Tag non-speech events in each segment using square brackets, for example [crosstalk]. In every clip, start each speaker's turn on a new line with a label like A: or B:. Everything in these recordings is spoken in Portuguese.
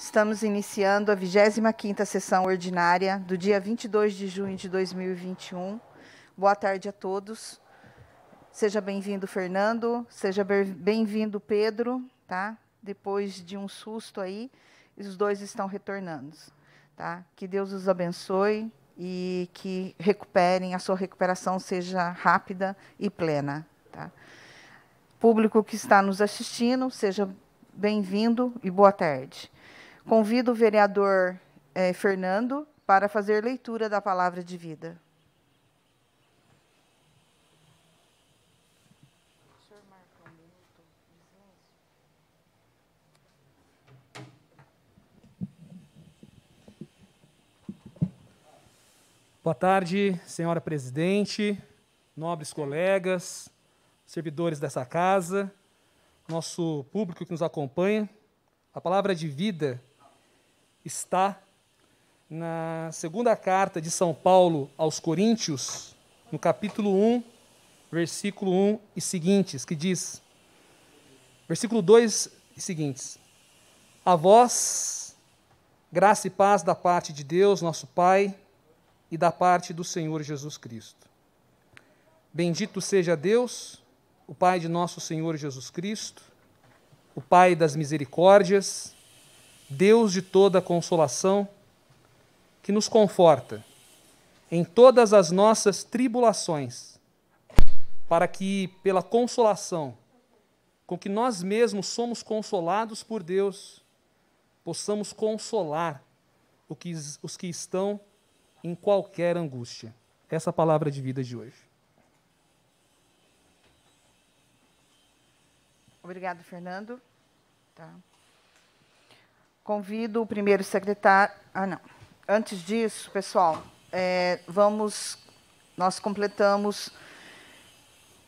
A: Estamos iniciando a 25ª sessão ordinária do dia 22 de junho de 2021. Boa tarde a todos. Seja bem-vindo, Fernando. Seja bem-vindo, Pedro. Tá? Depois de um susto aí, os dois estão retornando. Tá? Que Deus os abençoe e que recuperem, a sua recuperação seja rápida e plena. Tá? Público que está nos assistindo, seja bem-vindo e boa tarde. Convido o vereador eh, Fernando para fazer leitura da palavra de vida.
B: Boa tarde, senhora presidente, nobres colegas, servidores dessa casa, nosso público que nos acompanha. A palavra de vida está na segunda carta de São Paulo aos Coríntios, no capítulo 1, versículo 1 e seguintes, que diz: Versículo 2 e seguintes: A vós, graça e paz da parte de Deus, nosso Pai, e da parte do Senhor Jesus Cristo. Bendito seja Deus, o Pai de nosso Senhor Jesus Cristo, o Pai das misericórdias, Deus de toda consolação, que nos conforta em todas as nossas tribulações, para que, pela consolação com que nós mesmos somos consolados por Deus, possamos consolar os que estão em qualquer angústia. Essa é palavra de vida de hoje.
A: Obrigado, Fernando. Tá. Convido o primeiro secretário. Ah, não. Antes disso, pessoal, é, vamos. Nós completamos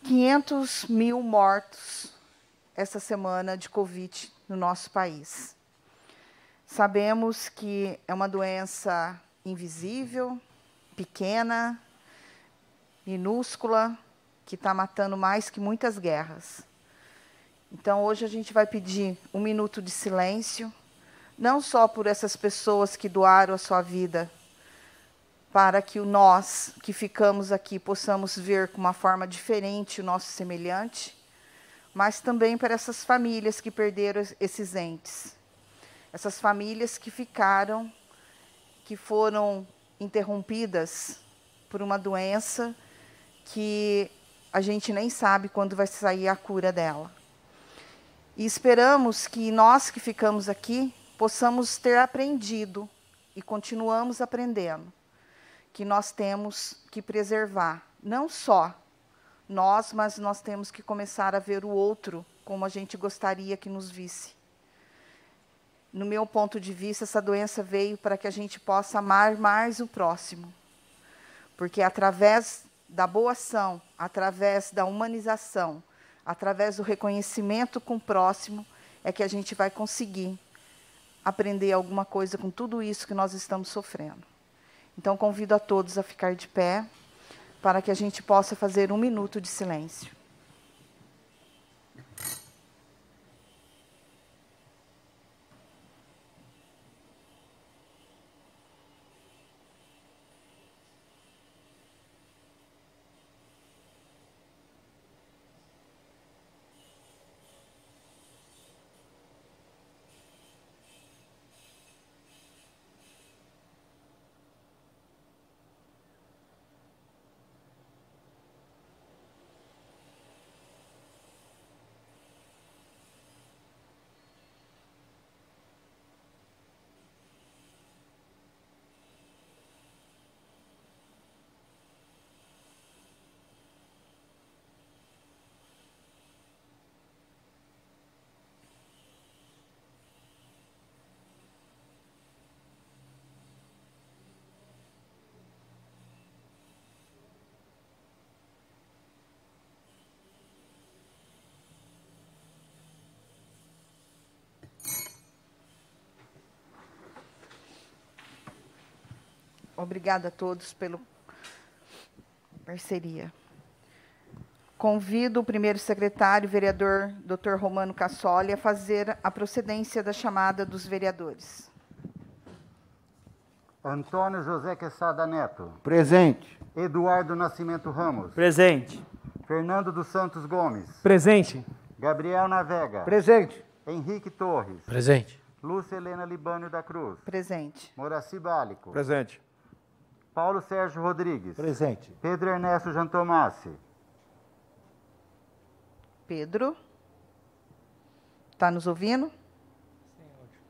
A: 500 mil mortos essa semana de Covid no nosso país. Sabemos que é uma doença invisível, pequena, minúscula, que está matando mais que muitas guerras. Então, hoje a gente vai pedir um minuto de silêncio não só por essas pessoas que doaram a sua vida, para que o nós que ficamos aqui possamos ver com uma forma diferente o nosso semelhante, mas também para essas famílias que perderam esses entes, essas famílias que ficaram, que foram interrompidas por uma doença que a gente nem sabe quando vai sair a cura dela. E esperamos que nós que ficamos aqui possamos ter aprendido e continuamos aprendendo que nós temos que preservar, não só nós, mas nós temos que começar a ver o outro como a gente gostaria que nos visse. No meu ponto de vista, essa doença veio para que a gente possa amar mais o próximo. Porque através da boa ação, através da humanização, através do reconhecimento com o próximo, é que a gente vai conseguir aprender alguma coisa com tudo isso que nós estamos sofrendo. Então, convido a todos a ficar de pé para que a gente possa fazer um minuto de silêncio. Obrigada a todos pela parceria. Convido o primeiro secretário, vereador Dr. Romano Cassoli, a fazer a procedência da chamada dos vereadores.
C: Antônio José Queçada Neto. Presente. Eduardo Nascimento Ramos. Presente. Fernando dos Santos Gomes.
B: Presente.
C: Gabriel Navega. Presente. Henrique Torres. Presente. Lúcia Helena Libânio da Cruz. Presente. Moraci Bálico. Presente. Paulo Sérgio Rodrigues. Presente. Pedro Ernesto Jantomassi.
A: Pedro. Está nos ouvindo? Sim, ótimo.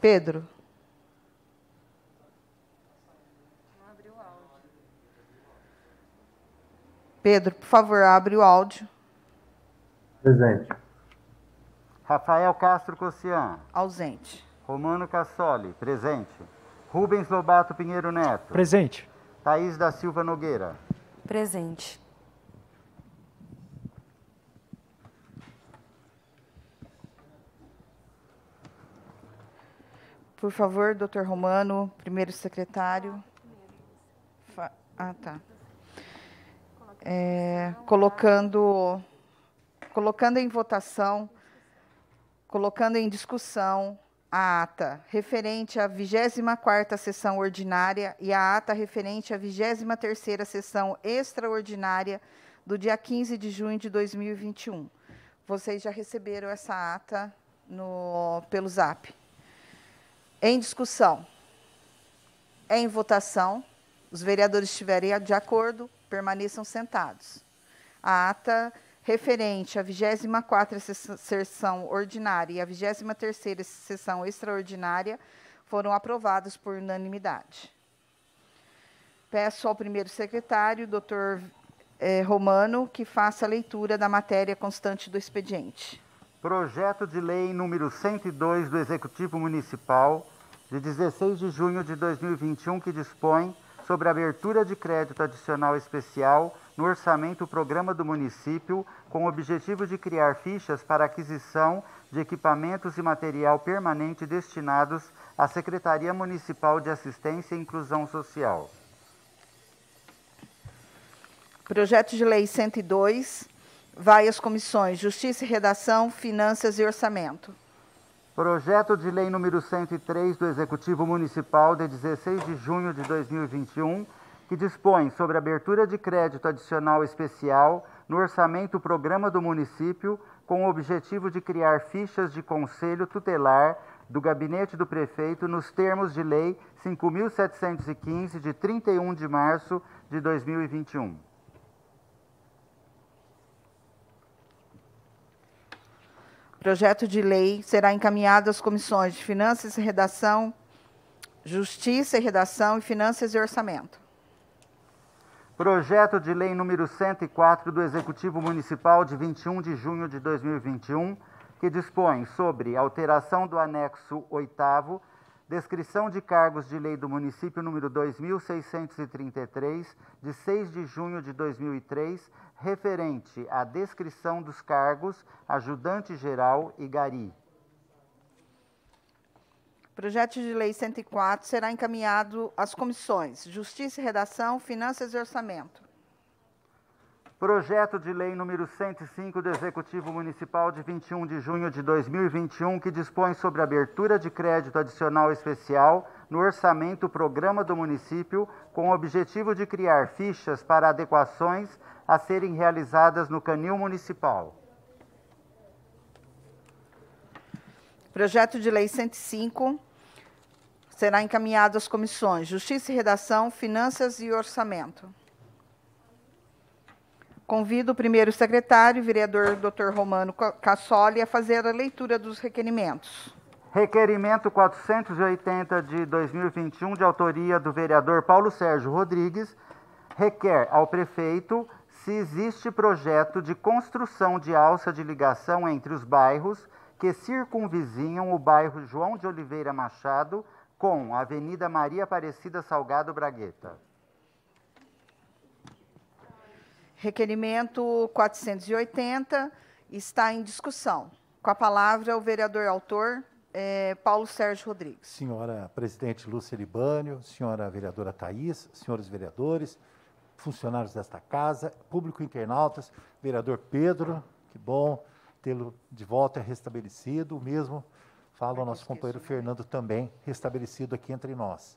A: Pedro. Não abriu o áudio. Pedro, por favor, abre o áudio.
D: Presente.
C: Rafael Castro Cossian. Ausente. Romano Cassoli, presente. Rubens Lobato Pinheiro Neto. Presente. Thaís da Silva Nogueira.
E: Presente. Por favor, doutor
A: Romano, primeiro secretário. Ah, tá. É, colocando, colocando em votação, colocando em discussão a ata referente à 24ª sessão ordinária e a ata referente à 23ª sessão extraordinária do dia 15 de junho de 2021. Vocês já receberam essa ata no, pelo Zap. Em discussão, em votação, os vereadores estiverem de acordo, permaneçam sentados. A ata referente à 24ª sessão ordinária e à 23ª sessão extraordinária foram aprovados por unanimidade. Peço ao primeiro secretário, doutor eh, Romano, que faça a leitura da matéria constante do expediente.
C: Projeto de Lei número 102 do Executivo Municipal, de 16 de junho de 2021, que dispõe sobre abertura de crédito adicional especial no orçamento o programa do município com o objetivo de criar fichas para aquisição de equipamentos e material permanente destinados à Secretaria Municipal de Assistência e Inclusão Social.
A: Projeto de Lei 102 vai às comissões Justiça e Redação, Finanças e Orçamento.
C: Projeto de Lei número 103 do Executivo Municipal de 16 de junho de 2021 que dispõe sobre abertura de crédito adicional especial no orçamento programa do município com o objetivo de criar fichas de conselho tutelar do gabinete do prefeito nos termos de lei 5715 de 31 de março de 2021.
A: O projeto de lei será encaminhado às comissões de Finanças e Redação, Justiça e Redação e Finanças e Orçamento.
C: Projeto de Lei número 104 do Executivo Municipal de 21 de junho de 2021, que dispõe sobre alteração do anexo 8 descrição de cargos de lei do município número 2633 de 6 de junho de 2003, referente à descrição dos cargos ajudante geral e gari.
A: Projeto de Lei 104 será encaminhado às comissões Justiça e Redação, Finanças e Orçamento.
C: Projeto de Lei número 105 do Executivo Municipal de 21 de junho de 2021, que dispõe sobre abertura de crédito adicional especial no orçamento programa do município, com o objetivo de criar fichas para adequações a serem realizadas no canil municipal.
A: Projeto de Lei 105 será encaminhado às comissões Justiça e Redação, Finanças e Orçamento. Convido o primeiro secretário, vereador Dr. Romano Cassoli, a fazer a leitura dos requerimentos.
C: Requerimento 480 de 2021, de autoria do vereador Paulo Sérgio Rodrigues, requer ao prefeito se existe projeto de construção de alça de ligação entre os bairros que circunvizinham o bairro João de Oliveira Machado com a Avenida Maria Aparecida Salgado Bragueta.
A: Requerimento 480 está em discussão. Com a palavra, o vereador autor, é, Paulo Sérgio Rodrigues.
D: Senhora presidente Lúcia Libânio, senhora vereadora Thais, senhores vereadores, funcionários desta casa, público internautas, vereador Pedro, que bom tê-lo de volta e restabelecido, o mesmo falo ao nosso companheiro né? Fernando também, restabelecido aqui entre nós.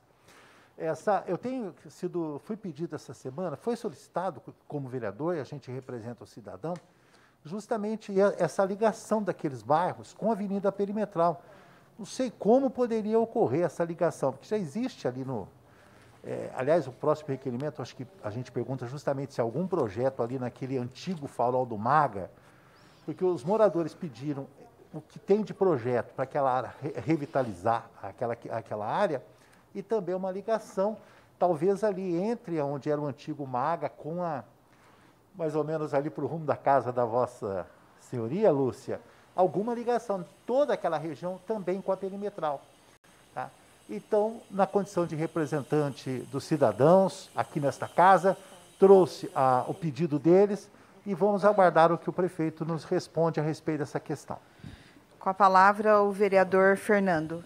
D: Essa, eu tenho sido, fui pedido essa semana, foi solicitado como vereador, e a gente representa o cidadão, justamente essa ligação daqueles bairros com a Avenida Perimetral. Não sei como poderia ocorrer essa ligação, porque já existe ali no. É, aliás, o próximo requerimento, acho que a gente pergunta justamente se algum projeto ali naquele antigo farol do Maga, porque os moradores pediram o que tem de projeto para aquela área, revitalizar aquela, aquela área, e também uma ligação, talvez ali entre onde era o antigo Maga com a, mais ou menos ali para o rumo da casa da vossa senhoria, Lúcia, alguma ligação, toda aquela região também com a perimetral. Tá? Então, na condição de representante dos cidadãos aqui nesta casa, trouxe a, o pedido deles e vamos aguardar o que o prefeito nos responde a respeito dessa questão.
A: Com a palavra, o vereador Fernando.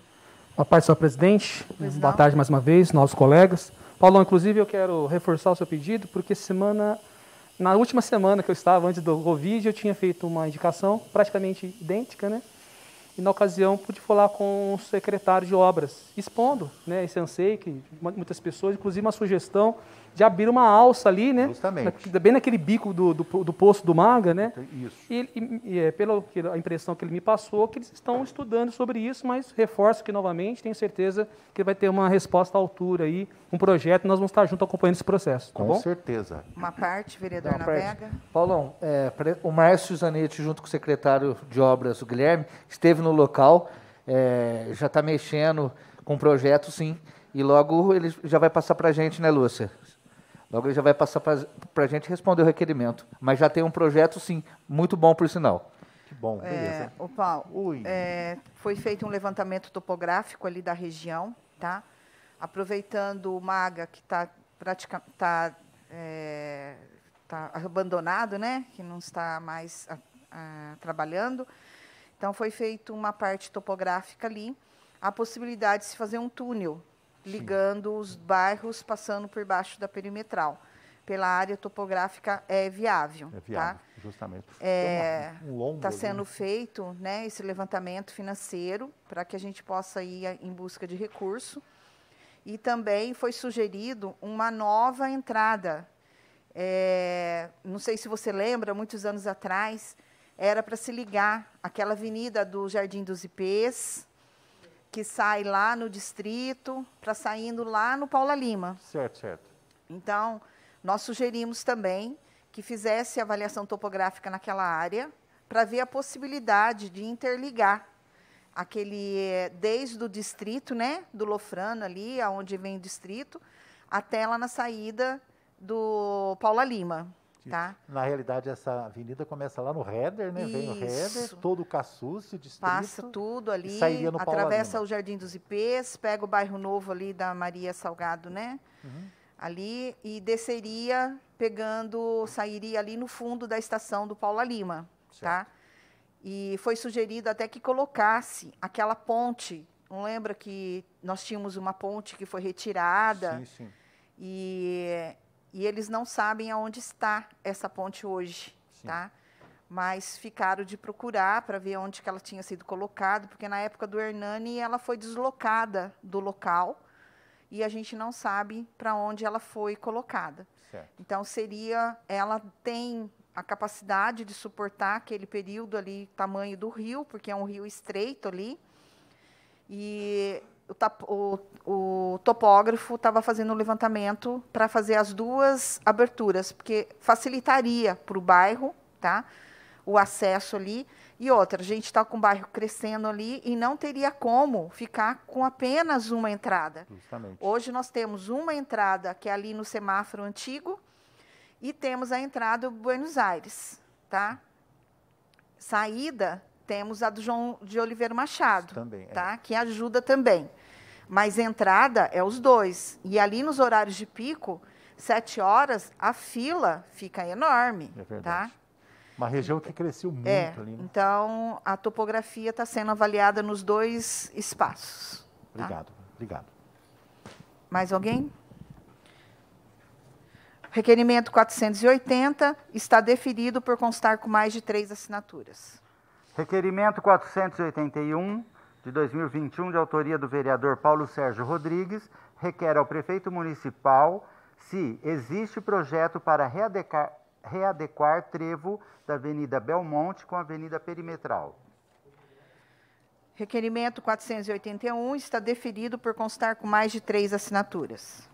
B: Boa parte, senhor presidente. Pois Boa não. tarde mais uma vez, nossos colegas. Paulão, inclusive, eu quero reforçar o seu pedido, porque semana, na última semana que eu estava antes do Covid, eu tinha feito uma indicação praticamente idêntica, né? E na ocasião pude falar com o secretário de obras, expondo né, esse anseio que muitas pessoas, inclusive uma sugestão de abrir uma alça ali, né? Justamente. bem naquele bico do, do, do, poço do Maga, né? Então, isso. E, e, e é, pela a impressão que ele me passou, que eles estão estudando sobre isso, mas reforço que novamente, tenho certeza que vai ter uma resposta à altura aí, um projeto, e nós vamos estar junto acompanhando esse processo, tá com bom? certeza. Uma parte,
A: vereador Não, Navega. Paulão,
B: é, o Márcio Zanetti, junto com o secretário de Obras,
F: o Guilherme, esteve no local, é, já está mexendo com o projeto, sim, e logo ele já vai passar para a gente, né, Lúcia? Logo ele já vai passar para a gente responder o requerimento. Mas já tem um projeto, sim, muito bom, por sinal. Que bom, é, beleza.
A: o Paulo, é, foi feito um levantamento topográfico ali da região, tá? Aproveitando o MAGA, que está tá, é, tá abandonado, né? Que não está mais a, a, trabalhando. Então, foi feita uma parte topográfica ali. A possibilidade de se fazer um túnel ligando os bairros passando por baixo da perimetral. Pela área topográfica é viável. É tá? viável, tá?
D: justamente. Está é, um tá né? sendo
A: feito né, esse levantamento financeiro para que a gente possa ir em busca de recurso. E também foi sugerido uma nova entrada. É, não sei se você lembra, muitos anos atrás, era para se ligar aquela avenida do Jardim dos Ipês, que sai lá no distrito para saindo lá no Paula Lima.
G: Certo, certo.
A: Então, nós sugerimos também que fizesse avaliação topográfica naquela área para ver a possibilidade de interligar aquele eh, desde o distrito, né, do Lofrano ali, aonde vem o distrito, até lá na saída do Paula Lima. Tá?
D: Na realidade, essa avenida começa lá no Header, né? Isso. Vem o Header, todo o Caçuz, distrito. Passa
A: tudo ali, sairia no atravessa Paulo o Jardim dos Ipês, pega o bairro novo ali da Maria Salgado, né? Uhum. Ali, e desceria pegando, sairia ali no fundo da estação do Paula Lima, tá? certo. tá? E foi sugerido até que colocasse aquela ponte. Não lembra que nós tínhamos uma ponte que foi retirada? Sim, sim. E e eles não sabem aonde está essa ponte hoje, Sim. tá? Mas ficaram de procurar para ver onde que ela tinha sido colocada, porque na época do Hernani ela foi deslocada do local e a gente não sabe para onde ela foi colocada. Certo. Então seria, ela tem a capacidade de suportar aquele período ali, tamanho do rio, porque é um rio estreito ali. E o, o topógrafo estava fazendo o um levantamento para fazer as duas aberturas, porque facilitaria para o bairro tá, o acesso ali. E outra, a gente está com o bairro crescendo ali e não teria como ficar com apenas uma entrada. Justamente. Hoje nós temos uma entrada que é ali no semáforo antigo e temos a entrada do Buenos Aires, tá? Saída temos a do João de Oliveira Machado, também, é. tá? É. que ajuda também. Mas entrada é os dois. E ali nos horários de pico, sete horas, a fila fica enorme. É tá? verdade. Tá?
D: Uma região que cresceu é, muito é, ali. Né?
A: Então, a topografia está sendo avaliada nos dois espaços.
D: Tá? Obrigado, tá? obrigado.
A: Mais alguém? Requerimento 480 está deferido por constar com mais de três assinaturas.
C: Requerimento 481 de 2021, de autoria do vereador Paulo Sérgio Rodrigues, requer ao prefeito municipal se existe projeto para readequar, readequar trevo da Avenida Belmonte com a Avenida Perimetral.
A: Requerimento 481 está deferido por constar com mais de três assinaturas.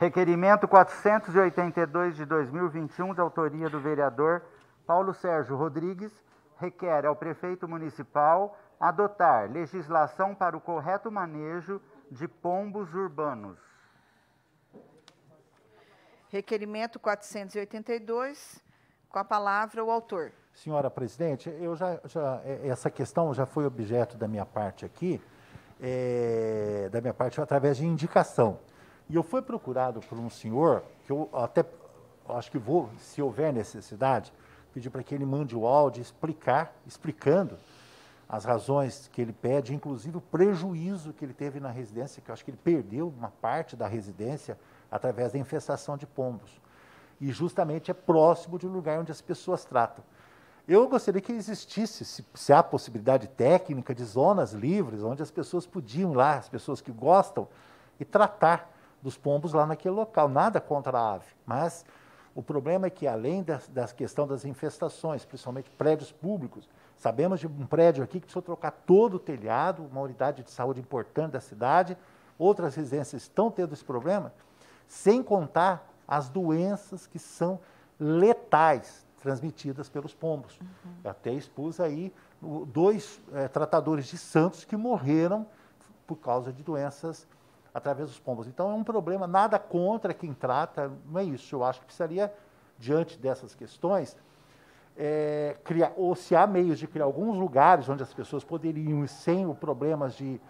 C: Requerimento 482 de 2021, de autoria do vereador Paulo Sérgio Rodrigues, requer ao prefeito municipal adotar legislação para o correto manejo de pombos urbanos.
A: Requerimento 482, com a palavra o autor.
D: Senhora presidente, eu já, já é, essa questão já foi objeto da minha parte aqui, é, da minha parte através de indicação. E eu fui procurado por um senhor, que eu até acho que vou, se houver necessidade, pedir para que ele mande o áudio explicar, explicando as razões que ele pede, inclusive o prejuízo que ele teve na residência, que eu acho que ele perdeu uma parte da residência através da infestação de pombos. E justamente é próximo de um lugar onde as pessoas tratam. Eu gostaria que existisse, se, se há possibilidade técnica, de zonas livres, onde as pessoas podiam ir lá, as pessoas que gostam, e tratar dos pombos lá naquele local. Nada contra a ave, mas o problema é que, além das, das questão das infestações, principalmente prédios públicos, sabemos de um prédio aqui que precisou trocar todo o telhado, uma unidade de saúde importante da cidade, outras residências estão tendo esse problema, sem contar as doenças que são letais transmitidas pelos pombos. Uhum. Eu até expus aí dois é, tratadores de Santos que morreram por causa de doenças letais através dos pombos. Então é um problema, nada contra quem trata, não é isso. Eu acho que precisaria, diante dessas questões, é, criar, ou se há meios de criar alguns lugares onde as pessoas poderiam, sem o problemas de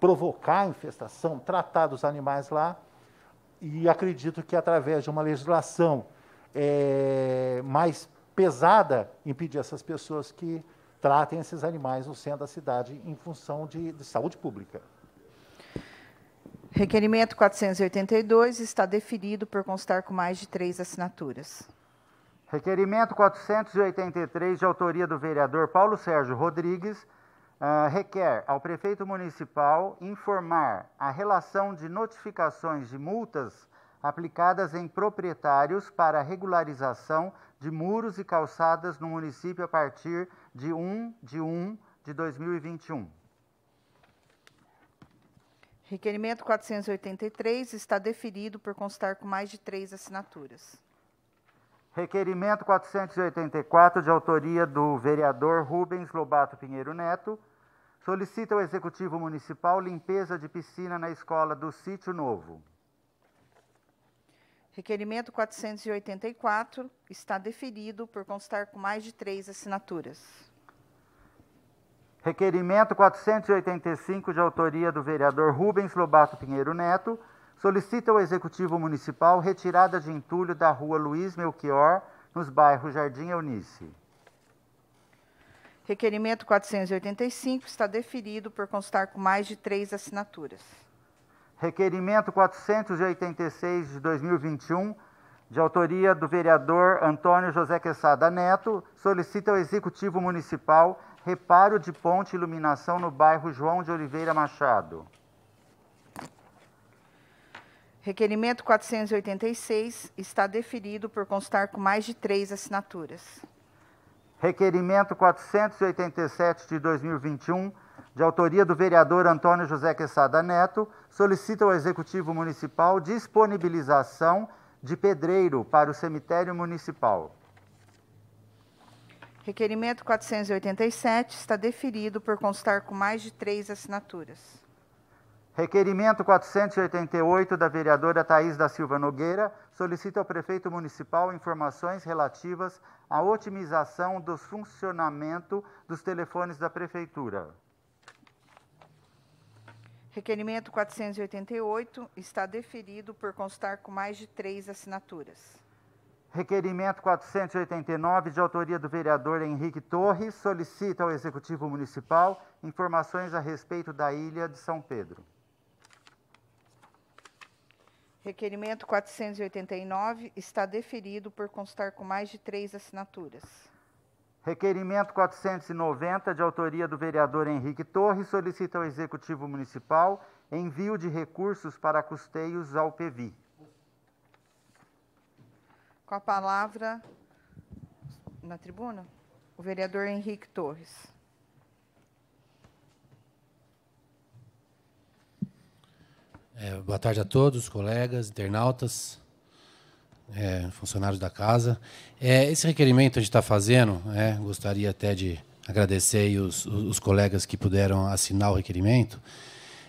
D: provocar infestação, tratar dos animais lá. E acredito que através de uma legislação é, mais pesada, impedir essas pessoas que tratem esses animais no centro da cidade em função de, de saúde pública.
A: Requerimento 482 está deferido por constar com mais de três assinaturas.
C: Requerimento 483, de autoria do vereador Paulo Sérgio Rodrigues, uh, requer ao prefeito municipal informar a relação de notificações de multas aplicadas em proprietários para regularização de muros e calçadas no município a partir de 1 de 1 de 2021.
A: Requerimento 483 está deferido por constar com mais de três assinaturas.
C: Requerimento 484, de autoria do vereador Rubens Lobato Pinheiro Neto, solicita ao Executivo Municipal limpeza de piscina na escola do Sítio
A: Novo. Requerimento 484 está deferido por constar com mais de três assinaturas.
C: Requerimento 485 de autoria do vereador Rubens Lobato Pinheiro Neto solicita ao Executivo Municipal retirada de entulho da rua Luiz Melchior, nos bairros Jardim Eunice.
A: Requerimento 485 está deferido por constar com mais de três assinaturas.
C: Requerimento 486 de 2021, de autoria do vereador Antônio José Quesada Neto, solicita ao Executivo Municipal Reparo de ponte e iluminação no bairro João de Oliveira Machado.
A: Requerimento 486 está deferido por constar com mais de três assinaturas.
C: Requerimento 487 de 2021, de autoria do vereador Antônio José Quezada Neto, solicita ao Executivo Municipal disponibilização de pedreiro para o cemitério municipal.
A: Requerimento 487 está deferido por constar com mais de três assinaturas.
C: Requerimento 488 da vereadora Thais da Silva Nogueira solicita ao prefeito municipal informações relativas à otimização do funcionamento dos telefones da prefeitura.
A: Requerimento 488 está deferido por constar com mais de três assinaturas.
C: Requerimento 489, de autoria do vereador Henrique Torres, solicita ao Executivo Municipal informações a respeito da ilha de São Pedro.
A: Requerimento 489 está deferido por constar com mais de três assinaturas.
C: Requerimento 490, de autoria do vereador Henrique Torres, solicita ao Executivo Municipal envio de recursos para custeios ao PVI.
A: Com a palavra, na tribuna, o vereador Henrique Torres.
H: É, boa tarde a todos, colegas, internautas, é, funcionários da casa. É, esse requerimento que a gente está fazendo, né, gostaria até de agradecer os, os, colegas que puderam assinar o requerimento.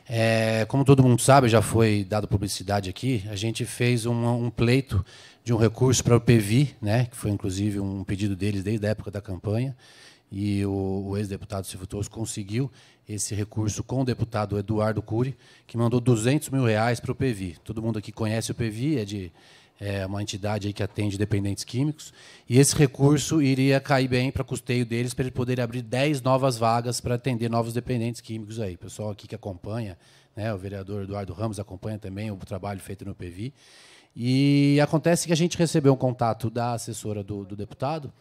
H: É, como todo mundo sabe, já foi dado publicidade aqui, a gente fez um, um pleito de um recurso para o PVI, né, que foi inclusive um pedido deles desde a época da campanha, e o, o ex-deputado Silvio Torres conseguiu esse recurso com o deputado Eduardo Cury, que mandou 200 mil reais para o PVI. Todo mundo aqui conhece o PVI, é de é uma entidade aí que atende dependentes químicos, e esse recurso iria cair bem para custeio deles, para eles poderem abrir 10 novas vagas para atender novos dependentes químicos aí. O pessoal aqui que acompanha, né, o vereador Eduardo Ramos acompanha também o trabalho feito no PVI. E acontece que a gente recebeu um contato da assessora do, do deputado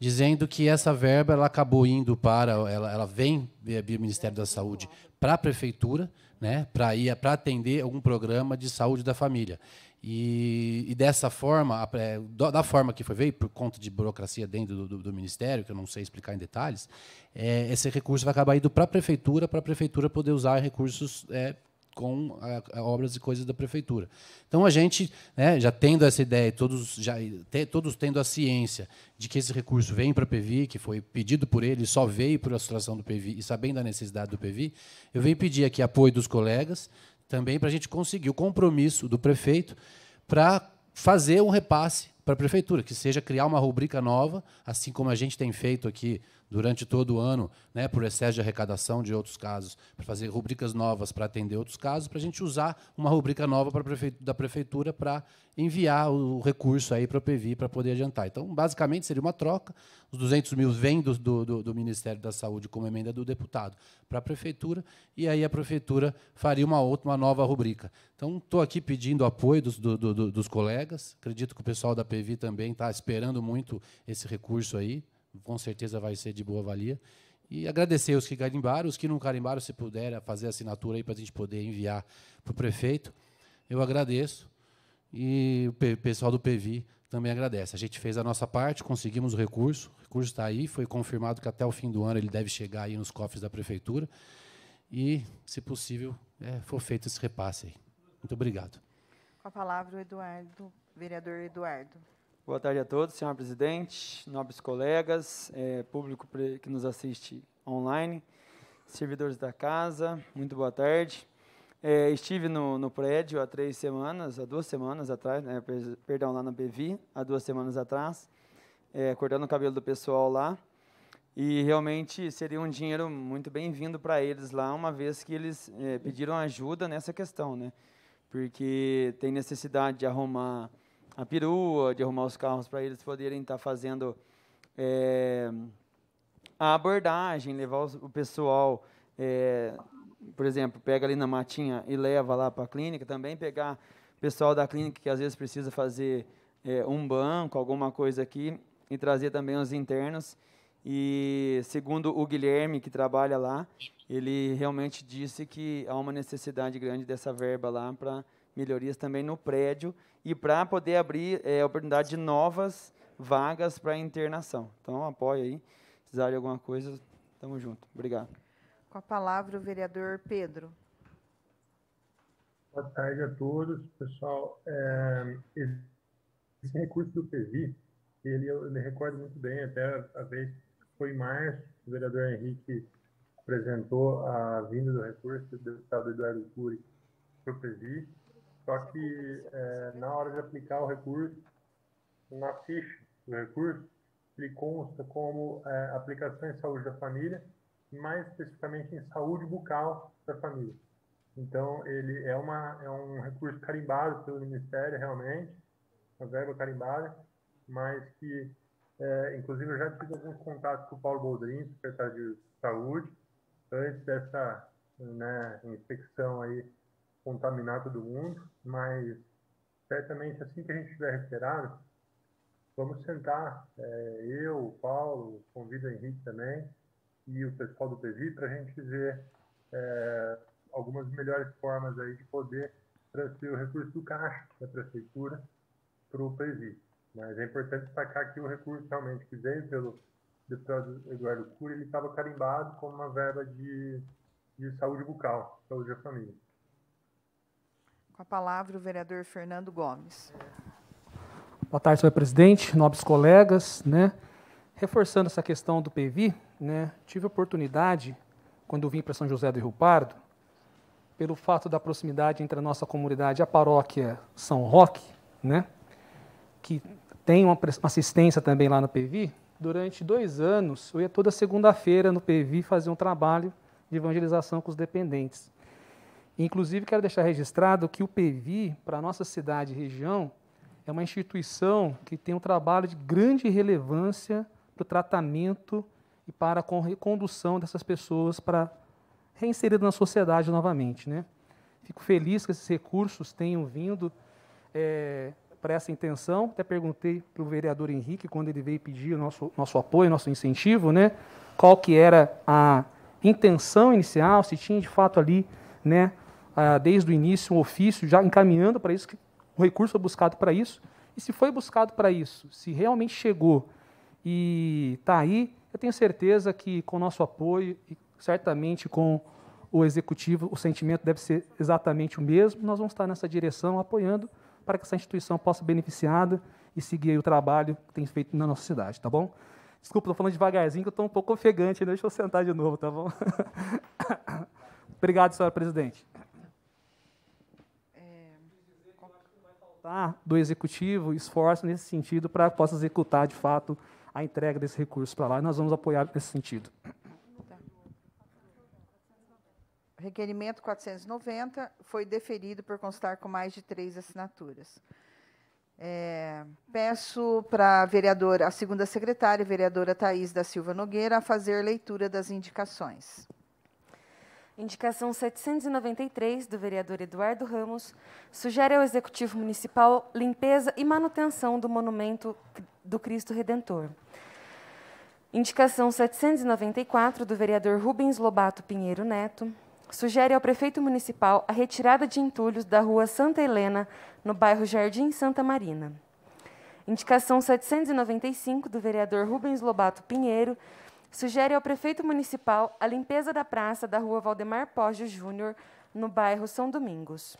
H: dizendo que essa verba ela acabou indo para ela, ela vem do Ministério da Saúde para a prefeitura, né, para ir para atender algum programa de saúde da família. E, e dessa forma, a, é, da forma que foi veio por conta de burocracia dentro do, do, do ministério, que eu não sei explicar em detalhes, é, esse recurso vai acabar indo para a prefeitura, para a prefeitura poder usar recursos é, com a, é, a é, obras e coisas da prefeitura. Então a gente, né, já tendo essa ideia, todos já te, todos tendo a ciência de que esse recurso vem para a PV, que foi pedido por ele, só veio por a situação do PV e sabendo da necessidade do PV, eu venho pedir aqui apoio dos colegas também para a gente conseguir o compromisso do prefeito para fazer um repasse para a prefeitura, que seja criar uma rubrica nova, assim como a gente tem feito aqui durante todo o ano, né, por excesso de arrecadação de outros casos, para fazer rubricas novas para atender outros casos, para a gente usar uma rubrica nova para da prefeitura para enviar o recurso aí para o PV para poder adiantar. Então, basicamente, seria uma troca. Os 200 mil vêm do, do, do Ministério da Saúde como emenda do deputado para a prefeitura, e aí a prefeitura faria uma outra, uma nova rubrica. Então, estou aqui pedindo apoio dos, do, do, dos colegas. Acredito que o pessoal da PV também está esperando muito esse recurso aí com certeza vai ser de boa valia. E agradecer os que carimbaram, os que não carimbaram, se puder fazer a assinatura aí para a gente poder enviar para o prefeito. Eu agradeço. E o pessoal do PV também agradece. A gente fez a nossa parte, conseguimos o recurso. O recurso está aí, foi confirmado que até o fim do ano ele deve chegar aí nos cofres da prefeitura. E, se possível, é, for feito esse repasse aí. Muito
I: obrigado.
A: Com a palavra o Eduardo, vereador Eduardo.
I: Boa tarde a todos, senhor presidente, nobres colegas, é, público que nos assiste online, servidores da casa, muito boa tarde. É, estive no, no, prédio há três semanas, há duas semanas atrás, né, perdão, lá na Bevi, há duas semanas atrás, é, cortando o cabelo do pessoal lá. E realmente seria um dinheiro muito bem-vindo para eles lá, uma vez que eles é, pediram ajuda nessa questão, né? Porque tem necessidade de arrumar a perua, de arrumar os carros para eles poderem estar tá fazendo é, a abordagem, levar os, o pessoal, é, por exemplo, pega ali na matinha e leva lá para a clínica, também pegar o pessoal da clínica que às vezes precisa fazer é, um banco, alguma coisa aqui, e trazer também os internos. E segundo o Guilherme, que trabalha lá, ele realmente disse que há uma necessidade grande dessa verba lá para melhorias também no prédio e para poder abrir é, oportunidade de novas vagas para internação. Então, apoia aí. Se precisar de alguma coisa, estamos junto. Obrigado.
A: Com a palavra, o vereador Pedro.
G: Boa tarde a todos, pessoal. É, esse recurso do PESI, ele, eu me recordo muito bem, até a vez foi em março, o vereador Henrique apresentou a vinda do recurso do deputado Eduardo Cury para o PESI, só que é, na hora de aplicar o recurso, na ficha do recurso, ele consta como é, aplicação em saúde da família, mais especificamente em saúde bucal da família. Então, ele é, uma, é um recurso carimbado pelo Ministério, realmente, uma verba carimbada, mas que, é, inclusive, eu já tive alguns contatos com o Paulo Boldrin, secretário de Saúde, antes dessa né, inspeção aí contaminar todo mundo, mas certamente assim que a gente estiver recuperado, vamos sentar, é, eu, o Paulo, convido o Henrique também, e o pessoal do PV para a gente ver é, algumas melhores formas aí de poder transferir o recurso do caixa da prefeitura para o PV. Mas é importante destacar que o recurso realmente que veio pelo deputado Eduardo Cura, ele estava carimbado como uma verba de, de saúde bucal, saúde da família.
A: Com a palavra o vereador Fernando Gomes.
B: Boa tarde, senhor presidente, nobres colegas, né? Reforçando essa questão do PV, né? Tive a oportunidade quando vim para São José do Rio Pardo, pelo fato da proximidade entre a nossa comunidade e a paróquia São Roque, né? Que tem uma assistência também lá no PV. Durante dois anos, eu ia toda segunda-feira no PV fazer um trabalho de evangelização com os dependentes. Inclusive, quero deixar registrado que o PEVI, para a nossa cidade e região, é uma instituição que tem um trabalho de grande relevância para o tratamento e para a recondução dessas pessoas para reinserir na sociedade novamente. Né? Fico feliz que esses recursos tenham vindo é, para essa intenção. Até perguntei para o vereador Henrique, quando ele veio pedir o nosso, nosso apoio, nosso incentivo, né? qual que era a intenção inicial, se tinha de fato ali né, ah, desde o início um ofício já encaminhando para isso, que o recurso foi buscado para isso. E se foi buscado para isso, se realmente chegou e está aí, eu tenho certeza que com o nosso apoio e certamente com o executivo, o sentimento deve ser exatamente o mesmo. Nós vamos estar nessa direção apoiando para que essa instituição possa ser beneficiada e seguir o trabalho que tem feito na nossa cidade, tá bom? Desculpa, estou falando devagarzinho, que eu estou um pouco ofegante, né? deixa eu sentar de novo, tá bom? [laughs] Obrigado, senhora presidente. do executivo esforço nesse sentido para que possa executar, de fato, a entrega desse recurso para lá. E nós vamos apoiar nesse sentido.
A: Requerimento 490 foi deferido por constar com mais de três assinaturas. É, peço para a vereadora, a segunda secretária, vereadora Thais da Silva Nogueira, a fazer leitura das indicações.
E: Indicação 793 do vereador Eduardo Ramos sugere ao Executivo Municipal limpeza e manutenção do monumento do Cristo Redentor. Indicação 794 do vereador Rubens Lobato Pinheiro Neto sugere ao prefeito municipal a retirada de entulhos da Rua Santa Helena, no bairro Jardim Santa Marina. Indicação 795 do vereador Rubens Lobato Pinheiro sugere ao prefeito municipal a limpeza da praça da rua Valdemar Poggio Júnior, no bairro São Domingos.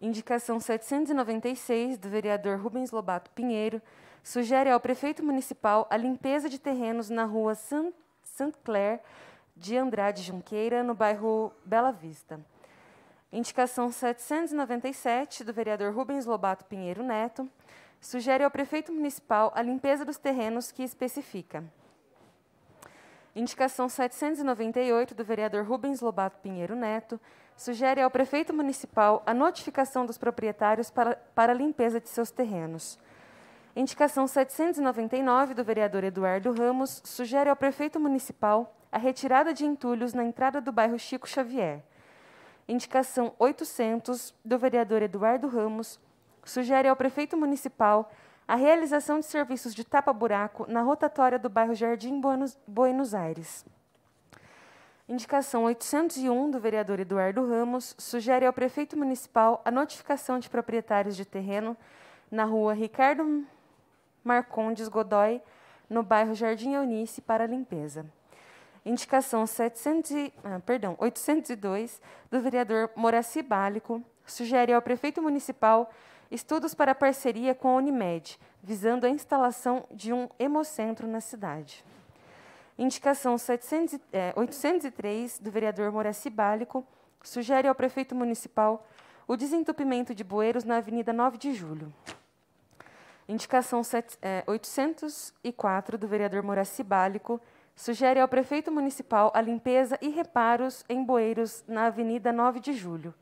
E: Indicação 796 do vereador Rubens Lobato Pinheiro sugere ao prefeito municipal a limpeza de terrenos na rua Saint Clair de Andrade Junqueira, no bairro Bela Vista. Indicação 797 do vereador Rubens Lobato Pinheiro Neto sugere ao prefeito municipal a limpeza dos terrenos que especifica. Indicação 798 do vereador Rubens Lobato Pinheiro Neto sugere ao prefeito municipal a notificação dos proprietários para, para limpeza de seus terrenos. Indicação 799 do vereador Eduardo Ramos sugere ao prefeito municipal a retirada de entulhos na entrada do bairro Chico Xavier. Indicação 800 do vereador Eduardo Ramos sugere ao prefeito municipal a realização de serviços de tapa-buraco na rotatória do bairro Jardim Buenos Aires. Indicação 801 do vereador Eduardo Ramos sugere ao prefeito municipal a notificação de proprietários de terreno na rua Ricardo Marcondes Godoy, no bairro Jardim Eunice, para limpeza. Indicação 700 e, ah, perdão, 802 do vereador Moraci Bálico sugere ao prefeito municipal estudos para parceria com a Unimed, visando a instalação de um hemocentro na cidade. Indicação 700, 803 é, do vereador Moraci Bálico sugere ao prefeito municipal o desentupimento de bueiros na Avenida 9 de Julho. Indicação 7, 804 é, do vereador Moraci Bálico sugere ao prefeito municipal a limpeza e reparos em bueiros na Avenida 9 de Julho.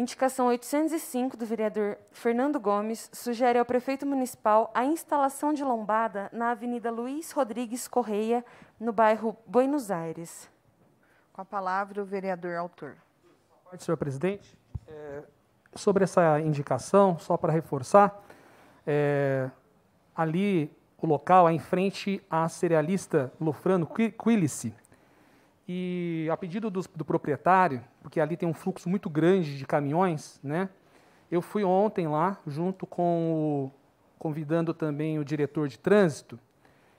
E: Indicação 805 do vereador Fernando Gomes sugere ao prefeito municipal a instalação de lombada na Avenida Luiz Rodrigues Correia, no bairro Buenos Aires. Com a palavra o vereador autor.
B: tarde, senhor presidente. É, sobre essa indicação, só para reforçar, é, ali o local é em frente à cerealista Lofrano Quilice. E a pedido do, do proprietário, porque ali tem um fluxo muito grande de caminhões, né? Eu fui ontem lá, junto com o, convidando também o diretor de trânsito,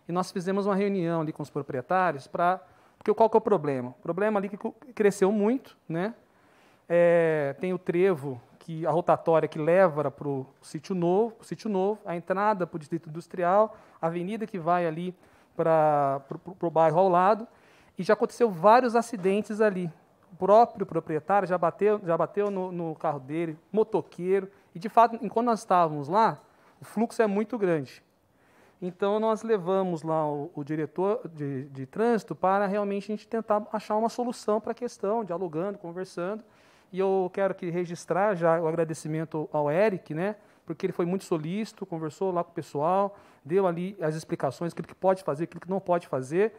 B: e nós fizemos uma reunião ali com os proprietários para. Porque qual que é o problema? O problema ali que cresceu muito, né? É, tem o trevo, que a rotatória que leva para o sítio novo, sítio novo, a entrada para o distrito industrial, a avenida que vai ali para o bairro ao lado, e já aconteceu vários acidentes ali próprio proprietário já bateu, já bateu no, no carro dele, motoqueiro. E, de fato, enquanto nós estávamos lá, o fluxo é muito grande. Então, nós levamos lá o, o diretor de, de, trânsito para realmente a gente tentar achar uma solução para a questão, dialogando, conversando. E eu quero aqui registrar já o agradecimento ao Eric, né? Porque ele foi muito solícito, conversou lá com o pessoal, deu ali as explicações, aquilo que pode fazer, aquilo que não pode fazer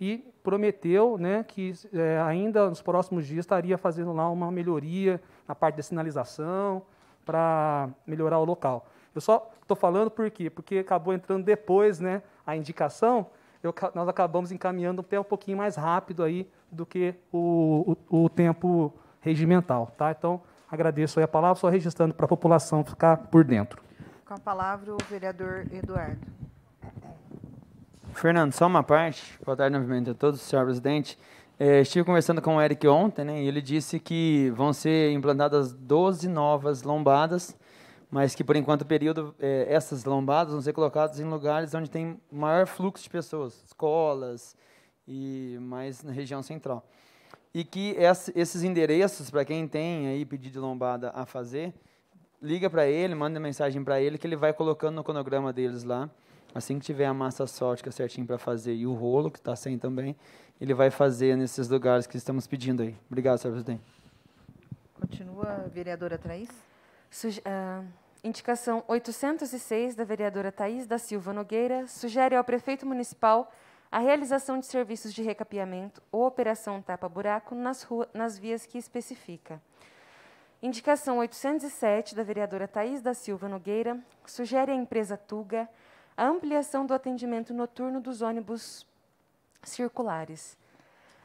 B: e prometeu né, que é, ainda nos próximos dias estaria fazendo lá uma melhoria na parte da sinalização para melhorar o local. Eu só estou falando por quê? Porque acabou entrando depois né, a indicação, eu, nós acabamos encaminhando até um pouquinho mais rápido aí do que o, o, o tempo regimental. Tá? Então, agradeço a palavra, só registrando para a população ficar por dentro.
A: Com a palavra, o vereador Eduardo.
I: Fernando, só uma parte. Boa tarde novamente a todos, senhor presidente. É, estive conversando com o Eric ontem, né, e ele disse que vão ser implantadas 12 novas lombadas, mas que, por enquanto, o período, é, essas lombadas vão ser colocadas em lugares onde tem maior fluxo de pessoas, escolas e mais na região central. E que essa, esses endereços, para quem tem aí pedido de lombada a fazer, liga para ele, manda mensagem para ele, que ele vai colocando no cronograma deles lá. Assim que tiver a massa sótica certinho para fazer e o rolo, que está sem também, ele vai fazer nesses lugares que estamos pedindo aí. Obrigado, senhor presidente.
E: Continua, vereadora Thaís. Suge uh, indicação 806 da vereadora Thais da Silva Nogueira sugere ao prefeito municipal a realização de serviços de recapeamento ou operação tapa-buraco nas, nas vias que especifica. Indicação 807 da vereadora Thais da Silva Nogueira sugere à empresa Tuga a ampliação do atendimento noturno dos ônibus circulares.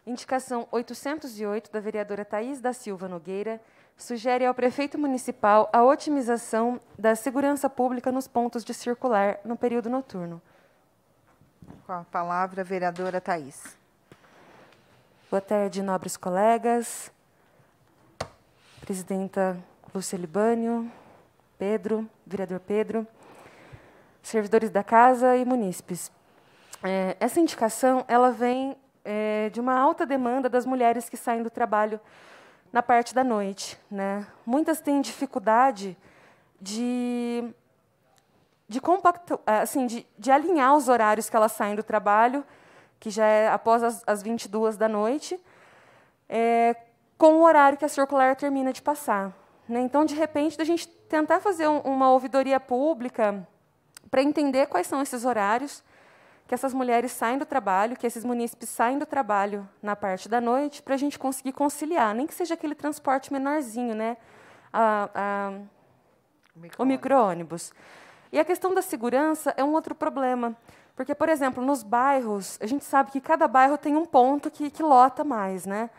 E: Indicação 808 da vereadora Thais da Silva Nogueira sugere ao prefeito municipal a otimização da segurança pública nos pontos de circular no período noturno. Com a palavra, a vereadora Thais. Boa tarde, nobres colegas, presidenta Lúcia Libânio, Pedro, vereador Pedro servidores da casa e munícipes. É, essa indicação ela vem é, de uma alta demanda das mulheres que saem do trabalho na parte da noite. Né? Muitas têm dificuldade de, de, compacto, é, assim, de, de alinhar os horários que elas saem do trabalho, que já é após as, as 22 da noite, é, com o horário que a circular termina de passar. Né? Então, de repente, da gente tentar fazer um, uma ouvidoria pública para entender quais são esses horários que essas mulheres saem do trabalho, que esses munícipes saem do trabalho na parte da noite, para a gente conseguir conciliar, nem que seja aquele transporte menorzinho, né? A, a, o micro-ônibus. E a questão da segurança é um outro problema. Porque, por exemplo, nos bairros, a gente sabe que cada bairro tem um ponto que, que lota mais, né?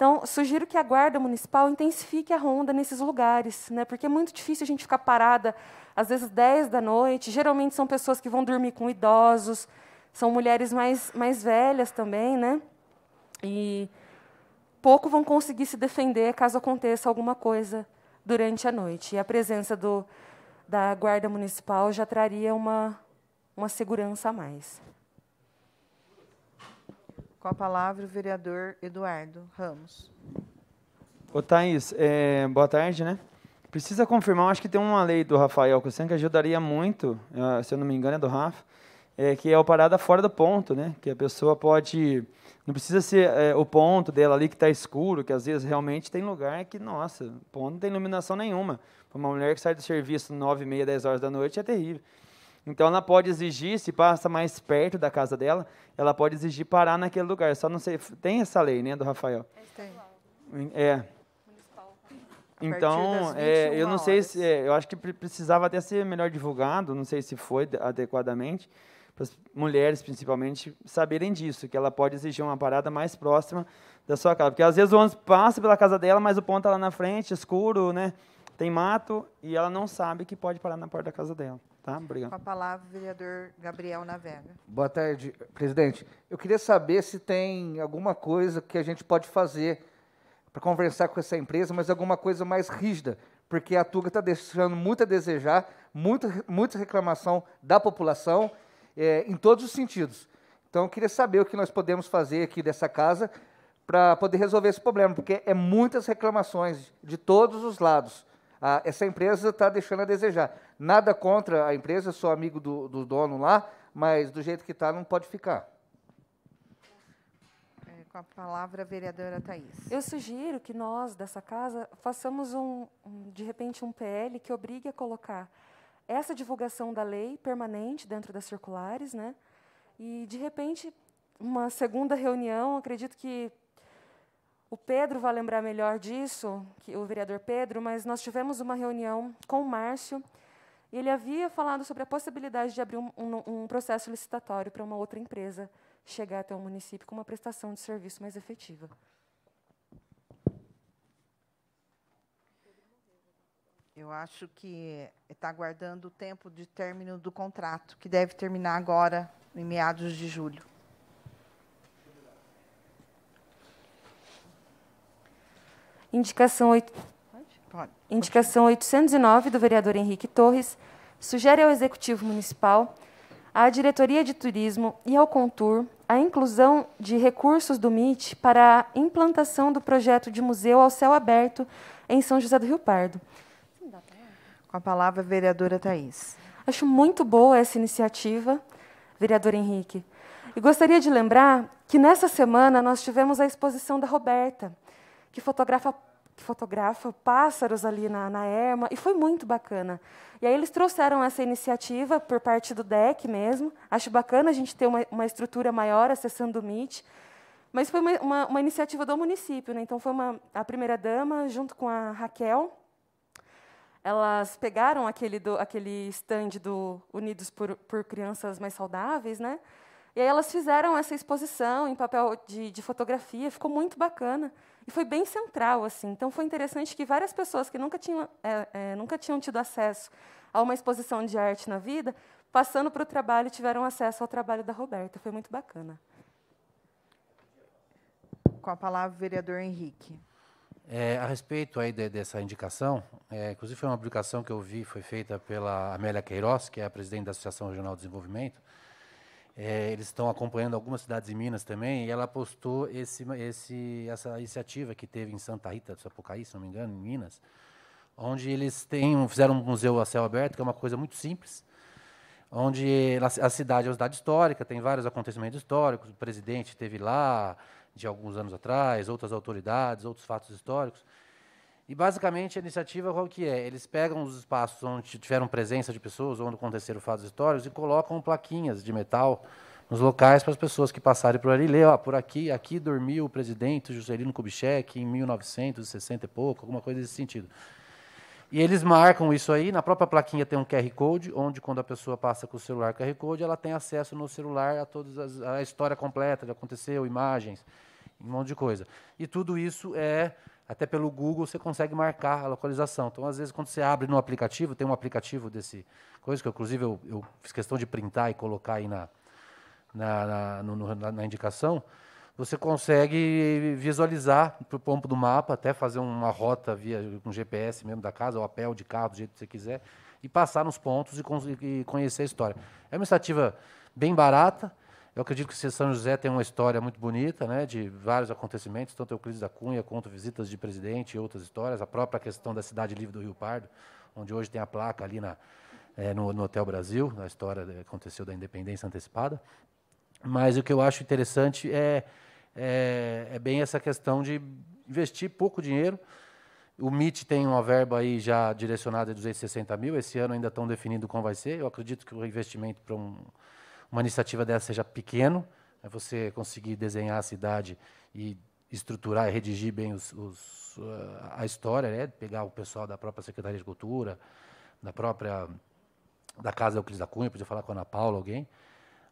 E: Então, sugiro que a Guarda Municipal intensifique a ronda nesses lugares, né? porque é muito difícil a gente ficar parada, às vezes 10 da noite. Geralmente são pessoas que vão dormir com idosos, são mulheres mais, mais velhas também, né? E pouco vão conseguir se defender caso aconteça alguma coisa durante a noite. E a presença do, da Guarda Municipal já traria uma, uma segurança a mais. Com a palavra,
A: o vereador Eduardo Ramos.
I: Ô, Thaís, é, boa tarde, né? Precisa confirmar, acho que tem uma lei do Rafael Cossan que ajudaria muito, ah, se eu não me engano, é do Rafa, é, que é o parada fora do ponto, né? Que a pessoa pode. Não precisa ser é, o ponto dela ali que está escuro, que às vezes realmente tem lugar que, nossa, ponto não tem iluminação nenhuma. Para uma mulher que sai do serviço 9, meia, 10 horas da noite é terrível. Então ela pode exigir, se passa mais perto da casa dela, ela pode exigir parar naquele lugar. Só não sei, tem essa lei, né, do Rafael? É, tem. É. Então, é, eu não sei se, é, eu acho que precisava até ser melhor divulgado, não sei se foi adequadamente, para as mulheres principalmente saberem disso, que ela pode exigir uma parada mais próxima da sua casa, porque às vezes o ônibus passa pela casa dela, mas o ponto está é lá na frente, escuro, né? Tem mato e ela não sabe que pode parar na porta da casa dela. Tá, obrigado. Com a
A: palavra, o vereador Gabriel Navega.
I: Boa tarde, presidente. Eu queria saber se tem
F: alguma coisa que a gente pode fazer para conversar com essa empresa, mas alguma coisa mais rígida, porque a Tuga está deixando muito a desejar, muita, muita reclamação da população, é, em todos os sentidos. Então, eu queria saber o que nós podemos fazer aqui dessa casa para poder resolver esse problema, porque é muitas reclamações de todos os lados. Ah, essa empresa está deixando a desejar. Nada contra a empresa, sou amigo do, do dono lá, mas do jeito que está, não pode ficar.
E: É, com a palavra, a vereadora Thais. Eu sugiro que nós, dessa casa, façamos, um, um, de repente, um PL que obrigue a colocar essa divulgação da lei permanente dentro das circulares, né? E, de repente, uma segunda reunião, acredito que o Pedro vai lembrar melhor disso, que o vereador Pedro, mas nós tivemos uma reunião com o Márcio e ele havia falado sobre a possibilidade de abrir um, um, um processo licitatório para uma outra empresa chegar até o município com uma prestação de serviço mais efetiva.
A: Eu acho que está aguardando o tempo de término do contrato, que deve terminar agora, em meados de julho.
E: Indicação 8. Indicação 809 do vereador Henrique Torres sugere ao Executivo Municipal, à Diretoria de Turismo e ao Contur a inclusão de recursos do MIT para a implantação do projeto de museu ao céu aberto em São José do Rio Pardo. Com a palavra, a vereadora Thais. Acho muito boa essa iniciativa, vereador Henrique. E gostaria de lembrar que nessa semana nós tivemos a exposição da Roberta, que fotografa que fotografa pássaros ali na, na erma, e foi muito bacana. E aí eles trouxeram essa iniciativa por parte do DEC mesmo. Acho bacana a gente ter uma, uma estrutura maior acessando o MIT, mas foi uma, uma, uma iniciativa do município. Né? Então, foi uma, a primeira-dama, junto com a Raquel, elas pegaram aquele, do, aquele stand do Unidos por, por Crianças Mais Saudáveis, né? E aí elas fizeram essa exposição em papel de, de fotografia, ficou muito bacana. E foi bem central, assim. Então foi interessante que várias pessoas que nunca tinham, é, é, nunca tinham tido acesso a uma exposição de arte na vida, passando para o trabalho, tiveram acesso ao trabalho da Roberta. Foi muito bacana. Com a palavra, o vereador Henrique.
H: É, a respeito aí de, dessa indicação, é, inclusive foi uma publicação que eu vi, foi feita pela Amélia Queiroz, que é a presidente da Associação Regional de Desenvolvimento, é, eles estão acompanhando algumas cidades em Minas também, e ela postou esse, esse, essa iniciativa que teve em Santa Rita do Sapucaí, se não me engano, em Minas, onde eles têm, fizeram um museu a céu aberto, que é uma coisa muito simples, onde a cidade é uma cidade histórica, tem vários acontecimentos históricos, o presidente esteve lá de alguns anos atrás, outras autoridades, outros fatos históricos, e basicamente a iniciativa qual que é? Eles pegam os espaços onde tiveram presença de pessoas, onde aconteceram fatos históricos e colocam plaquinhas de metal nos locais para as pessoas que passarem por ali ler, ó, por aqui, aqui dormiu o presidente Juscelino Kubitschek em 1960 e pouco, alguma coisa desse sentido. E eles marcam isso aí, na própria plaquinha tem um QR Code, onde quando a pessoa passa com o celular QR Code, ela tem acesso no celular a todas as, a história completa, que aconteceu, imagens, um monte de coisa. E tudo isso é até pelo Google você consegue marcar a localização. Então, às vezes, quando você abre no aplicativo, tem um aplicativo desse coisa, que inclusive eu, eu, fiz questão de printar e colocar aí na, na, na, no, na, na indicação, você consegue visualizar para o ponto do mapa, até fazer uma rota via um GPS mesmo da casa, ou a pé, de carro, do jeito que você quiser, e passar nos pontos e, e conhecer a história. É uma iniciativa bem barata, eu acredito que São José tem uma história muito bonita, né, de vários acontecimentos, tanto Euclides da Cunha quanto visitas de presidente e outras histórias. A própria questão da cidade livre do Rio Pardo, onde hoje tem a placa ali na, é, no, no, Hotel Brasil, na história que aconteceu da independência antecipada. Mas o que eu acho interessante é, é, é bem essa questão de investir pouco dinheiro. O MIT tem uma verba aí já direcionada de 260 mil. Esse ano ainda estão definindo como vai ser. Eu acredito que o investimento para um uma iniciativa dessa seja pequeno, é você conseguir desenhar a cidade e estruturar e redigir bem os, os, ah, a história, né? pegar o pessoal da própria Secretaria de Cultura, da própria da Casa Euclides da Cunha, podia falar com a Ana Paula, alguém.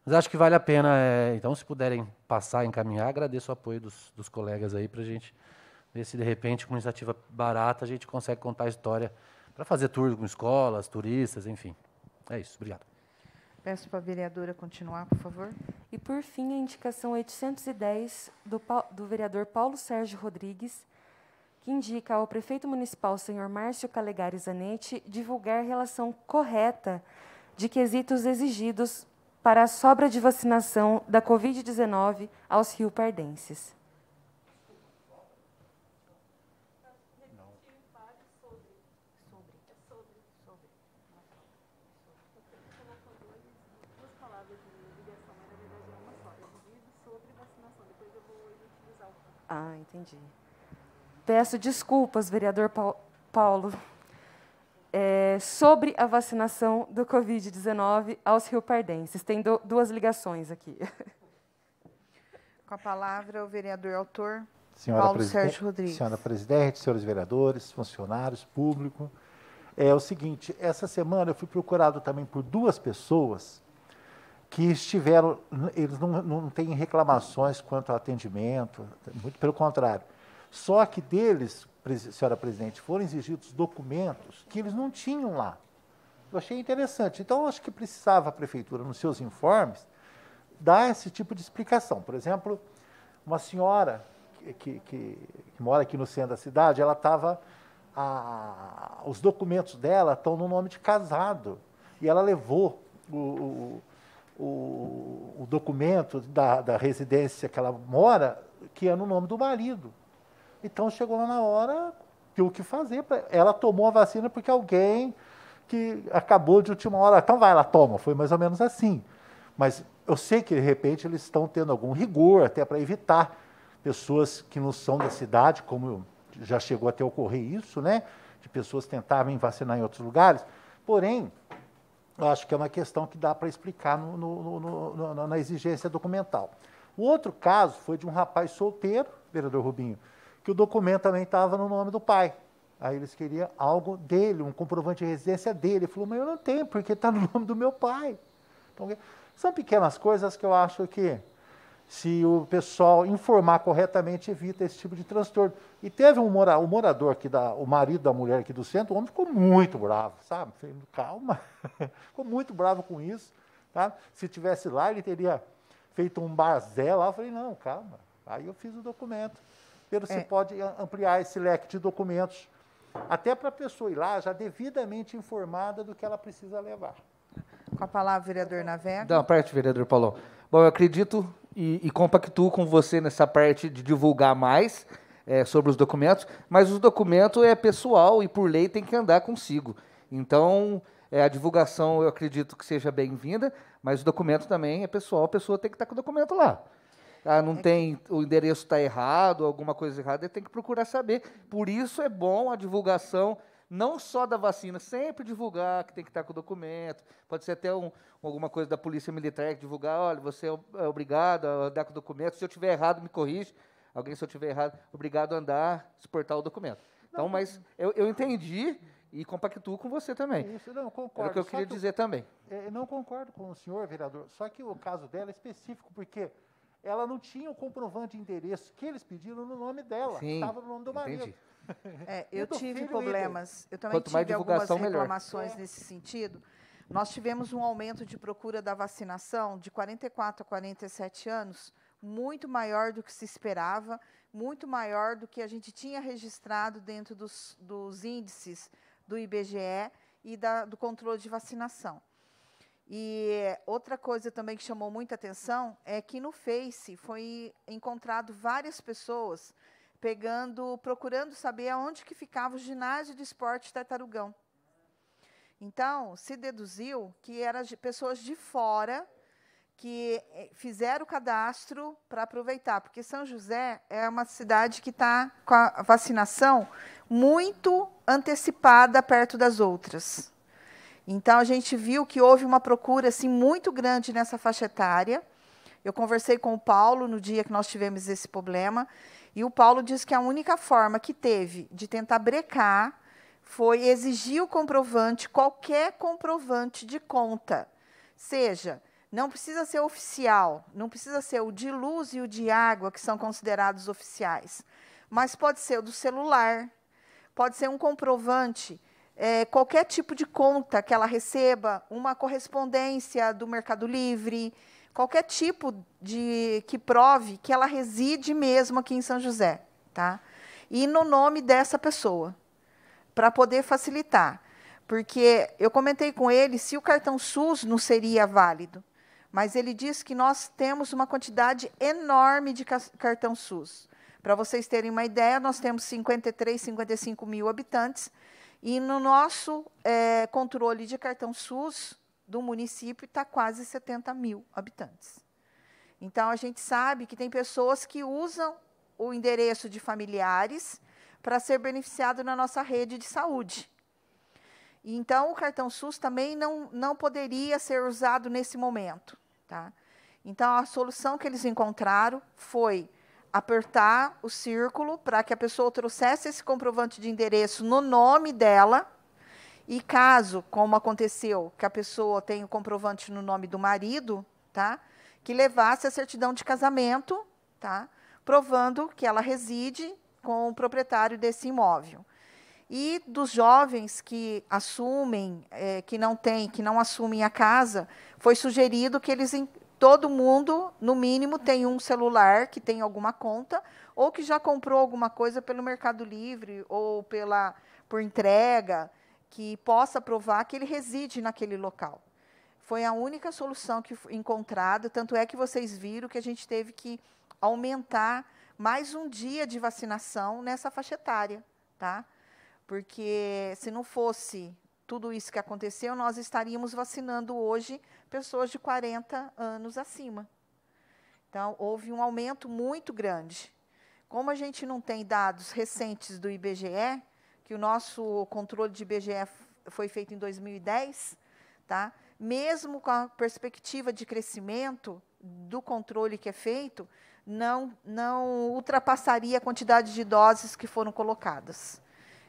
H: Mas acho que vale a pena, é, então, se puderem passar, encaminhar, agradeço o apoio dos, dos colegas aí para a gente ver se, de repente, com iniciativa barata, a gente consegue contar a história para fazer tour com escolas, turistas, enfim. É isso, obrigado.
E: Peço para a vereadora continuar, por favor. E, por fim, a indicação 810 do, do vereador Paulo Sérgio Rodrigues, que indica ao prefeito municipal, senhor Márcio Calegari Zanetti, divulgar relação correta de quesitos exigidos para a sobra de vacinação da Covid-19 aos rio-pardenses. entendi. Peço desculpas, vereador Paulo, é, sobre a vacinação do Covid-19 aos riopardenses. Tem do, duas ligações aqui. [laughs] Com a
A: palavra, o vereador autor,
D: senhora Paulo Sérgio Rodrigues. Senhora presidente, senhores vereadores, funcionários, público. É o seguinte, essa semana eu fui procurado também por duas pessoas que estiveram, eles não, não têm reclamações quanto ao atendimento, muito pelo contrário. Só que deles, senhora presidente, foram exigidos documentos que eles não tinham lá. Eu achei interessante. Então, acho que precisava a prefeitura, nos seus informes, dar esse tipo de explicação. Por exemplo, uma senhora que, que, que, que mora aqui no centro da cidade, ela estava. Os documentos dela estão no nome de casado. E ela levou o, o, o, o documento da, da residência que ela mora, que é no nome do marido. Então chegou lá na hora, que o que fazer. Ela tomou a vacina porque alguém que acabou de última hora, então vai lá, toma. Foi mais ou menos assim. Mas eu sei que, de repente, eles estão tendo algum rigor até para evitar pessoas que não são da cidade, como já chegou até a ocorrer isso, né? De pessoas tentarem vacinar em outros lugares. Porém, eu acho que é uma questão que dá para explicar no, no, no, na exigência documental. O outro caso foi de um rapaz solteiro, vereador Rubinho, que o documento também estava no nome do pai. Aí eles queriam algo dele, um comprovante de residência dele. Ele falou, mas eu não tenho, porque está no nome do meu pai. Então, são pequenas coisas que eu acho que se o pessoal informar corretamente, evita esse tipo de transtorno. E teve um, mora, um morador aqui, da, o marido da mulher aqui do centro, o homem ficou muito bravo, sabe? Calma, [laughs] ficou muito bravo com isso. Tá? Se tivesse lá, ele teria feito um barzé lá. Eu falei, não, calma. Aí eu fiz o documento. pelo é. se pode ampliar esse leque de documentos, até para a pessoa ir lá já devidamente informada do que ela precisa levar. Com a palavra, vereador
A: Navega. Da
F: parte, vereador Paulo Bom, eu acredito e, e compactuo com você nessa parte de divulgar mais é, sobre os documentos, mas o documento é pessoal e por lei tem que andar consigo. Então, é, a divulgação eu acredito que seja bem-vinda, mas o documento também é pessoal, a pessoa tem que estar com o documento lá. Ah, não é tem, o endereço está errado, alguma coisa errada, ele tem que procurar saber. Por isso é bom a divulgação não só da vacina, sempre divulgar que tem que estar com o documento. Pode ser até um, alguma coisa da polícia militar que divulgar, olha, você é, é obrigado a andar com o documento. Se eu tiver errado, me corrige. Alguém, se eu tiver errado, obrigado a andar, suportar o documento. Então, mas eu, eu entendi e compactuo com você
D: também. Isso, não, concordo. Era o que eu queria que, dizer também. É, eu não concordo com o senhor, vereador, só que o caso dela é específico, porque ela não tinha o comprovante de endereço que
A: eles pediram no nome dela, estava no nome do marido. É, [laughs] eu tive problemas. Eu também Quanto tive algumas reclamações nesse sentido. Nós tivemos um aumento de procura da vacinação de 44 a 47 anos muito maior do que se esperava, muito maior do que a gente tinha registrado dentro dos, dos índices do IBGE e da, do controle de vacinação. E outra coisa também que chamou muita atenção é que no Face foi encontrado várias pessoas pegando, procurando saber aonde que ficava o ginásio de esporte Tartarugão. Então, se deduziu que eram pessoas de fora que eh, fizeram o cadastro para aproveitar, porque São José é uma cidade que está com a vacinação muito antecipada perto das outras. Então a gente viu que houve uma procura assim muito grande nessa faixa etária. Eu conversei com o Paulo no dia que nós tivemos esse problema e o Paulo diz que a única forma que teve de tentar brecar foi exigir o comprovante, qualquer comprovante de conta. Seja, não precisa ser oficial, não precisa ser o de luz e o de água que são considerados oficiais, mas pode ser o do celular, pode ser um comprovante, é, qualquer tipo de conta que ela receba, uma correspondência do Mercado Livre, qualquer tipo de que prove que ela reside mesmo aqui em São José, tá? E no nome dessa pessoa, para poder facilitar. Porque eu comentei com ele se o cartão SUS não seria válido, mas ele disse que nós temos uma quantidade enorme de cartão SUS. Para vocês terem uma ideia, nós temos 53, 55 mil habitantes, e no nosso é, controle de cartão SUS, do município está quase 70 mil habitantes. Então, a gente sabe que tem pessoas que usam o endereço de familiares para ser beneficiado na nossa rede de saúde. Então, o cartão SUS também não, não poderia ser usado nesse momento. Tá? Então, a solução que eles encontraram foi apertar o círculo para que a pessoa trouxesse esse comprovante de endereço no nome dela e caso, como aconteceu, que a pessoa tenha o comprovante no nome do marido, tá? Que levasse a certidão de casamento, tá? Provando que ela reside com o proprietário desse imóvel. E dos jovens que assumem, é, que não têm, que não assumem a casa, foi sugerido que eles todo mundo, no mínimo, tem um celular que tem alguma conta ou que já comprou alguma coisa pelo Mercado Livre ou pela por entrega que possa provar que ele reside naquele local. Foi a única solução que foi encontrada, tanto é que vocês viram que a gente teve que aumentar mais um dia de vacinação nessa faixa etária, tá? Porque se não fosse tudo isso que aconteceu, nós estaríamos vacinando hoje pessoas de 40 anos acima. Então, houve um aumento muito grande. Como a gente não tem dados recentes do IBGE, que o nosso controle de IBGE foi feito em 2010, tá? mesmo com a perspectiva de crescimento do controle que é feito, não, não ultrapassaria a quantidade de doses que foram colocadas.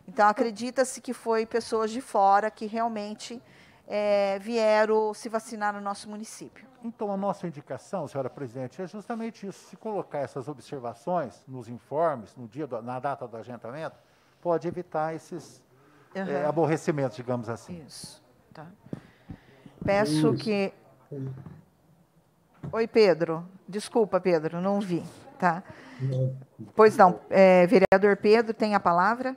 A: Então, acredita-se que foi pessoas de fora que realmente é, vieram se vacinar no nosso município.
D: Então, a nossa indicação, senhora presidente, é justamente isso: se colocar essas observações nos informes, no dia do, na data do agendamento, pode evitar esses uhum. é, aborrecimentos, digamos assim. Isso. Tá. Peço Isso. que.
A: Oi, Pedro. Desculpa, Pedro, não vi. Tá. Não. Pois não. É, vereador Pedro, tem a palavra.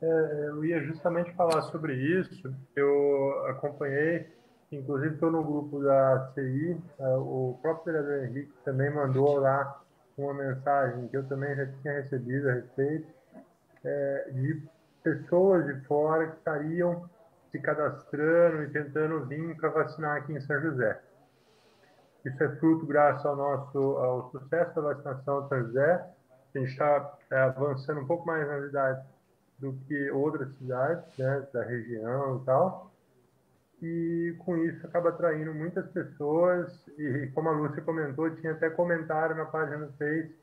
G: É, eu ia justamente falar sobre isso. Eu acompanhei, inclusive estou no grupo da CI, é, o próprio vereador Henrique também mandou lá uma mensagem que eu também já tinha recebido a respeito é, de pessoas de fora que estariam se cadastrando e tentando vir para vacinar aqui em São José. Isso é fruto graças ao nosso ao sucesso da vacinação em São José. A gente está é, avançando um pouco mais na cidade do que outras cidades né, da região e tal. E com isso acaba atraindo muitas pessoas. E como a Lúcia comentou, tinha até comentário na página do Face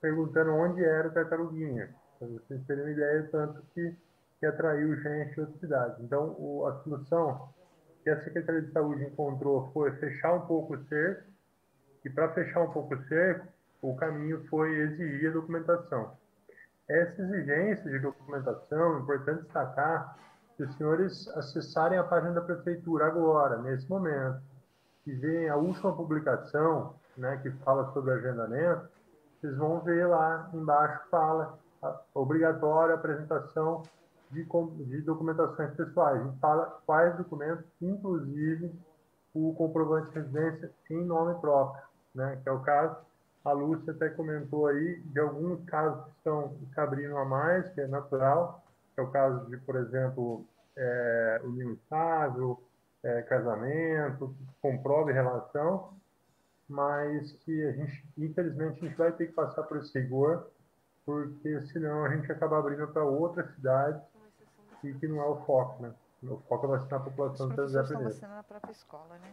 G: perguntando onde era o tartaruguinha para vocês terem uma ideia, tanto que, que atraiu gente de outras cidades. Então, o, a solução que a Secretaria de Saúde encontrou foi fechar um pouco o cerco, e para fechar um pouco o cerco, o caminho foi exigir a documentação. Essa exigência de documentação, é importante destacar, se os senhores acessarem a página da prefeitura agora, nesse momento, e verem a última publicação, né, que fala sobre agendamento, vocês vão ver lá embaixo fala obrigatória a apresentação de, de documentações pessoais, a gente fala quais documentos, inclusive o comprovante de residência em nome próprio, né? que é o caso. A Lúcia até comentou aí de alguns casos que estão se abrindo a mais, que é natural, que é o caso de, por exemplo, é, união estável, é, casamento, comprove relação, mas que a gente, infelizmente, a gente vai ter que passar por esse rigor porque senão a gente acaba abrindo para outra cidade e que não é o foco, né? O foco é vacinar a população do José Primeiro. vacinando
A: na própria escola, né?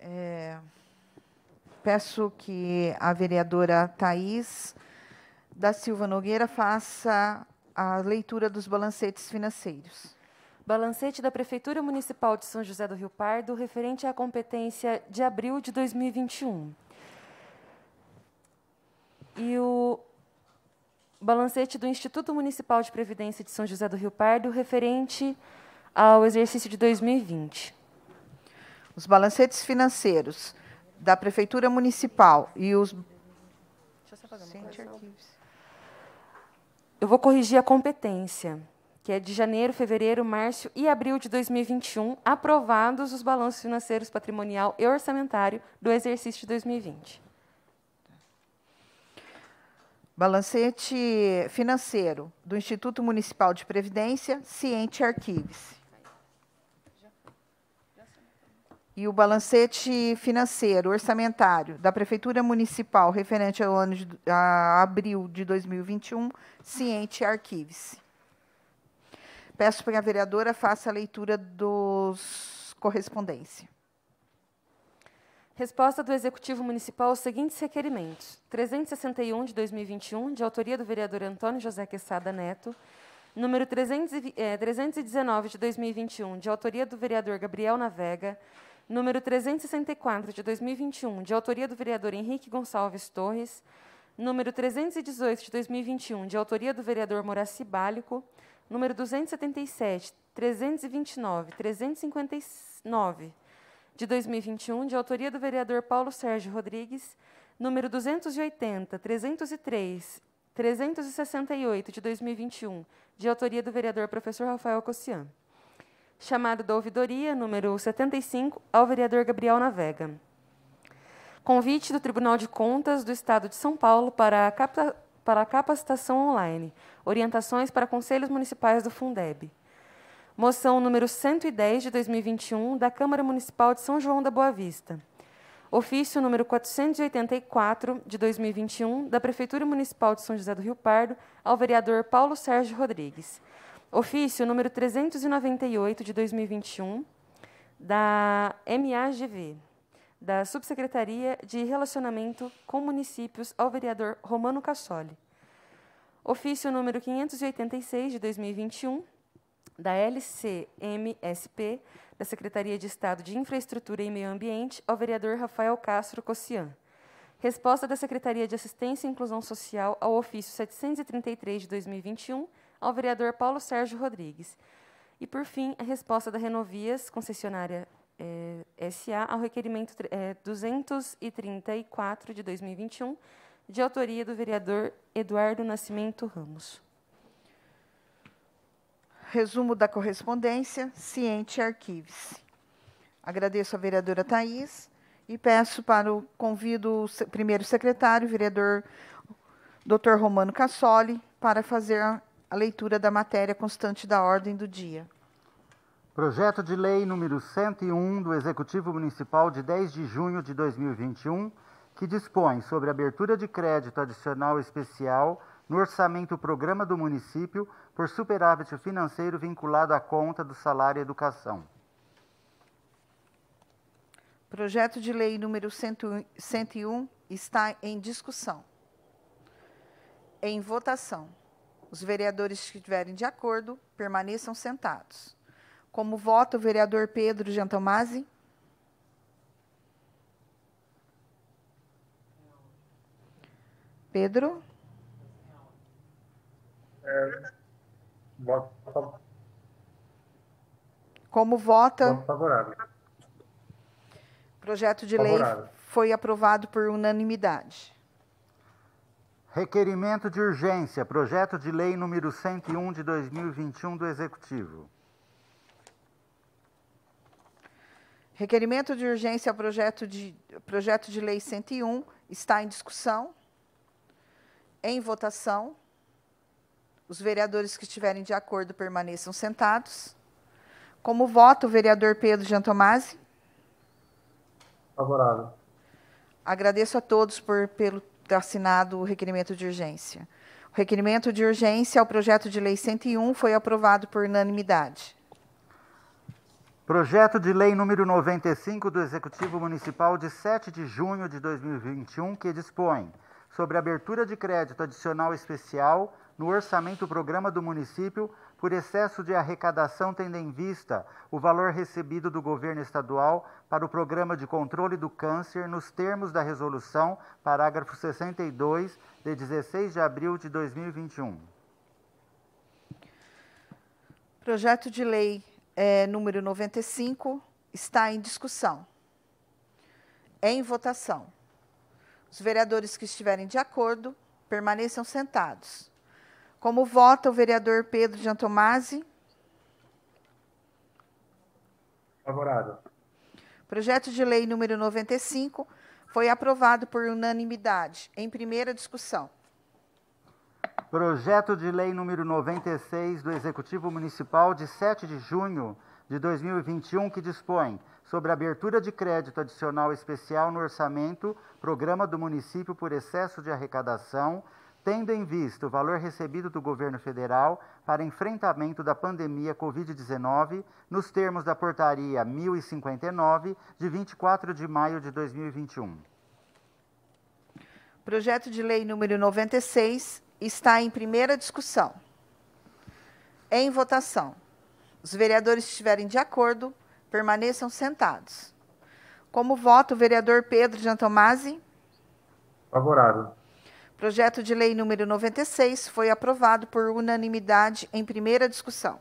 A: É, é, peço que a vereadora Thais da Silva Nogueira faça a leitura
E: dos balancetes financeiros. Balancete da Prefeitura Municipal de São José do Rio Pardo, referente à competência de abril de 2021 e o balancete do Instituto Municipal de Previdência de São José do Rio Pardo, referente ao exercício de 2020.
A: Os balancetes financeiros da Prefeitura Municipal e os. Eu,
E: eu vou corrigir a competência, que é de janeiro, fevereiro, março e abril de 2021, aprovados os balanços financeiros patrimonial e orçamentário do exercício de 2020.
A: Balancete financeiro do Instituto Municipal de Previdência, Ciente Arquivos. E o balancete financeiro orçamentário da Prefeitura Municipal referente ao ano de a abril de 2021, Ciente Arquivos. Peço para a vereadora faça a leitura dos correspondência.
E: Resposta do Executivo Municipal aos seguintes requerimentos. 361 de 2021, de autoria do vereador Antônio José Quesada Neto. Número 300, 319 eh, de 2021, de autoria do vereador Gabriel Navega. Número 364 de 2021, de autoria do vereador Henrique Gonçalves Torres. Número 318 de 2021, de autoria do vereador Moraci Bálico. Número 277, 329, 359 de 2021, de autoria do vereador Paulo Sérgio Rodrigues, número 280, 303, 368 de 2021, de autoria do vereador professor Rafael Cossian. Chamado da ouvidoria, número 75, ao vereador Gabriel Navega. Convite do Tribunal de Contas do Estado de São Paulo para a, para a capacitação online. Orientações para conselhos municipais do Fundeb moção número 110 de 2021 da Câmara Municipal de São João da Boa Vista. Ofício número 484 de 2021 da Prefeitura Municipal de São José do Rio Pardo ao vereador Paulo Sérgio Rodrigues. Ofício número 398 de 2021 da MAGV, da Subsecretaria de Relacionamento com Municípios ao vereador Romano Cassoli. Ofício número 586 de 2021 da LCMSP, da Secretaria de Estado de Infraestrutura e Meio Ambiente, ao vereador Rafael Castro Cossian. Resposta da Secretaria de Assistência e Inclusão Social ao ofício 733 de 2021, ao vereador Paulo Sérgio Rodrigues. E, por fim, a resposta da Renovias, concessionária eh, SA, ao requerimento 234 eh, de 2021, de autoria do vereador Eduardo Nascimento Ramos resumo da correspondência, ciente arquive-se.
A: Agradeço a vereadora Thais e peço para o convido o primeiro secretário, o vereador Dr. Romano Cassoli, para fazer a leitura da matéria constante da ordem do dia.
C: Projeto de Lei número 101 do Executivo Municipal de 10 de junho de 2021, que dispõe sobre abertura de crédito adicional especial no orçamento o programa do município por superávit financeiro vinculado à conta do salário e educação.
A: Projeto de lei número 101 está em discussão. Em votação. Os vereadores que estiverem de acordo permaneçam sentados. Como vota o vereador Pedro Gentomazzi? Pedro?
G: É, voto
A: Como vota? Voto favorável. Projeto de favorável. lei foi aprovado por unanimidade.
C: Requerimento de urgência, projeto de lei número 101 de 2021 do Executivo.
A: Requerimento de urgência, projeto de, projeto de lei 101, está em discussão, em votação. Os vereadores que estiverem de acordo permaneçam sentados. Como voto, o vereador Pedro Giantomazzi? Favorável. Agradeço a todos por pelo assinado o requerimento de urgência. O requerimento de urgência ao projeto de lei 101 foi aprovado por unanimidade.
C: Projeto de Lei número 95 do Executivo Municipal de 7 de junho de 2021, que dispõe sobre abertura de crédito adicional especial no orçamento programa do município por excesso de arrecadação, tendo em vista o valor recebido do governo estadual para o programa de controle do câncer, nos termos da resolução, parágrafo 62, de 16 de abril de 2021.
A: Projeto de lei é, número 95 está em discussão. É em votação. Os vereadores que estiverem de acordo permaneçam sentados. Como vota o vereador Pedro Giantomazzi? Favorável. Projeto de lei número 95 foi aprovado por unanimidade em primeira discussão.
C: Projeto de lei número 96 do Executivo Municipal de 7 de junho de 2021 que dispõe sobre abertura de crédito adicional especial no orçamento, programa do município por excesso de arrecadação tendo em vista o valor recebido do governo federal para enfrentamento da pandemia Covid-19, nos termos da portaria 1059, de 24 de maio de 2021.
A: Projeto de lei número 96 está em primeira discussão. Em votação. Os vereadores estiverem de acordo, permaneçam sentados. Como vota o vereador Pedro Giantomazzi?
G: Favorável.
A: Projeto de Lei número 96 foi aprovado por unanimidade em primeira discussão.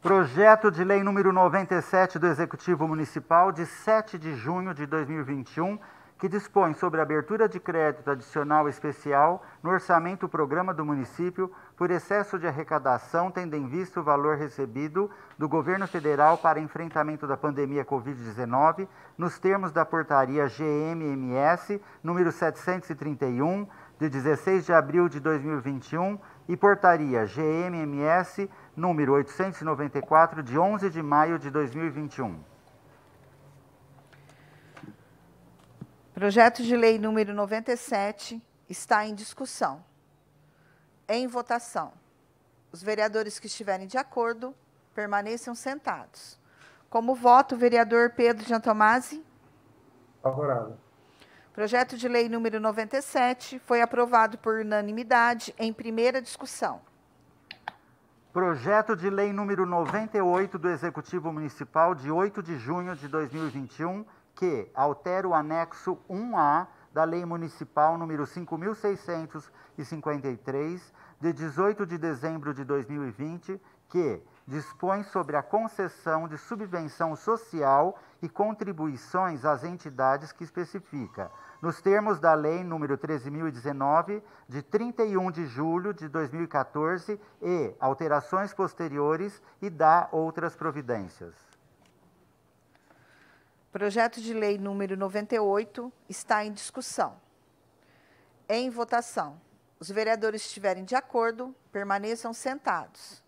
C: Projeto de Lei número 97 do Executivo Municipal de 7 de junho de 2021 que dispõe sobre abertura de crédito adicional especial no orçamento programa do município por excesso de arrecadação, tendo em vista o valor recebido do governo federal para enfrentamento da pandemia COVID-19, nos termos da portaria GMMS número 731 de 16 de abril de 2021 e portaria GMMS número 894 de 11 de maio de 2021.
A: Projeto de lei número 97 está em discussão, em votação. Os vereadores que estiverem de acordo permaneçam sentados. Como voto, o vereador Pedro Giantomazzi? Favorável. Projeto de lei número 97 foi aprovado por unanimidade em primeira discussão.
C: Projeto de lei número 98 do Executivo Municipal de 8 de junho de 2021 que altera o anexo 1A da Lei Municipal número 5653 de 18 de dezembro de 2020, que dispõe sobre a concessão de subvenção social e contribuições às entidades que especifica, nos termos da Lei número 13019 de 31 de julho de 2014 e alterações posteriores e dá outras providências.
A: Projeto de lei número 98 está em discussão. Em votação. Os vereadores estiverem de acordo, permaneçam sentados.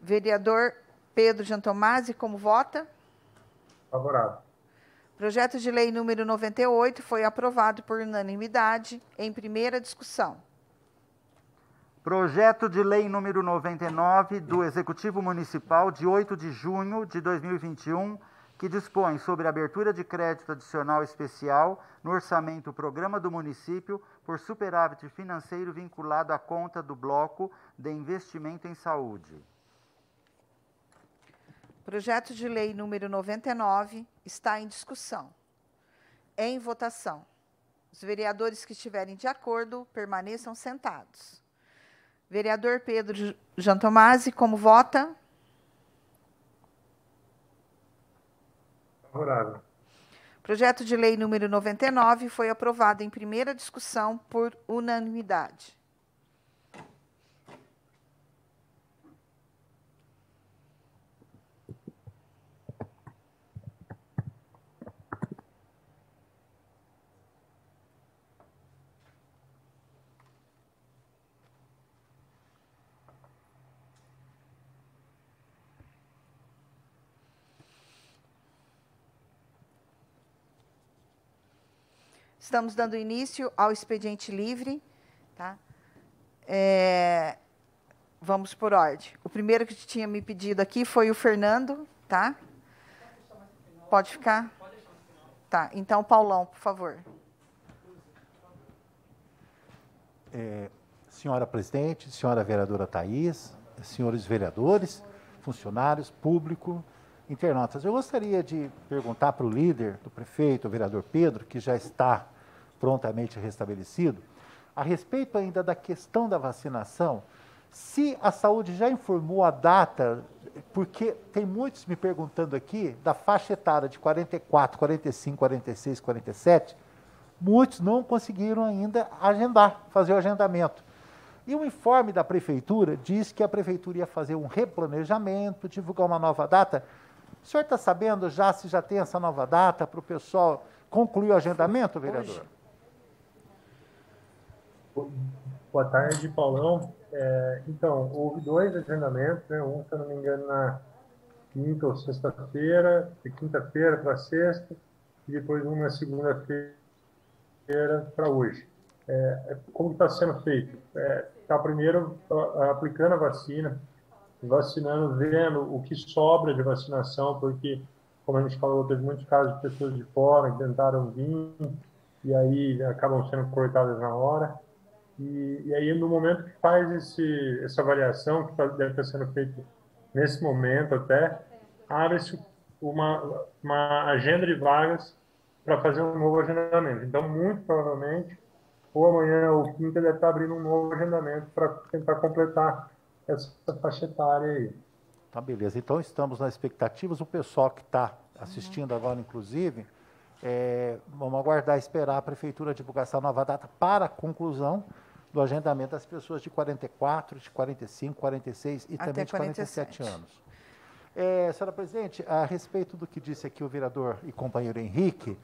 A: Vereador Pedro Giantomazzi, como vota? Favorável. Projeto de lei número 98 foi aprovado por unanimidade em primeira discussão.
C: Projeto de Lei número 99 do Executivo Municipal de 8 de junho de 2021 que dispõe sobre abertura de crédito adicional especial no orçamento programa do município por superávit financeiro vinculado à conta do bloco de investimento em saúde.
A: Projeto de lei número 99 está em discussão. Em votação. Os vereadores que estiverem de acordo permaneçam sentados. Vereador Pedro Jantomazzi, como vota? Favorável. Projeto de lei número 99 foi aprovado em primeira discussão por unanimidade. Estamos dando início ao expediente livre. Tá? É, vamos por ordem. O primeiro que tinha me pedido aqui foi o Fernando, tá? Pode ficar? Tá. Então, Paulão, por favor.
D: É, senhora presidente, senhora vereadora Thais, senhores vereadores, funcionários, público, internautas. Eu gostaria de perguntar para o líder do prefeito, o vereador Pedro, que já está prontamente restabelecido, a respeito ainda da questão da vacinação, se a saúde já informou a data, porque tem muitos me perguntando aqui da faixa etária de 44, 45, 46, 47, muitos não conseguiram ainda agendar, fazer o agendamento. E o informe da prefeitura diz que a prefeitura ia fazer um replanejamento, divulgar uma nova data. O senhor está sabendo já se já tem essa nova data para o pessoal concluir o agendamento, vereador? Hoje.
G: Boa tarde, Paulão. É, então, houve dois agendamentos, né? um, se não me engano, na quinta ou sexta-feira, de quinta-feira para sexta, e depois um na segunda-feira para hoje. É, é como está sendo feito? Está é, tá primeiro aplicando a vacina, vacinando, vendo o que sobra de vacinação, porque, como a gente falou, teve muitos casos de pessoas de fora que tentaram vir, e aí acabam sendo cortadas na hora. E, e aí, no momento que faz esse, essa avaliação, que tá, deve estar sendo feita nesse momento até, abre-se uma, uma agenda de vagas para fazer um novo agendamento. Então, muito provavelmente, ou amanhã ou quinta, deve estar abrindo um novo agendamento para tentar completar
D: essa faixa etária aí. Tá, beleza. Então, estamos nas expectativas. O pessoal que está assistindo uhum. agora, inclusive, é, vamos aguardar esperar a Prefeitura divulgar essa nova data para a conclusão do agendamento das pessoas de 44, de 45, 46 e Até também de 47, 47 anos. É, senhora presidente, a respeito do que disse aqui o vereador e companheiro Henrique,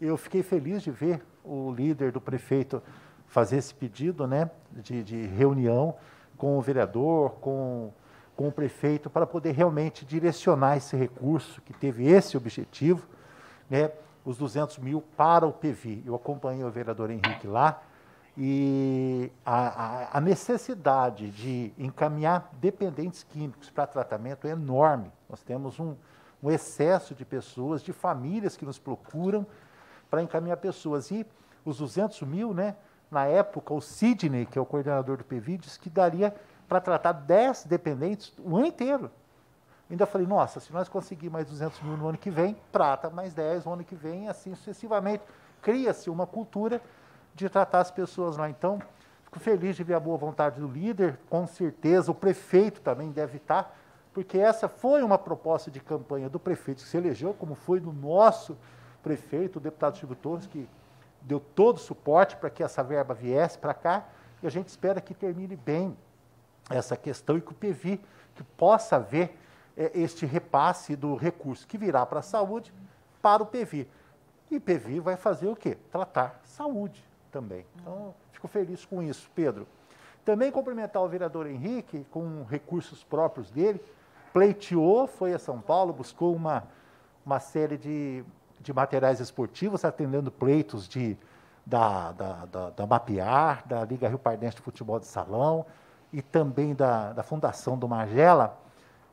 D: eu fiquei feliz de ver o líder do prefeito fazer esse pedido né, de, de reunião com o vereador, com, com o prefeito, para poder realmente direcionar esse recurso que teve esse objetivo, né, os 200 mil para o PV. Eu acompanhei o vereador Henrique lá, e a, a, a necessidade de encaminhar dependentes químicos para tratamento é enorme. Nós temos um, um excesso de pessoas, de famílias que nos procuram para encaminhar pessoas. E os 200 mil, né, na época, o Sidney, que é o coordenador do PV, disse que daria para tratar 10 dependentes o ano inteiro. Ainda falei, nossa, se nós conseguirmos mais 200 mil no ano que vem, trata mais 10 no ano que vem, assim sucessivamente. Cria-se uma cultura de tratar as pessoas lá. Então, fico feliz de ver a boa vontade do líder, com certeza, o prefeito também deve estar, porque essa foi uma proposta de campanha do prefeito que se elegeu, como foi do nosso prefeito, o deputado Chico Torres, que deu todo o suporte para que essa verba viesse para cá, e a gente espera que termine bem essa questão e que o PVI que possa haver é, este repasse do recurso que virá para a saúde para o PV, E PV vai fazer o quê? Tratar saúde também. Então, fico feliz com isso, Pedro. Também cumprimentar o vereador Henrique, com recursos próprios dele, pleiteou, foi a São Paulo, buscou uma, uma série de, de materiais esportivos, atendendo pleitos de, da, da, da, da MAPIAR, da Liga Rio Pardense de Futebol de Salão e também da, da Fundação do Magela,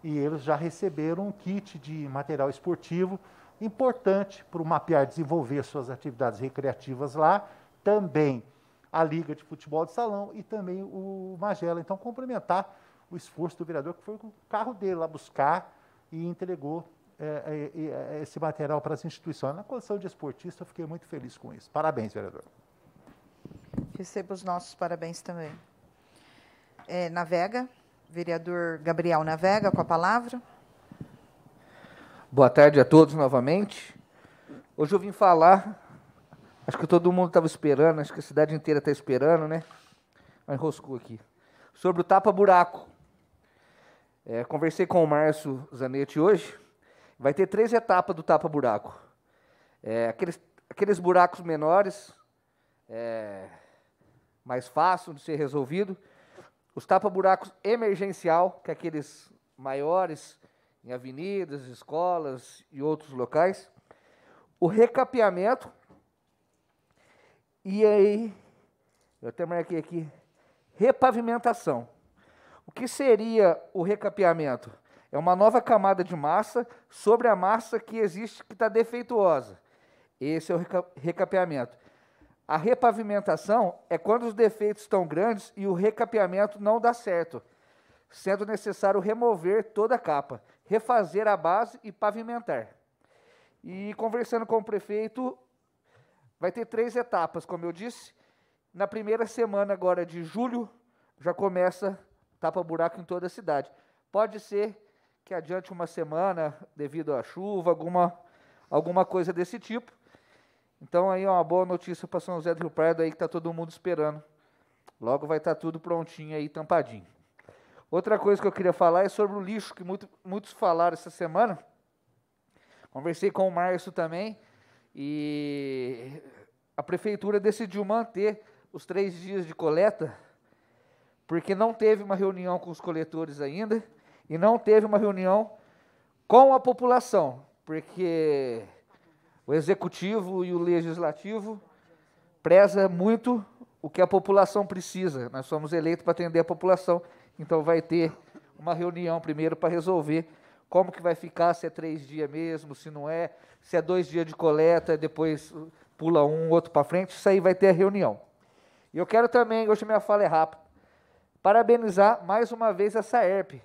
D: e eles já receberam um kit de material esportivo importante para o MAPIAR desenvolver suas atividades recreativas lá também a Liga de Futebol de Salão e também o Magela. Então, complementar o esforço do vereador, que foi com o carro dele lá buscar e entregou é, é, é esse material para as instituições. Na condição de esportista, eu fiquei muito feliz com isso. Parabéns, vereador.
A: Recebo os nossos parabéns também. É, Navega, vereador Gabriel Navega, com a palavra.
F: Boa tarde a todos novamente. Hoje eu vim falar Acho que todo mundo estava esperando, acho que a cidade inteira está esperando, né? Mas enroscou aqui. Sobre o tapa-buraco. É, conversei com o Márcio Zanetti hoje. Vai ter três etapas do tapa-buraco. É, aqueles, aqueles buracos menores, é, mais fácil de ser resolvido. Os tapa-buracos emergencial, que é aqueles maiores em avenidas, escolas e outros locais. O recapeamento, e aí, eu até marquei aqui, repavimentação. O que seria o recapeamento? É uma nova camada de massa sobre a massa que existe que está defeituosa. Esse é o reca recapeamento. A repavimentação é quando os defeitos estão grandes e o recapeamento não dá certo, sendo necessário remover toda a capa, refazer a base e pavimentar. E conversando com o prefeito, Vai ter três etapas, como eu disse. Na primeira semana agora de julho, já começa tapa-buraco em toda a cidade. Pode ser que adiante uma semana devido à chuva, alguma, alguma coisa desse tipo. Então aí é uma boa notícia para São José do Rio Pardo aí que está todo mundo esperando. Logo vai estar tá tudo prontinho aí, tampadinho. Outra coisa que eu queria falar é sobre o lixo que muito, muitos falaram essa semana. Conversei com o Márcio também. E a prefeitura decidiu manter os três dias de coleta, porque não teve uma reunião com os coletores ainda e não teve uma reunião com a população, porque o executivo e o legislativo preza muito o que a população precisa. Nós somos eleitos para atender a população, então vai ter uma reunião primeiro para resolver como que vai ficar, se é três dias mesmo, se não é, se é dois dias de coleta, depois pula um, outro para frente, isso aí vai ter a reunião. E eu quero também, hoje minha fala é rápida, parabenizar mais uma vez essa ERP,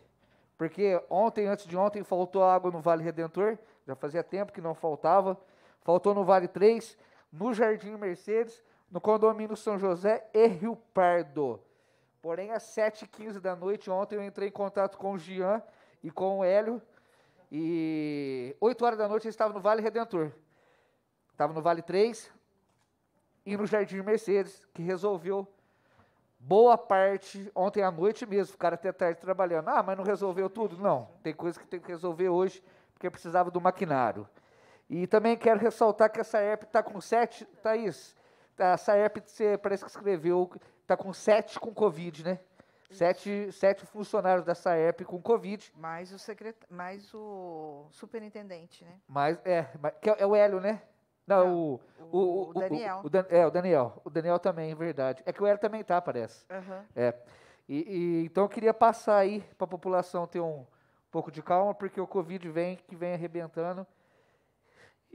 F: porque ontem, antes de ontem, faltou água no Vale Redentor, já fazia tempo que não faltava, faltou no Vale 3, no Jardim Mercedes, no condomínio São José e Rio Pardo. Porém, às 7h15 da noite, ontem, eu entrei em contato com o Gian e com o Hélio, e 8 horas da noite eu estava no Vale Redentor. Estava no Vale 3 e no Jardim Mercedes, que resolveu boa parte ontem à noite mesmo. Ficaram até tarde trabalhando. Ah, mas não resolveu tudo? Não, tem coisa que tem que resolver hoje, porque precisava do maquinário. E também quero ressaltar que essa ERP está com sete, Thaís, essa ERP você parece que escreveu, está com sete com Covid, né? Sete, sete funcionários da SAEP com Covid.
A: Mais o, secret... mais o superintendente, né?
F: Mais, é, que é, é, o Hélio, né? Não, é Não o, o, o, o, Daniel. Dan, é, o Daniel. O Daniel também, é verdade. É que o Hélio também tá, parece. Uhum. É. E, e, então eu queria passar aí para a população ter um pouco de calma, porque o Covid vem, que vem arrebentando.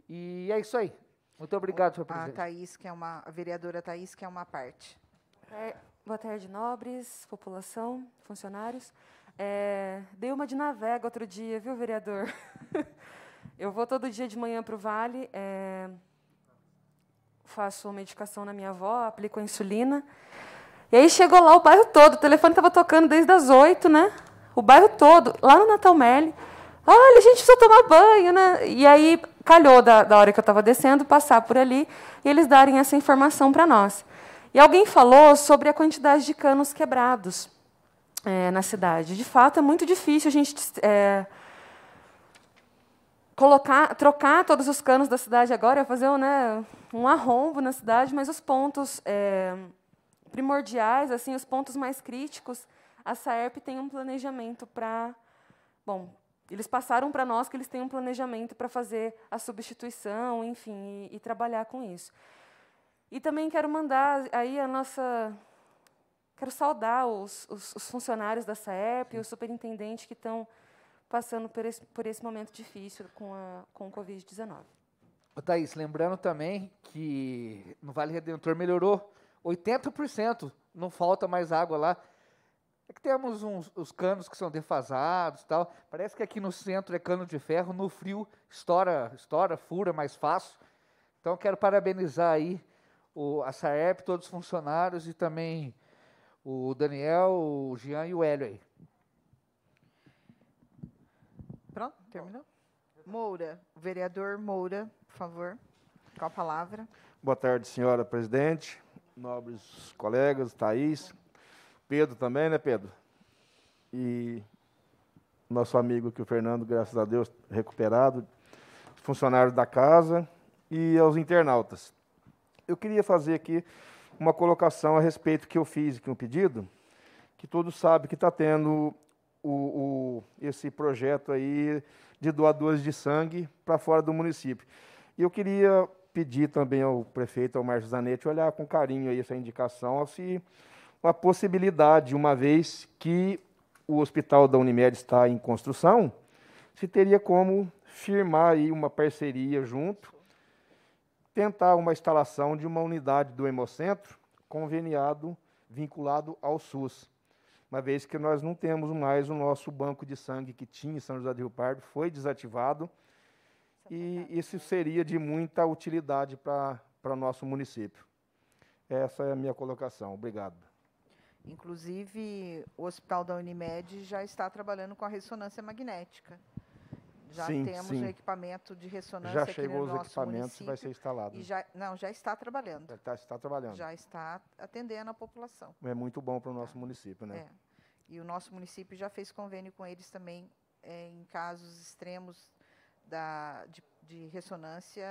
F: E é isso aí. Muito obrigado, senhor presidente. A
A: Thaís, que é uma, a vereadora
E: Thaís, que é uma parte. É, Boa tarde, nobres, população, funcionários. É, dei uma de navega outro dia, viu, vereador? [laughs] eu vou todo dia de manhã para o Vale, é, faço medicação na minha avó, aplico a insulina. E aí chegou lá o bairro todo, o telefone estava tocando desde as oito, né? O bairro todo, lá no Natal Melli, Olha, a gente precisa tomar banho, né? E aí calhou da, da hora que eu estava descendo, passar por ali e eles darem essa informação para nós. E alguém falou sobre a quantidade de canos quebrados é, na cidade. De fato, é muito difícil a gente é, colocar, trocar todos os canos da cidade agora, fazer um, né, um arrombo na cidade, mas os pontos é, primordiais, assim, os pontos mais críticos, a Saerp tem um planejamento para, bom, eles passaram para nós que eles têm um planejamento para fazer a substituição, enfim, e, e trabalhar com isso. E também quero mandar aí a nossa. Quero saudar os, os, os funcionários da SAEP, o superintendente que estão passando por esse, por esse momento difícil com, a, com o Covid-19.
F: Thaís, lembrando também que no Vale Redentor melhorou 80%, não falta mais água lá. É que temos uns, os canos que são defasados tal. Parece que aqui no centro é cano de ferro, no frio estoura, estoura, fura mais fácil. Então quero parabenizar aí o, a Saerp, todos os funcionários e também o Daniel, o Jean e o Hélio aí.
A: Pronto, terminou? Moura, vereador Moura, por favor, com a palavra.
J: Boa tarde, senhora presidente, nobres colegas, Thaís, Pedro também, né, Pedro? E nosso amigo aqui, o Fernando, graças a Deus, recuperado, funcionários da casa e aos internautas. Eu queria fazer aqui uma colocação a respeito que eu fiz aqui um pedido, que todos sabem que está tendo o, o, esse projeto aí de doadores de sangue para fora do município. E eu queria pedir também ao prefeito, ao Márcio Zanetti, olhar com carinho aí essa indicação, se assim, uma possibilidade, uma vez que o hospital da Unimed está em construção, se teria como firmar aí uma parceria junto tentar uma instalação de uma unidade do Hemocentro conveniado, vinculado ao SUS, uma vez que nós não temos mais o nosso banco de sangue que tinha em São José do Rio Pardo, foi desativado, é e isso seria de muita utilidade para o nosso município. Essa é a minha colocação. Obrigado.
A: Inclusive, o Hospital da Unimed já está trabalhando com a ressonância magnética.
J: Já sim, temos sim.
A: equipamento de ressonância já chegou no os equipamentos vai ser instalado. E já, não, já está trabalhando. Já
J: está, está trabalhando. Já
A: está atendendo a população.
J: É muito bom para o nosso tá. município, né? É.
A: E o nosso município já fez convênio com eles também é, em casos extremos da, de, de ressonância,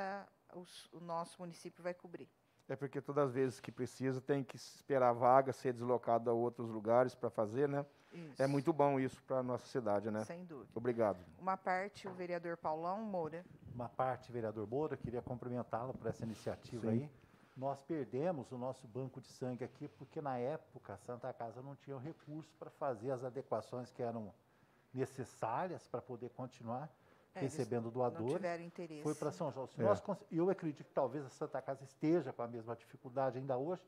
A: os, o nosso município vai cobrir.
J: É porque todas as vezes que precisa tem que esperar vaga, ser deslocado a outros lugares para fazer, né? Isso. É muito bom isso para a nossa cidade, né? Sem dúvida. Obrigado.
A: Uma parte, o vereador Paulão Moura.
D: Uma parte, vereador Moura, queria cumprimentá-lo por essa iniciativa Sim. aí. Nós perdemos o nosso banco de sangue aqui porque, na época, a Santa Casa não tinha o recurso para fazer as adequações que eram necessárias para poder continuar é, recebendo doadores. Não tiveram
A: interesse. Foi para São
D: João. É. eu acredito que talvez a Santa Casa esteja com a mesma dificuldade ainda hoje.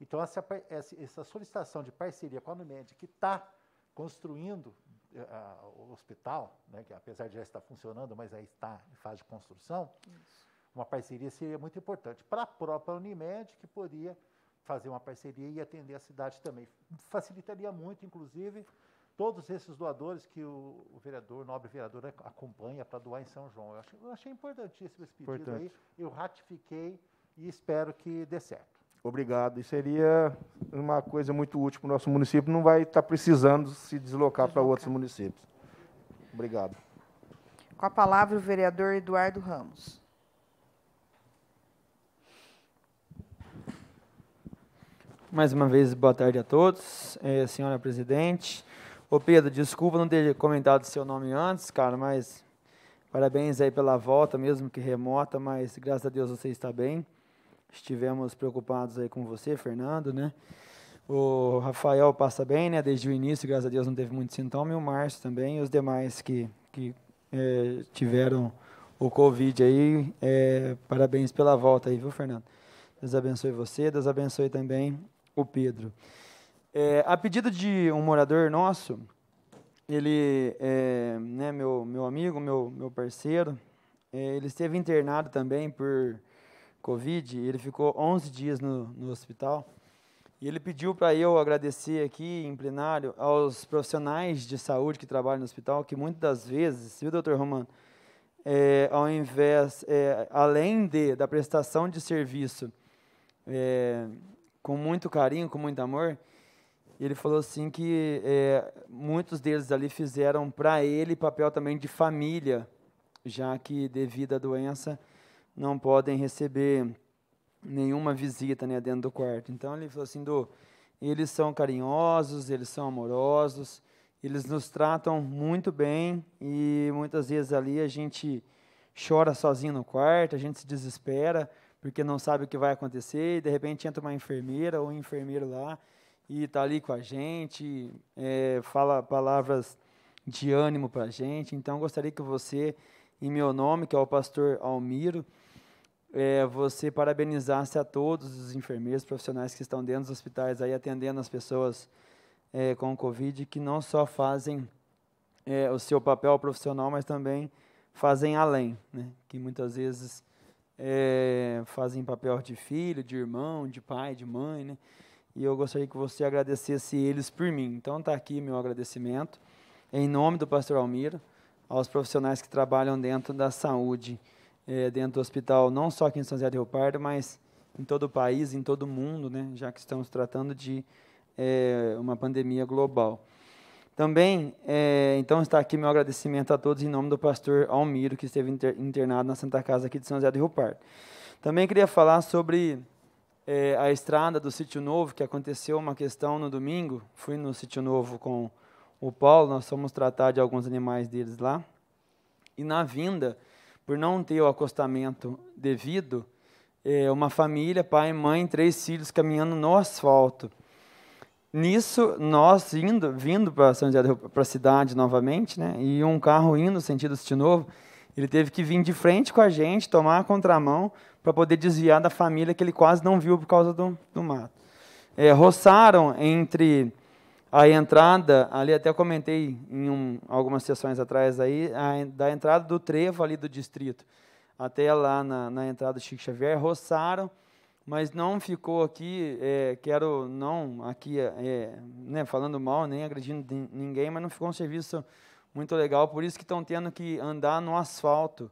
D: Então, essa, essa solicitação de parceria com a Unimed que está construindo uh, o hospital, né, que apesar de já estar funcionando, mas aí está em fase de construção, Isso. uma parceria seria muito importante para a própria Unimed, que poderia fazer uma parceria e atender a cidade também. Facilitaria muito, inclusive, todos esses doadores que o, o vereador, o nobre vereador, acompanha para doar em São João. Eu achei, eu achei importantíssimo esse pedido Importante. aí, eu ratifiquei e espero que dê certo.
J: Obrigado. E seria uma coisa muito útil para o nosso município, não vai estar precisando se deslocar para outros municípios. Obrigado.
A: Com a palavra o vereador Eduardo Ramos.
I: Mais uma vez, boa tarde a todos. É, senhora presidente. Ô Pedro, desculpa não ter comentado seu nome antes, cara, mas parabéns aí pela volta, mesmo que remota, mas graças a Deus você está bem estivemos preocupados aí com você, Fernando, né? O Rafael passa bem, né? Desde o início, graças a Deus, não teve muito sintoma. E o Márcio também, e os demais que, que é, tiveram o Covid aí. É, parabéns pela volta aí, viu, Fernando? Deus abençoe você, Deus abençoe também o Pedro. É, a pedido de um morador nosso, ele, é, né, meu, meu amigo, meu, meu parceiro, é, ele esteve internado também por Covid, ele ficou 11 dias no, no hospital. E ele pediu para eu agradecer aqui em plenário aos profissionais de saúde que trabalham no hospital, que muitas das vezes, viu, doutor Romano, é, ao invés, é, além de, da prestação de serviço é, com muito carinho, com muito amor, ele falou assim que é, muitos deles ali fizeram para ele papel também de família, já que devido à doença não podem receber nenhuma visita né, dentro do quarto. Então ele falou assim: do, eles são carinhosos, eles são amorosos, eles nos tratam muito bem e muitas vezes ali a gente chora sozinho no quarto, a gente se desespera porque não sabe o que vai acontecer e de repente entra uma enfermeira ou um enfermeiro lá e está ali com a gente, é, fala palavras de ânimo para a gente. Então gostaria que você, em meu nome, que é o pastor Almiro, é, você parabenizasse a todos os enfermeiros profissionais que estão dentro dos hospitais aí atendendo as pessoas é, com Covid, que não só fazem é, o seu papel profissional, mas também fazem além, né? que muitas vezes é, fazem papel de filho, de irmão, de pai, de mãe, né? e eu gostaria que você agradecesse eles por mim. Então está aqui meu agradecimento, em nome do pastor Almiro, aos profissionais que trabalham dentro da saúde é, dentro do hospital, não só aqui em São José do Rio Pardo, mas em todo o país, em todo o mundo, né, já que estamos tratando de é, uma pandemia global. Também, é, então, está aqui meu agradecimento a todos em nome do pastor Almiro, que esteve inter, internado na Santa Casa aqui de São José do Rio Pardo. Também queria falar sobre é, a estrada do Sítio Novo, que aconteceu uma questão no domingo. Fui no Sítio Novo com o Paulo, nós fomos tratar de alguns animais deles lá. E na vinda, por não ter o acostamento devido, é, uma família, pai, mãe, três filhos caminhando no asfalto. Nisso, nós indo, vindo para São José para a cidade novamente, né? E um carro indo no sentido de novo, ele teve que vir de frente com a gente, tomar a contramão para poder desviar da família que ele quase não viu por causa do, do mato. É, roçaram entre a entrada, ali até comentei em um, algumas sessões atrás aí, a, da entrada do trevo ali do distrito até lá na, na entrada do Chico Xavier, roçaram, mas não ficou aqui, é, quero não aqui, é, né, falando mal, nem agredindo ninguém, mas não ficou um serviço muito legal, por isso que estão tendo que andar no asfalto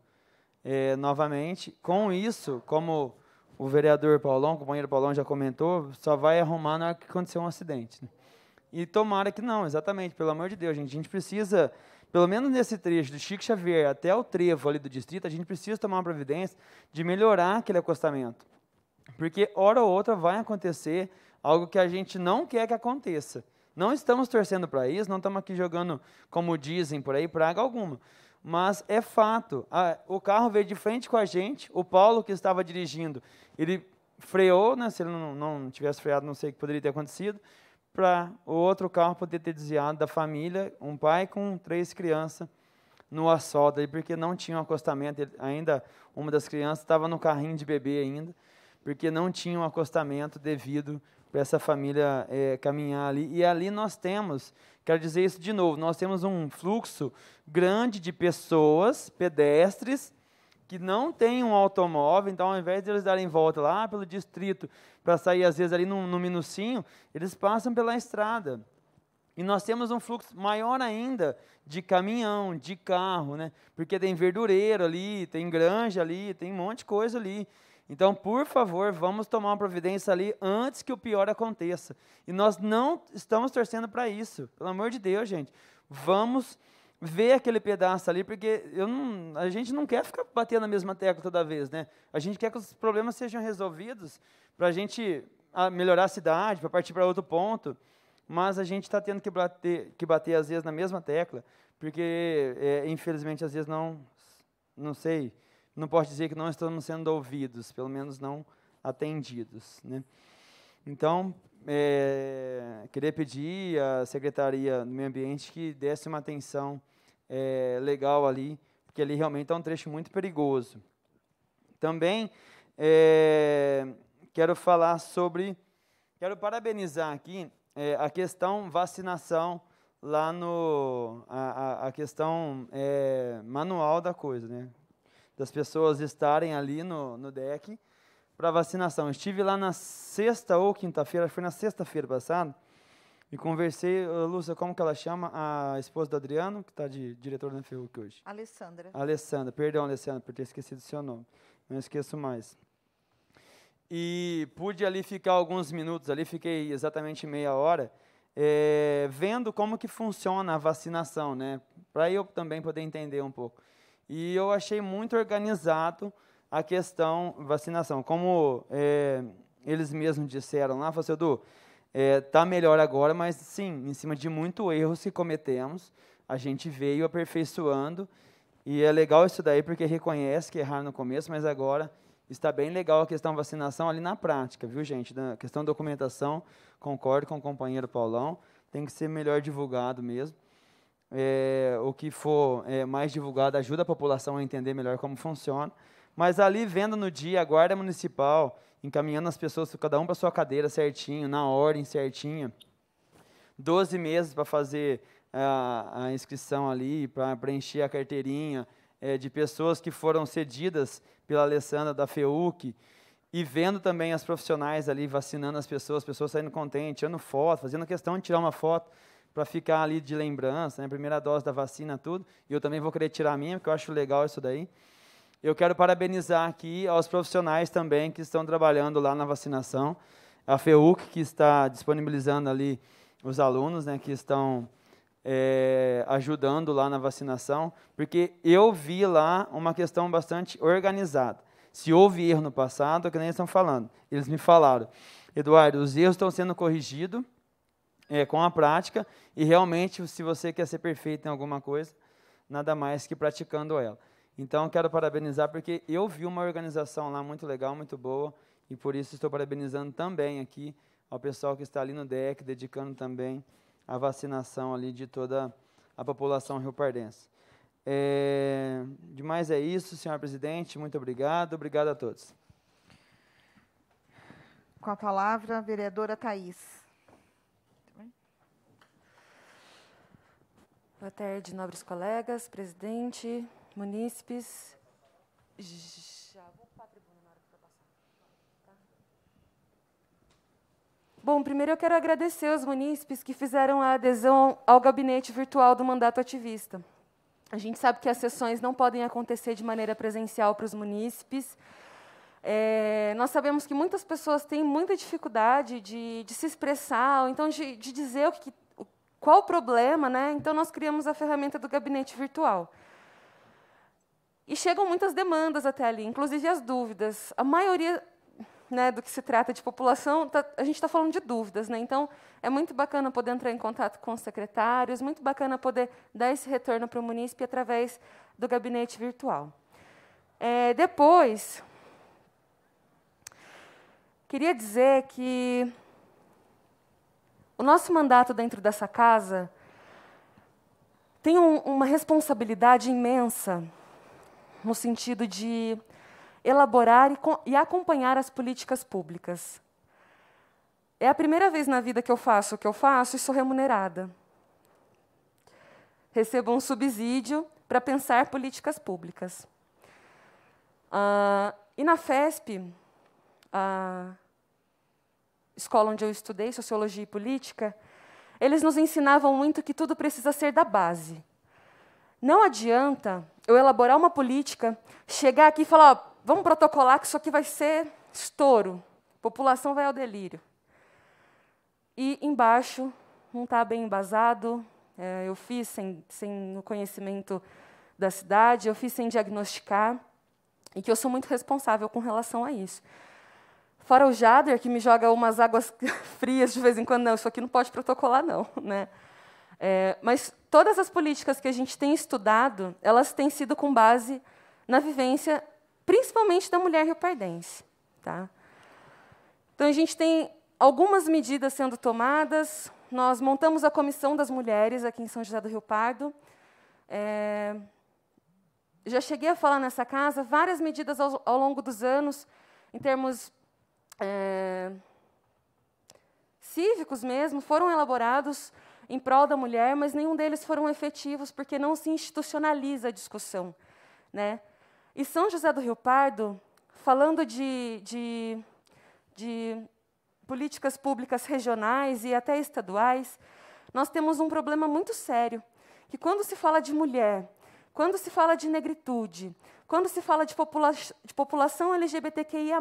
I: é, novamente. Com isso, como o vereador Paulão, o companheiro Paulão já comentou, só vai arrumar na hora que acontecer um acidente. Né? E tomara que não, exatamente, pelo amor de Deus, gente. A gente precisa, pelo menos nesse trecho do Chico Xavier até o trevo ali do distrito, a gente precisa tomar uma providência de melhorar aquele acostamento. Porque, hora ou outra, vai acontecer algo que a gente não quer que aconteça. Não estamos torcendo para isso, não estamos aqui jogando, como dizem por aí, praga alguma. Mas é fato, a, o carro veio de frente com a gente, o Paulo que estava dirigindo, ele freou, né, se ele não, não tivesse freado, não sei o que poderia ter acontecido, para o outro carro poder ter desviado da família, um pai com três crianças no assalto, porque não tinha um acostamento, ainda uma das crianças estava no carrinho de bebê ainda, porque não tinha um acostamento devido para essa família é, caminhar ali. E ali nós temos, quero dizer isso de novo, nós temos um fluxo grande de pessoas, pedestres, que não tem um automóvel, então ao invés de eles darem volta lá pelo distrito para sair às vezes ali no, no minucinho, eles passam pela estrada. E nós temos um fluxo maior ainda de caminhão, de carro, né? Porque tem verdureiro ali, tem granja ali, tem um monte de coisa ali. Então, por favor, vamos tomar uma providência ali antes que o pior aconteça. E nós não estamos torcendo para isso. Pelo amor de Deus, gente. Vamos ver aquele pedaço ali, porque não, a gente não quer ficar batendo na mesma tecla toda vez, né? A gente quer que os problemas sejam resolvidos para a gente ah, melhorar a cidade, para partir para outro ponto, mas a gente está tendo que bater, que bater às vezes na mesma tecla, porque é, infelizmente às vezes não, não sei, não posso dizer que não estamos sendo ouvidos, pelo menos não atendidos, né? Então, é, queria pedir à Secretaria do Meio Ambiente que desse uma atenção é, legal ali, porque ali realmente é um trecho muito perigoso. Também é, quero falar sobre, quero parabenizar aqui é, a questão vacinação lá no a, a questão é, manual da coisa, né? Das pessoas estarem ali no, no deck para vacinação. Estive lá na sexta ou quinta-feira, foi na sexta-feira passada, e conversei, Lúcia, como que ela chama? A esposa do Adriano, que está de diretor da FEUC hoje. Alessandra. Alessandra, perdão, Alessandra, por ter esquecido o seu nome. Não esqueço mais. E pude ali ficar alguns minutos, ali fiquei exatamente meia hora, é, vendo como que funciona a vacinação, né? Para eu também poder entender um pouco. E eu achei muito organizado, a questão vacinação. Como é, eles mesmos disseram lá, falou assim, Edu, está é, tá melhor agora, mas sim, em cima de muito erros que cometemos, a gente veio aperfeiçoando, e é legal isso daí, porque reconhece que errar no começo, mas agora está bem legal a questão vacinação ali na prática, viu, gente? Na questão documentação, concordo com o companheiro Paulão, tem que ser melhor divulgado mesmo. É, o que for é, mais divulgado ajuda a população a entender melhor como funciona. Mas ali, vendo no dia, a guarda municipal encaminhando as pessoas, cada um para sua cadeira certinho, na ordem certinha. Doze meses para fazer a, a inscrição ali, para preencher a carteirinha é, de pessoas que foram cedidas pela Alessandra da FEUC. E vendo também as profissionais ali vacinando as pessoas, as pessoas saindo contentes, tirando foto, fazendo questão de tirar uma foto para ficar ali de lembrança, né? primeira dose da vacina, tudo. E eu também vou querer tirar a minha, porque eu acho legal isso daí. Eu quero parabenizar aqui aos profissionais também que estão trabalhando lá na vacinação. A FEUC, que está disponibilizando ali os alunos né, que estão é, ajudando lá na vacinação, porque eu vi lá uma questão bastante organizada. Se houve erro no passado, é que nem estão falando. Eles me falaram, Eduardo, os erros estão sendo corrigidos é, com a prática, e realmente, se você quer ser perfeito em alguma coisa, nada mais que praticando ela. Então, quero parabenizar porque eu vi uma organização lá muito legal, muito boa, e por isso estou parabenizando também aqui ao pessoal que está ali no DEC, dedicando também a vacinação ali de toda a população rio-pardense. É, demais é isso, senhor presidente, muito obrigado, obrigado a todos.
A: Com a palavra, a
E: vereadora Thais. Boa tarde, nobres colegas, presidente, munícipes. Já vou para a tribuna na hora que for passar. Tá? Bom, primeiro eu quero agradecer os munícipes que fizeram a adesão ao gabinete virtual do mandato ativista. A gente sabe que as sessões não podem acontecer de maneira presencial para os munícipes. É, nós sabemos que muitas pessoas têm muita dificuldade de, de se expressar, ou então de, de dizer o que, qual o problema, né? Então nós criamos a ferramenta do gabinete virtual. E chegam muitas demandas até ali, inclusive as dúvidas. A maioria né, do que se trata de população, tá, a gente está falando de dúvidas. Né? Então, é muito bacana poder entrar em contato com os secretários, muito bacana poder dar esse retorno para o munícipe através do gabinete virtual. É, depois, queria dizer que o nosso mandato dentro dessa casa tem um, uma responsabilidade imensa no sentido de elaborar e, e acompanhar as políticas públicas. É a primeira vez na vida que eu faço o que eu faço e sou remunerada. Recebo um subsídio para pensar políticas públicas. Ah, e na FESP, a escola onde eu estudei, Sociologia e Política, eles nos ensinavam muito que tudo precisa ser da base. Não adianta eu elaborar uma política, chegar aqui e falar, ó, vamos protocolar que isso aqui vai ser estouro, população vai ao delírio. E embaixo não está bem embasado, é, eu fiz sem, sem o conhecimento da cidade, eu fiz sem diagnosticar, e que eu sou muito responsável com relação a isso. Fora o Jader, que me joga umas águas [laughs] frias de vez em quando, não, isso aqui não pode protocolar, não. Né? É, mas todas as políticas que a gente tem estudado, elas têm sido com base na vivência, principalmente da mulher riopardense. Tá? Então, a gente tem algumas medidas sendo tomadas. Nós montamos a Comissão das Mulheres aqui em São José do Rio Pardo. É, já cheguei a falar nessa casa várias medidas ao, ao longo dos anos, em termos é, cívicos mesmo, foram elaborados em prol da mulher, mas nenhum deles foram efetivos porque não se institucionaliza a discussão. Né? E São José do Rio Pardo, falando de, de, de políticas públicas regionais e até estaduais, nós temos um problema muito sério, que quando se fala de mulher, quando se fala de negritude, quando se fala de, popula de população LGBTQIA+,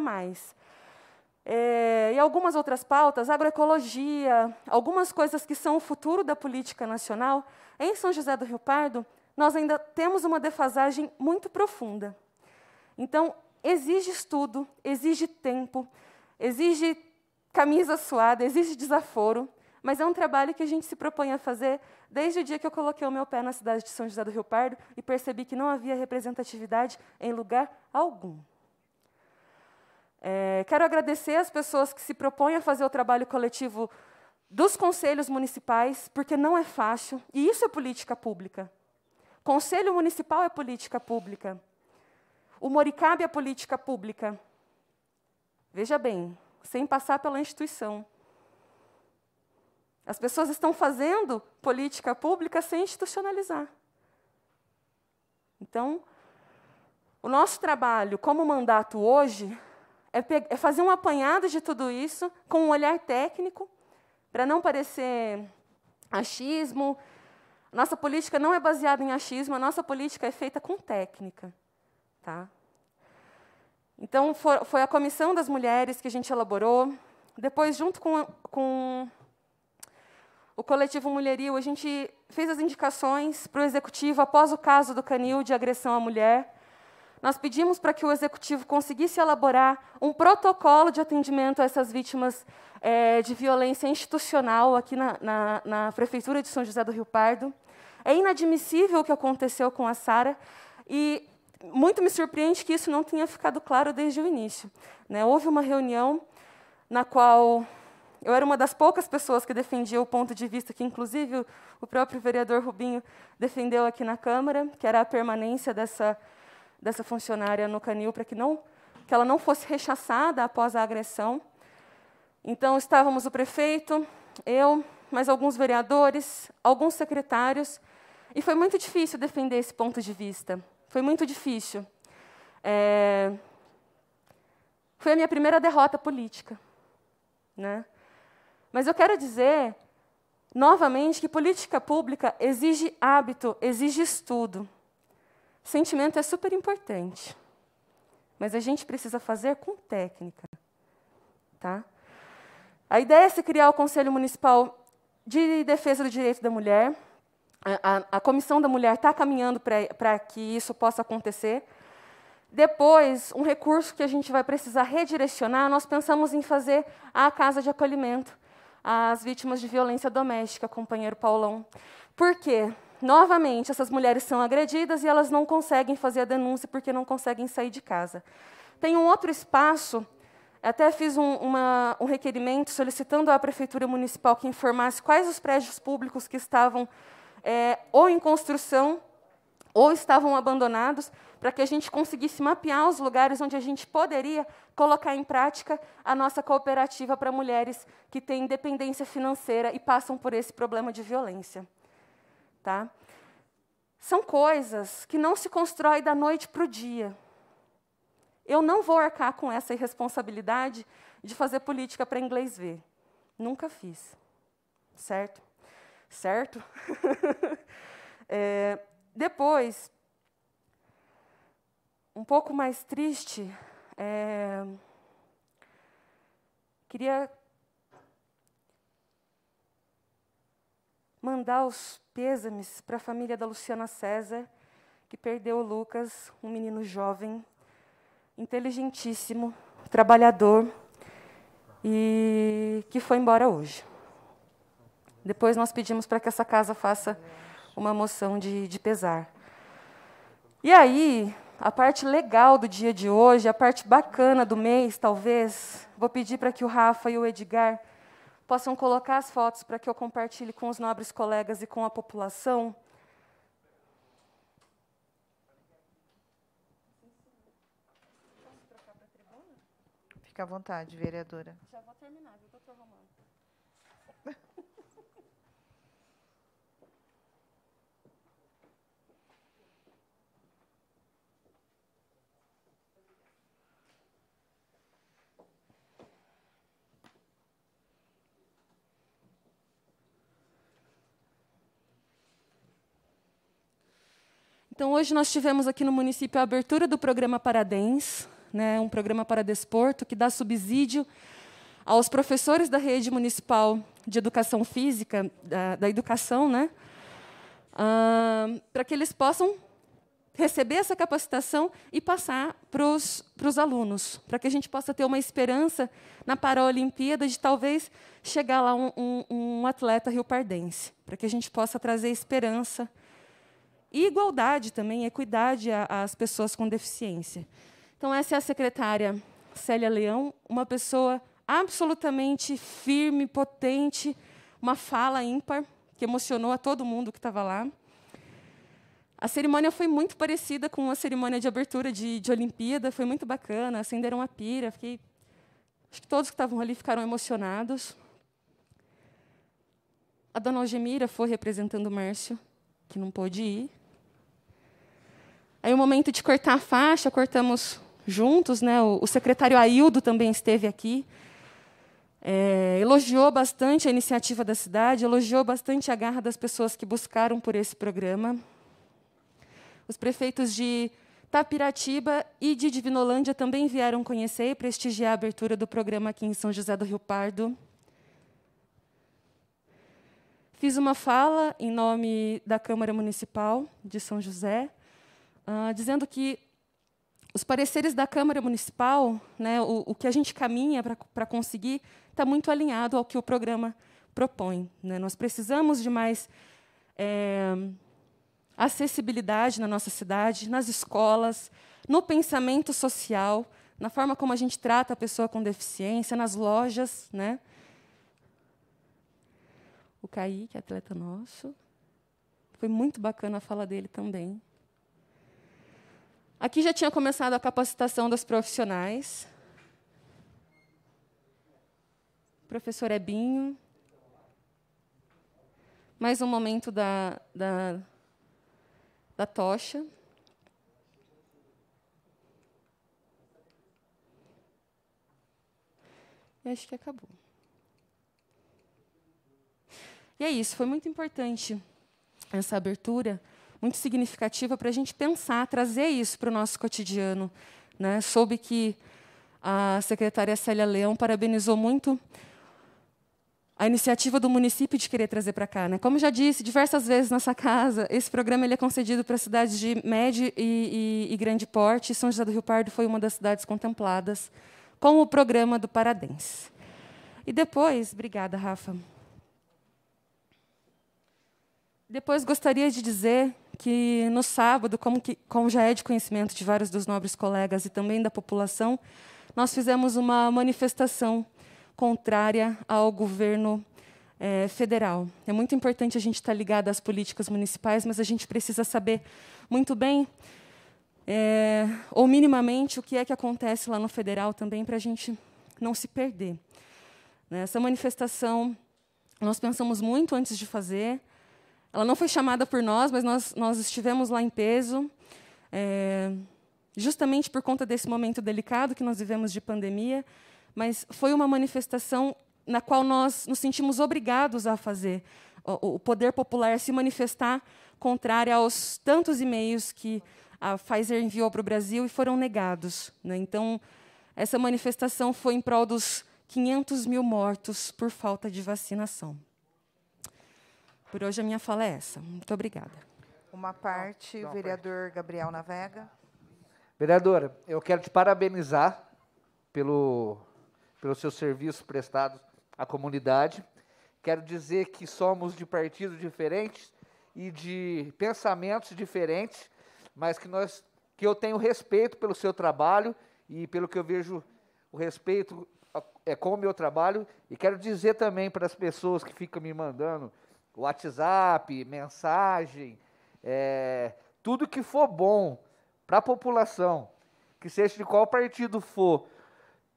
E: é, e algumas outras pautas, agroecologia, algumas coisas que são o futuro da política nacional, em São José do Rio Pardo, nós ainda temos uma defasagem muito profunda. Então, exige estudo, exige tempo, exige camisa suada, exige desaforo, mas é um trabalho que a gente se propõe a fazer desde o dia que eu coloquei o meu pé na cidade de São José do Rio Pardo e percebi que não havia representatividade em lugar algum. É, quero agradecer as pessoas que se propõem a fazer o trabalho coletivo dos conselhos municipais, porque não é fácil, e isso é política pública. Conselho municipal é política pública. O Moricab é política pública. Veja bem, sem passar pela instituição. As pessoas estão fazendo política pública sem institucionalizar. Então, o nosso trabalho como mandato hoje é, é, fazer um apanhado de tudo isso com um olhar técnico, para não parecer achismo. Nossa política não é baseada em achismo, a nossa política é feita com técnica. Tá? Então, for, foi a comissão das mulheres que a gente elaborou. Depois, junto com, com o coletivo Mulheril, a gente fez as indicações para o executivo após o caso do Canil de agressão à mulher nós pedimos para que o executivo conseguisse elaborar um protocolo de atendimento a essas vítimas é, de violência institucional aqui na, na, na, Prefeitura de São José do Rio Pardo. É inadmissível o que aconteceu com a Sara e muito me surpreende que isso não tenha ficado claro desde o início. Né? Houve uma reunião na qual eu era uma das poucas pessoas que defendia o ponto de vista que, inclusive, o próprio vereador Rubinho defendeu aqui na Câmara, que era a permanência dessa dessa funcionária no canil para que, não, que ela não fosse rechaçada após a agressão. Então, estávamos o prefeito, eu, mais alguns vereadores, alguns secretários, e foi muito difícil defender esse ponto de vista. Foi muito difícil. É... Foi a minha primeira derrota política. Né? Mas eu quero dizer, novamente, que política pública exige hábito, exige estudo sentimento é super importante, mas a gente precisa fazer com técnica. Tá? A ideia é se criar o Conselho Municipal de Defesa do Direito da Mulher. A, a, a Comissão da Mulher está caminhando para que isso possa acontecer. Depois, um recurso que a gente vai precisar redirecionar, nós pensamos em fazer a casa de acolhimento às vítimas de violência doméstica, companheiro Paulão. Por quê? Novamente, essas mulheres são agredidas e elas não conseguem fazer a denúncia porque não conseguem sair de casa. Tem um outro espaço, até fiz um, uma, um requerimento solicitando à Prefeitura Municipal que informasse quais os prédios públicos que estavam é, ou em construção ou estavam abandonados, para que a gente conseguisse mapear os lugares onde a gente poderia colocar em prática a nossa cooperativa para mulheres que têm dependência financeira e passam por esse problema de violência. Tá? São coisas que não se constrói da noite para o dia. Eu não vou arcar com essa irresponsabilidade de fazer política para inglês ver. Nunca fiz. Certo? Certo? [laughs] é, depois, um pouco mais triste, é, queria mandar os pêsames para a família da Luciana César, que perdeu o Lucas, um menino jovem, inteligentíssimo, trabalhador, e que foi embora hoje. Depois nós pedimos para que essa casa faça uma moção de, de pesar. E aí, a parte legal do dia de hoje, a parte bacana do mês, talvez, vou pedir para que o Rafa e o Edgar possam colocar as fotos para que eu compartilhe com os nobres colegas e com a população.
A: Fica à vontade, vereadora.
E: Já vou terminar, viu, doutor Romano? Então, hoje nós tivemos aqui no município a abertura do programa Paradens, né, um programa para desporto que dá subsídio aos professores da rede municipal de educação física, da, da educação, né, uh, para que eles possam receber essa capacitação e passar para os alunos, para que a gente possa ter uma esperança na Paralimpíada de talvez chegar lá um, um, um atleta rio-pardense, para que a gente possa trazer esperança e igualdade também, equidade às pessoas com deficiência. Então, essa é a secretária Célia Leão, uma pessoa absolutamente firme, potente, uma fala ímpar, que emocionou a todo mundo que estava lá. A cerimônia foi muito parecida com a cerimônia de abertura de, de Olimpíada, foi muito bacana, acenderam a pira, fiquei... Acho que todos que estavam ali ficaram emocionados. A dona Algemira foi representando o Márcio, que não pôde ir. Aí, o momento de cortar a faixa, cortamos juntos, né? O, o secretário Aildo também esteve aqui. É, elogiou bastante a iniciativa da cidade, elogiou bastante a garra das pessoas que buscaram por esse programa. Os prefeitos de Tapiratiba e de Divinolândia também vieram conhecer e prestigiar a abertura do programa aqui em São José do Rio Pardo. Fiz uma fala em nome da Câmara Municipal de São José, ah, dizendo que os pareceres da Câmara Municipal, né, o, o que a gente caminha para conseguir, está muito alinhado ao que o programa propõe. Né? Nós precisamos de mais é, acessibilidade na nossa cidade, nas escolas, no pensamento social, na forma como a gente trata a pessoa com deficiência, nas lojas. Né? O Kaique, atleta nosso. Foi muito bacana a fala dele também. Aqui já tinha começado a capacitação dos profissionais. Professor Ebinho. Mais um momento da, da, da tocha. E acho que acabou. E é isso, foi muito importante essa abertura muito significativa para a gente pensar, trazer isso para o nosso cotidiano. Né? Soube que a secretária Célia Leão parabenizou muito a iniciativa do município de querer trazer para cá. Né? Como já disse diversas vezes nessa casa, esse programa ele é concedido para cidades de médio e, e, e grande porte. São José do Rio Pardo foi uma das cidades contempladas com o programa do Paradense. E depois, obrigada, Rafa. Depois gostaria de dizer que no sábado, como, que, como já é de conhecimento de vários dos nobres colegas e também da população, nós fizemos uma manifestação contrária ao governo é, federal. É muito importante a gente estar tá ligado às políticas municipais, mas a gente precisa saber muito bem, é, ou minimamente, o que é que acontece lá no federal também, para a gente não se perder. Né, essa manifestação nós pensamos muito antes de fazer, ela não foi chamada por nós, mas nós, nós estivemos lá em peso, é, justamente por conta desse momento delicado que nós vivemos de pandemia. Mas foi uma manifestação na qual nós nos sentimos obrigados a fazer o, o poder popular se manifestar contrária aos tantos e-mails que a Pfizer enviou para o Brasil e foram negados. Né? Então, essa manifestação foi em prol dos 500 mil mortos por falta de vacinação. Por hoje a minha fala é essa. Muito obrigada.
A: Uma parte, o vereador parte. Gabriel Navega.
E: Vereadora, eu quero te
F: parabenizar pelo, pelo seu serviço prestado à comunidade. Quero dizer que somos de partidos diferentes e de pensamentos diferentes, mas que, nós, que eu tenho respeito pelo seu trabalho e pelo que eu vejo o respeito é com o meu trabalho. E quero dizer também para as pessoas que ficam me mandando WhatsApp, mensagem, é, tudo que for bom para a população, que seja de qual partido for,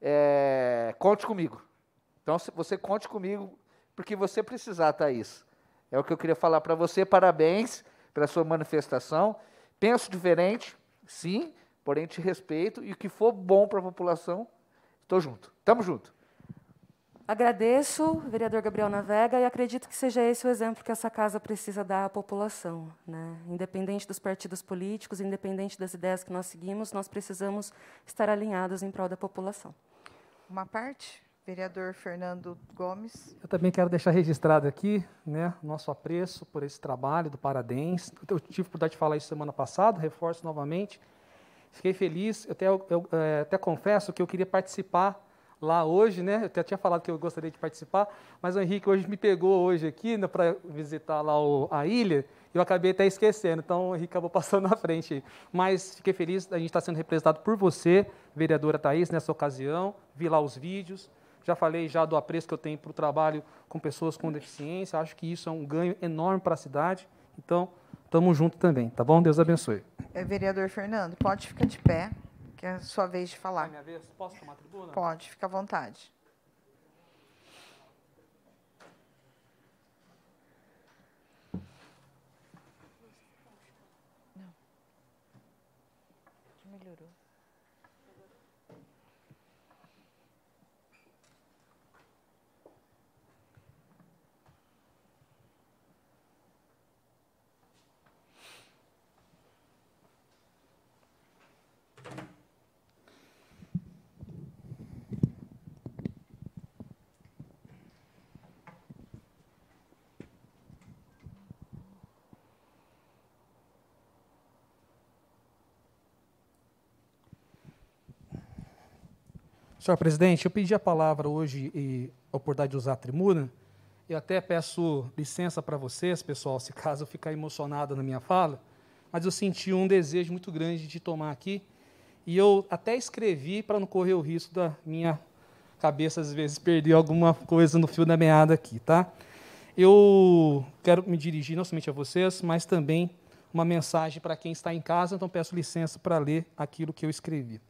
F: é, conte comigo. Então, você conte comigo, porque você precisar, Thaís. É o que eu queria falar para você. Parabéns pela sua manifestação. Penso diferente, sim, porém te respeito. E o que for bom para a população, estou junto. Tamo junto.
E: Agradeço, vereador Gabriel Navega, e acredito que seja esse o exemplo que essa casa precisa dar à população. Né? Independente dos partidos políticos, independente das ideias que nós seguimos, nós precisamos estar alinhados em prol da população.
A: Uma parte, vereador Fernando Gomes.
B: Eu também quero deixar registrado aqui né, nosso apreço por esse trabalho do Paradens. Eu tive a oportunidade de falar isso semana passada, reforço novamente. Fiquei feliz, eu até, eu, é, até confesso que eu queria participar lá hoje, né? Eu até tinha falado que eu gostaria de participar, mas o Henrique hoje me pegou hoje aqui né, para visitar lá o, a ilha e eu acabei até esquecendo, então o Henrique acabou [laughs] passando na frente. Mas fiquei feliz, a gente está sendo representado por você, vereadora Thaís, nessa ocasião. Vi lá os vídeos, já falei já do apreço que eu tenho para o trabalho com pessoas com deficiência, acho que isso é um ganho enorme para a cidade. Então, estamos juntos também, tá bom? Deus abençoe.
A: É, vereador Fernando, pode ficar de pé que é a sua vez de falar. É minha vez? Posso tomar a tribuna? Pode, fica à vontade.
B: Senhor presidente, eu pedi a palavra hoje e a oportunidade de usar a tribuna. Eu até peço licença para vocês, pessoal, se caso eu ficar emocionado na minha fala, mas eu senti um desejo muito grande de tomar aqui e eu até escrevi para não correr o risco da minha cabeça às vezes perder alguma coisa no fio da meada aqui, tá? Eu quero me dirigir não somente a vocês, mas também uma mensagem para quem está em casa, então peço licença para ler aquilo que eu escrevi.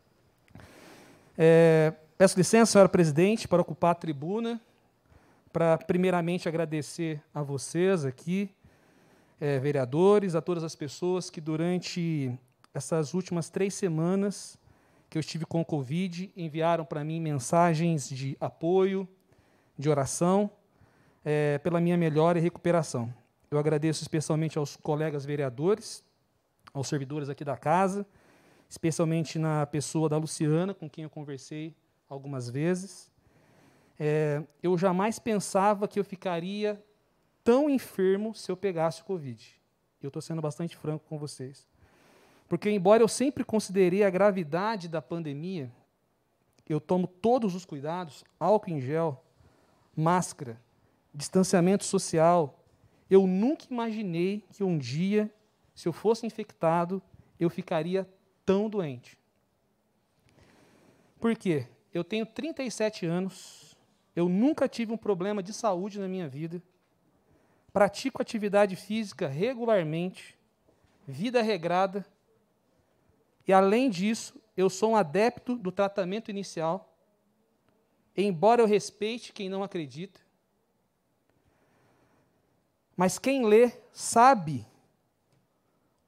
B: É, Peço licença, senhora presidente, para ocupar a tribuna, para primeiramente agradecer a vocês aqui, é, vereadores, a todas as pessoas que durante essas últimas três semanas que eu estive com o Covid enviaram para mim mensagens de apoio, de oração, é, pela minha melhora e recuperação. Eu agradeço especialmente aos colegas vereadores, aos servidores aqui da casa, especialmente na pessoa da Luciana, com quem eu conversei algumas vezes. É, eu jamais pensava que eu ficaria tão enfermo se eu pegasse o Covid. Eu estou sendo bastante franco com vocês. Porque, embora eu sempre considerei a gravidade da pandemia, eu tomo todos os cuidados álcool em gel, máscara, distanciamento social. Eu nunca imaginei que um dia, se eu fosse infectado, eu ficaria tão doente. Por quê? eu tenho 37 anos, eu nunca tive um problema de saúde na minha vida, pratico atividade física regularmente, vida regrada, e além disso, eu sou um adepto do tratamento inicial, embora eu respeite quem não acredita. Mas quem lê sabe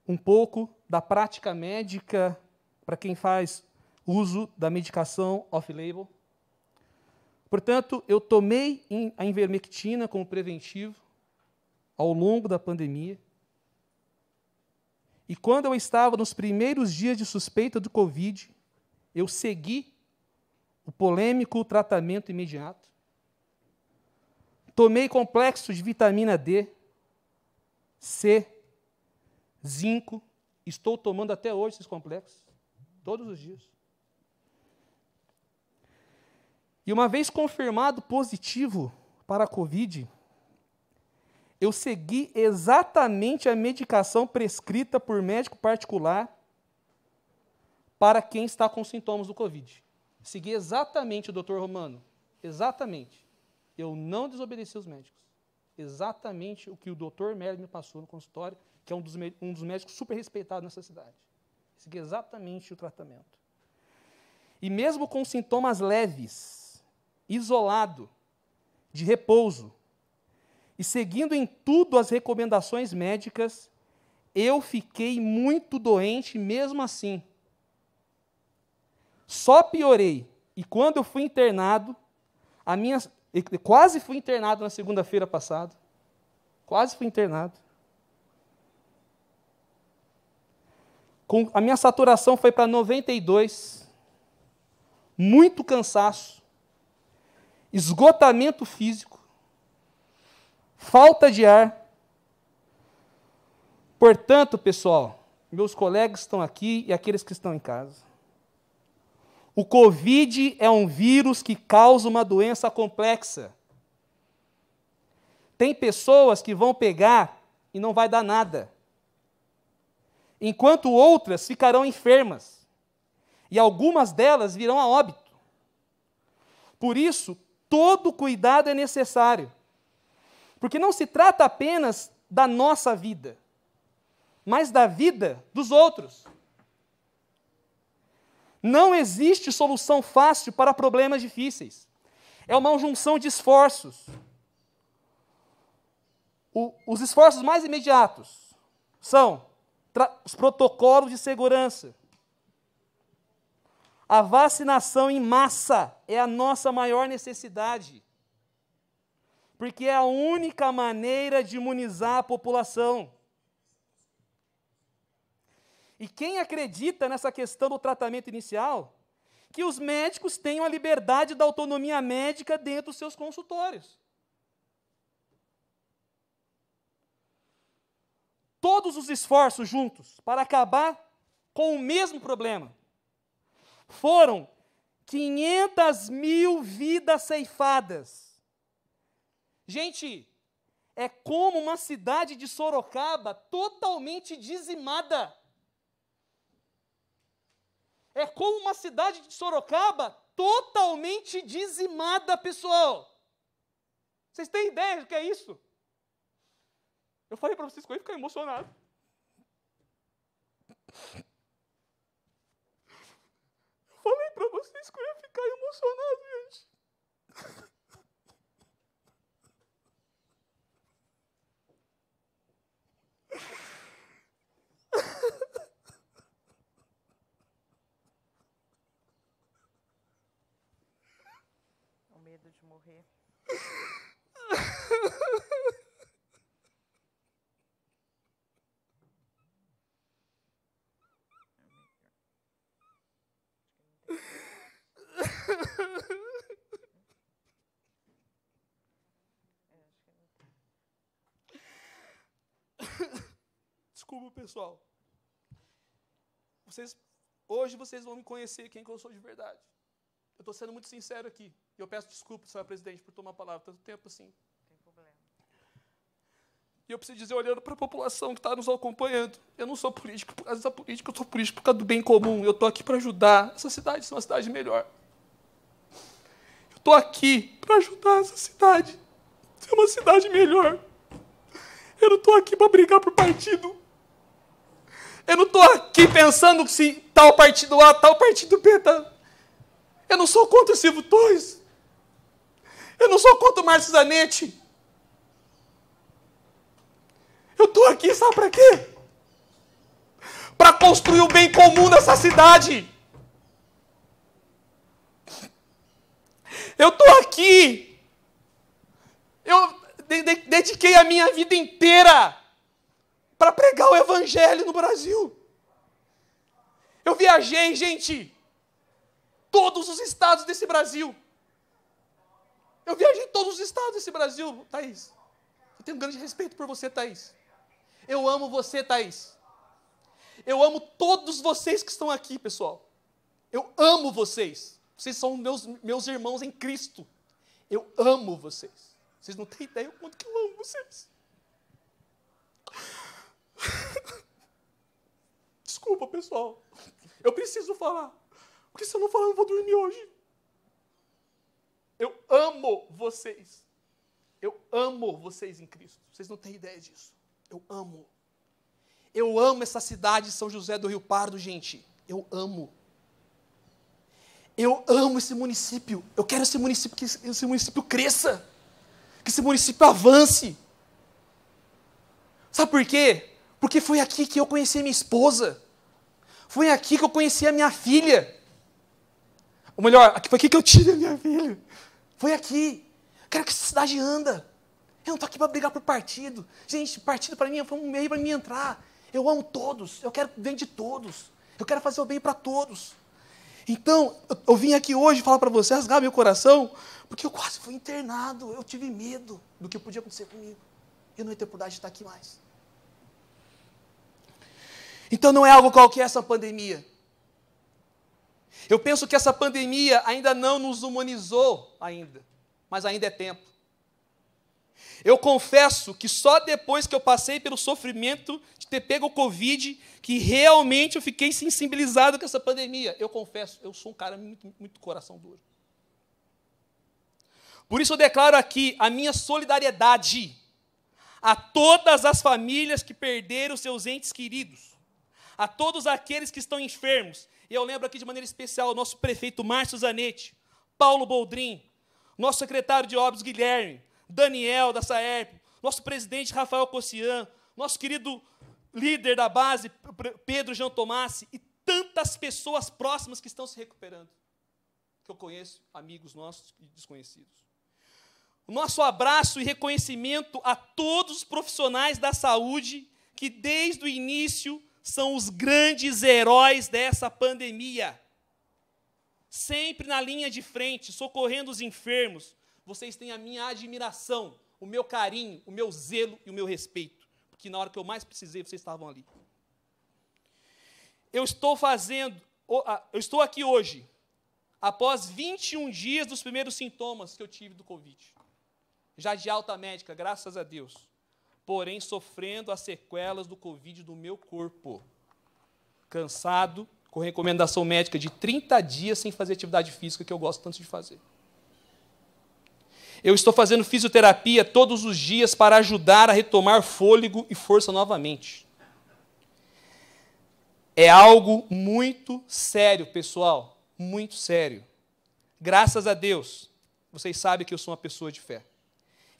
B: um pouco da prática médica para quem faz uso da medicação off-label. Portanto, eu tomei a invermectina como preventivo ao longo da pandemia. E quando eu estava nos primeiros dias de suspeita do Covid, eu segui o polêmico tratamento imediato. Tomei complexo de vitamina D, C, zinco. Estou tomando até hoje esses complexos, todos os dias. E uma vez confirmado positivo para a Covid, eu segui exatamente a medicação prescrita por médico particular para quem está com sintomas do Covid. Segui exatamente o doutor Romano. Exatamente. Eu não desobedeci os médicos. Exatamente o que o doutor Merlin me passou no consultório, que é um dos, um dos médicos super respeitados nessa cidade. Segui exatamente o tratamento. E mesmo com sintomas leves, isolado, de repouso, e seguindo em tudo as recomendações médicas, eu fiquei muito doente mesmo assim. Só piorei. E quando eu fui internado, a minha quase fui internado na segunda-feira passada. Quase fui internado. Com, a minha saturação foi para 92. Muito cansaço esgotamento físico, falta de ar. Portanto, pessoal, meus colegas estão aqui e aqueles que estão em casa. O Covid é um vírus que causa uma doença complexa. Tem pessoas que vão pegar e não vai dar nada, enquanto outras ficarão enfermas, e algumas delas virão a óbito. Por isso, todo cuidado é necessário. Porque não se trata apenas da nossa vida, mas da vida dos outros. Não existe solução fácil para problemas difíceis. É uma junção de esforços. O, os esforços mais imediatos são os protocolos de segurança, a vacinação em massa é a nossa maior necessidade, porque é a única maneira de imunizar a população. E quem acredita nessa questão do tratamento inicial, que os médicos tenham a liberdade da autonomia médica dentro dos seus consultórios. Todos os esforços juntos para acabar com o mesmo problema foram 500 mil vidas ceifadas. Gente, é como uma cidade de Sorocaba totalmente dizimada. É como uma cidade de Sorocaba totalmente dizimada, pessoal. Vocês têm ideia do que é isso? Eu falei para vocês que eu ia ficar emocionado falei para vocês que eu ia ficar emocionado, gente.
A: O [laughs] é medo de morrer. [laughs]
B: Desculpa, pessoal. Vocês, hoje vocês vão me conhecer quem que eu sou de verdade. Eu estou sendo muito sincero aqui. E eu peço desculpa, senhor presidente, por tomar a palavra tanto tempo assim. Tem problema. E eu preciso dizer, olhando para a população que está nos acompanhando, eu não sou político por causa da política, eu sou político por causa do bem comum. Eu estou aqui para ajudar essa cidade a é ser uma cidade melhor. Eu estou aqui para ajudar essa cidade a é ser uma cidade melhor. Eu não estou aqui para brigar por partido. Eu não estou aqui pensando se tal partido A, tal partido B. Tá... Eu não sou contra o Silvio Torres. Eu não sou contra o Márcio Zanetti. Eu estou aqui, sabe para quê? Para construir o bem comum dessa cidade. Eu estou aqui. Eu dediquei a minha vida inteira para pregar o Evangelho no Brasil. Eu viajei, gente, todos os estados desse Brasil. Eu viajei todos os estados desse Brasil, Thaís. Eu tenho um grande respeito por você, Thaís. Eu amo você, Thaís. Eu amo todos vocês que estão aqui, pessoal. Eu amo vocês. Vocês são meus, meus irmãos em Cristo. Eu amo vocês. Vocês não têm ideia o quanto que eu amo vocês. [laughs] Desculpa, pessoal. Eu preciso falar. Porque se eu não falar, eu não vou dormir hoje. Eu amo vocês. Eu amo vocês em Cristo. Vocês não têm ideia disso. Eu amo. Eu amo essa cidade, São José do Rio Pardo, gente. Eu amo. Eu amo esse município. Eu quero esse município que esse município cresça. Que esse município avance. Sabe por quê? Porque foi aqui que eu conheci minha esposa. Foi aqui que eu conheci a minha filha. Ou melhor, foi aqui que eu tive a minha filha. Foi aqui. Quero que essa cidade anda. Eu não estou aqui para brigar por partido. Gente, partido para mim foi um meio para mim entrar. Eu amo todos. Eu quero bem de todos. Eu quero fazer o bem para todos. Então, eu, eu, vim aqui hoje falar para você, rasgar meu coração, porque eu quase fui internado. Eu tive medo do que podia acontecer comigo. Eu não ia ter oportunidade de estar aqui mais. Então não é algo qualquer essa pandemia. Eu penso que essa pandemia ainda não nos humanizou ainda, mas ainda é tempo. Eu confesso que só depois que eu passei pelo sofrimento de ter pego o Covid, que realmente eu fiquei sensibilizado com essa pandemia. Eu confesso, eu sou um cara muito, muito coração duro. Por isso eu declaro aqui a minha solidariedade a todas as famílias que perderam seus entes queridos a todos aqueles que estão enfermos. E eu lembro aqui de maneira especial o nosso prefeito Márcio Zanetti, Paulo Boldrin, nosso secretário de obras Guilherme, Daniel da Saerp, nosso presidente Rafael Cossian, nosso querido líder da base, Pedro Jean Tomassi, e tantas pessoas próximas que estão se recuperando, que eu conheço, amigos nossos e desconhecidos. O nosso abraço e reconhecimento a todos os profissionais da saúde que, desde o início, são os grandes heróis dessa pandemia. Sempre na linha de frente, socorrendo os enfermos. Vocês têm a minha admiração, o meu carinho, o meu zelo e o meu respeito. Porque na hora que eu mais precisei, vocês estavam ali. Eu estou fazendo, eu estou aqui hoje, após 21 dias dos primeiros sintomas que eu tive do Covid. Já de alta médica, graças a Deus porém sofrendo as sequelas do Covid do meu corpo. Cansado, com recomendação médica de 30 dias sem fazer atividade física, que eu gosto tanto de fazer. Eu estou fazendo fisioterapia todos os dias para ajudar a retomar fôlego e força novamente. É algo muito sério, pessoal, muito sério. Graças a Deus, vocês sabem que eu sou uma pessoa de fé.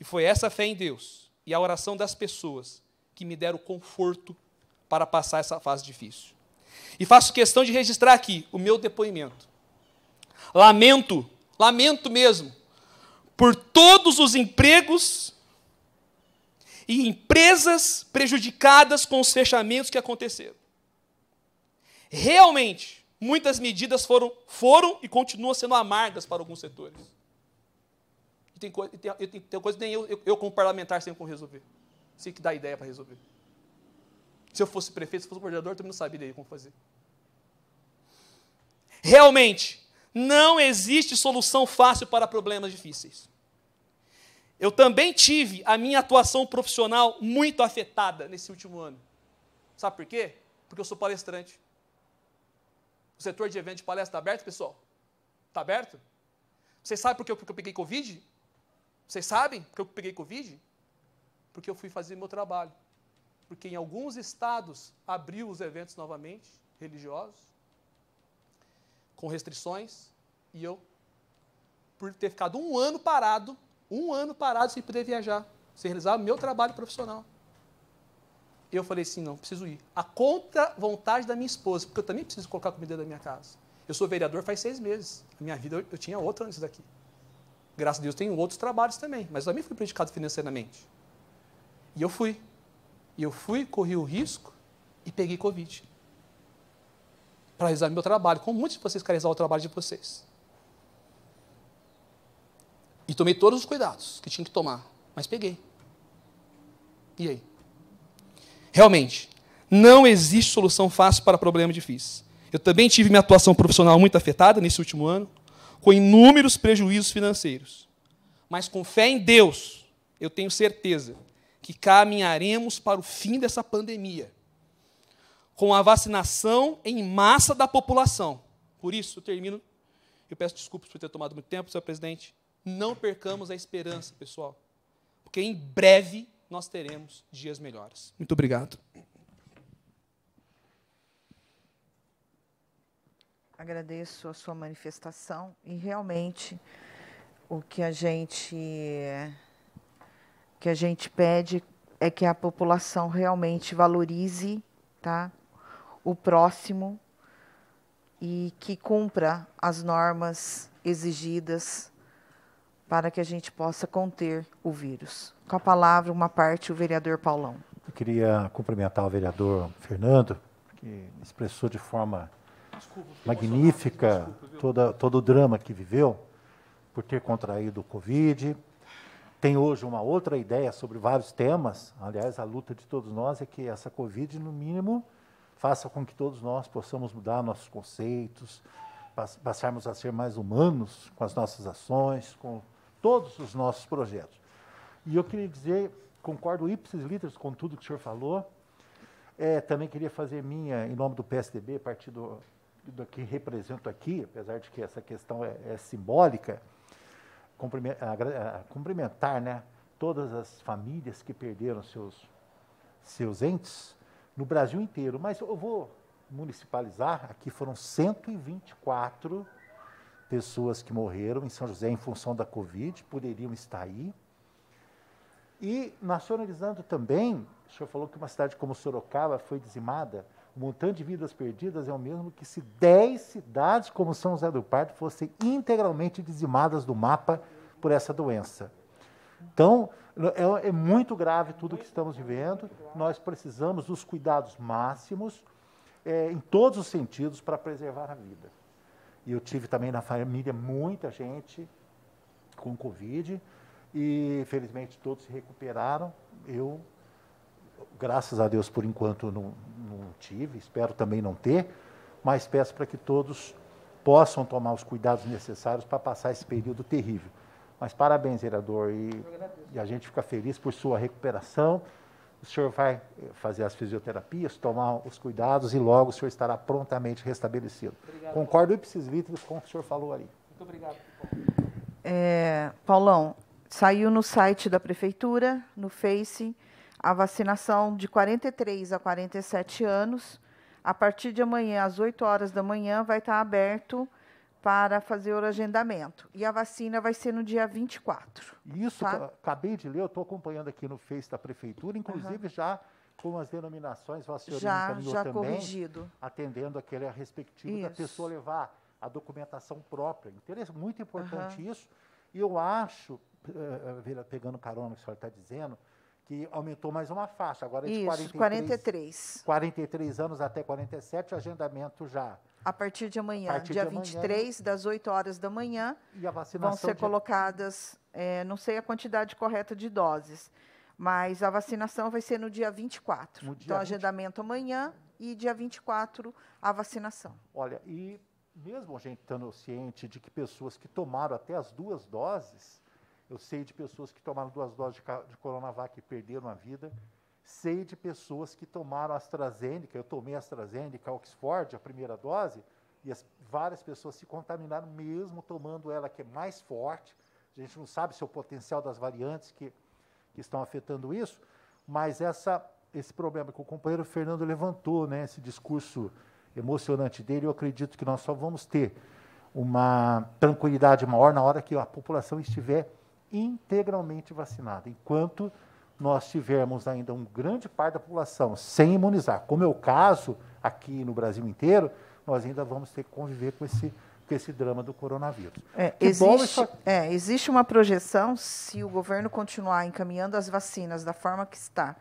B: E foi essa fé em Deus e a oração das pessoas que me deram conforto para passar essa fase difícil. E faço questão de registrar aqui o meu depoimento. Lamento, lamento mesmo, por todos os empregos e empresas prejudicadas com os fechamentos que aconteceram. Realmente, muitas medidas foram, foram e continuam sendo amargas para alguns setores tem, coisa, tem, tem, coisa que nem eu, eu, eu, como parlamentar, tenho como resolver. Sei que dá ideia para resolver. Se eu fosse prefeito, se eu fosse coordenador, eu também não sabia como fazer. Realmente, não existe solução fácil para problemas difíceis. Eu também tive a minha atuação profissional muito afetada nesse último ano. Sabe por quê? Porque eu sou palestrante. O setor de evento de palestra está aberto, pessoal? Está aberto? Vocês sabem por que eu, porque eu peguei Covid? Vocês sabem que eu peguei Covid? Porque eu fui fazer meu trabalho. Porque em alguns estados abriu os eventos novamente, religiosos, com restrições, e eu, por ter ficado um ano parado, um ano parado sem poder viajar, sem realizar meu trabalho profissional. Eu falei assim, não, preciso ir. A contra vontade da minha esposa, porque eu também preciso colocar comida da minha casa. Eu sou vereador faz seis meses. A minha vida eu, eu tinha outra antes daqui graças a Deus tenho outros trabalhos também, mas também fui prejudicado financeiramente. E eu fui. E eu fui, corri o risco e peguei Covid. Para realizar meu trabalho, como muitos de vocês querem realizar o trabalho de vocês. E tomei todos os cuidados que tinha que tomar, mas peguei. E aí? Realmente, não existe solução fácil para problema difícil. Eu também tive minha atuação profissional muito afetada nesse último ano com inúmeros prejuízos financeiros. Mas com fé em Deus, eu tenho certeza que caminharemos para o fim dessa pandemia com a vacinação em massa da população. Por isso, eu termino. Eu peço desculpas por ter tomado muito tempo, senhor presidente. Não percamos a esperança, pessoal, porque em breve nós teremos dias melhores. Muito obrigado.
A: agradeço a sua manifestação e realmente o que a gente que a gente pede é que a população realmente valorize, tá? O próximo e que cumpra as normas exigidas para que a gente possa conter o vírus. Com a palavra, uma parte, o vereador Paulão.
D: Eu queria cumprimentar o vereador Fernando, que expressou de forma desculpa, magnífica, desculpa, toda, todo o drama que viveu por ter contraído o Covid. Tem hoje uma outra ideia sobre vários temas. Aliás, a luta de todos nós é que essa Covid, no mínimo, faça com que todos nós possamos mudar nossos conceitos, passarmos a ser mais humanos com as nossas ações, com todos os nossos projetos. E eu queria dizer, concordo ipsis litros com tudo que o senhor falou. É, também queria fazer minha, em nome do PSDB, partido do que represento aqui, apesar de que essa questão é, é simbólica, cumprimentar, né, todas as famílias que perderam seus, seus entes no Brasil inteiro. Mas eu vou municipalizar, aqui foram 124 pessoas que morreram em São José em função da Covid, poderiam estar aí. E nacionalizando também, o senhor falou que uma cidade como Sorocaba foi dizimada. O montante de vidas perdidas é o mesmo que se 10 cidades como São José do Parto fossem integralmente dizimadas do mapa por essa doença. Então, é, é muito grave tudo o que estamos vivendo. Nós precisamos dos cuidados máximos é, em todos os sentidos para preservar a vida. E eu tive também na família muita gente com Covid e felizmente todos se recuperaram. Eu graças a Deus, por enquanto não, não tive, espero também não ter, mas peço para que todos possam tomar os cuidados necessários para passar esse período terrível. Mas parabéns, vereador, e, e a gente fica feliz por sua recuperação. O senhor vai eh, fazer as fisioterapias, tomar os cuidados e logo o senhor estará prontamente restabelecido. Obrigado, Concordo ipsis litros com o que o senhor falou ali.
B: Muito obrigado.
A: É, Paulão, saiu no site da prefeitura, no Face, a vacinação de 43 a 47 anos. A partir de amanhã, às 8 horas da manhã, vai estar aberto para fazer o agendamento. E a vacina vai ser no dia 24.
D: Isso, tá? acabei de ler, eu estou acompanhando aqui no Face da Prefeitura, inclusive uhum. já com as denominações vaciolino já, já também, corrigido. atendendo aquele respectivo isso. da pessoa levar a documentação própria. Interesse, muito importante uhum. isso. E eu acho, eh, eh, pegando o carona que a senhora está dizendo, que aumentou mais uma faixa, agora é de Isso, 43, 43. 43 anos até 47, agendamento já.
A: A partir de amanhã, partir dia de amanhã, 23, né? das 8 horas da manhã, vão ser de... colocadas, é, não sei a quantidade correta de doses, mas a vacinação vai ser no dia 24. No dia então, 20... agendamento amanhã e dia 24, a vacinação.
D: Olha, e mesmo a gente estando ciente de que pessoas que tomaram até as duas doses, eu sei de pessoas que tomaram duas doses de, de Coronavac e perderam a vida. Sei de pessoas que tomaram AstraZeneca, eu tomei AstraZeneca, Oxford, a primeira dose, e as, várias pessoas se contaminaram mesmo tomando ela, que é mais forte. A gente não sabe se é o potencial das variantes que, que estão afetando isso, mas essa, esse problema que o companheiro Fernando levantou, né, esse discurso emocionante dele, eu acredito que nós só vamos ter uma tranquilidade maior na hora que a população estiver integralmente vacinada. Enquanto nós tivermos ainda um grande parte da população sem imunizar, como é o caso aqui no Brasil inteiro, nós ainda vamos ter que conviver com esse, com esse drama do coronavírus. É, existe,
A: é, existe uma projeção, se o governo continuar encaminhando as vacinas da forma que está,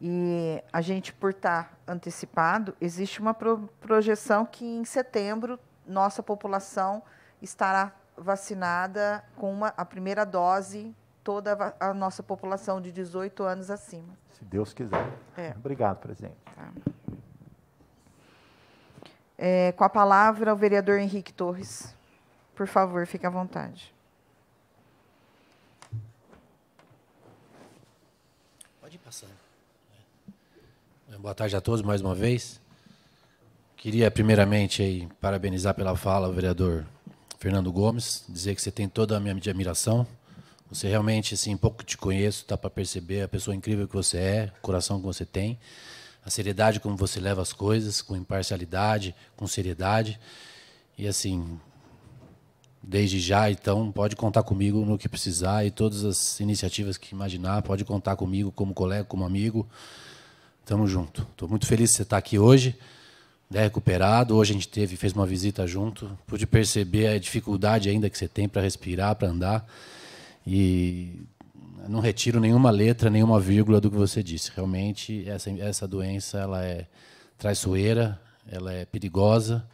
A: e a gente, por estar tá antecipado, existe uma pro projeção que em setembro nossa população estará vacinada com uma, a primeira dose toda a nossa população de 18 anos acima. Se Deus quiser. É.
D: Obrigado, presidente.
A: Tá. É, com a palavra, o vereador Henrique Torres. Por favor, fique à vontade.
H: Pode passar. É. Boa tarde a todos mais uma vez. Queria, primeiramente, aí, parabenizar pela fala o vereador Fernando Gomes, dizer que você tem toda a minha admiração. Você realmente, assim, pouco te conheço, tá para perceber a pessoa incrível que você é, o coração que você tem, a seriedade como você leva as coisas, com imparcialidade, com seriedade. E assim, desde já, então, pode contar comigo no que precisar e todas as iniciativas que imaginar, pode contar comigo como colega, como amigo. Tamo junto. Estou muito feliz de você estar aqui hoje né, recuperado. Hoje a gente teve, fez uma visita junto, pude perceber a dificuldade ainda que você tem para respirar, para andar. E não retiro nenhuma letra, nenhuma vírgula do que você disse. Realmente essa essa doença ela é traiçoeira, ela é perigosa.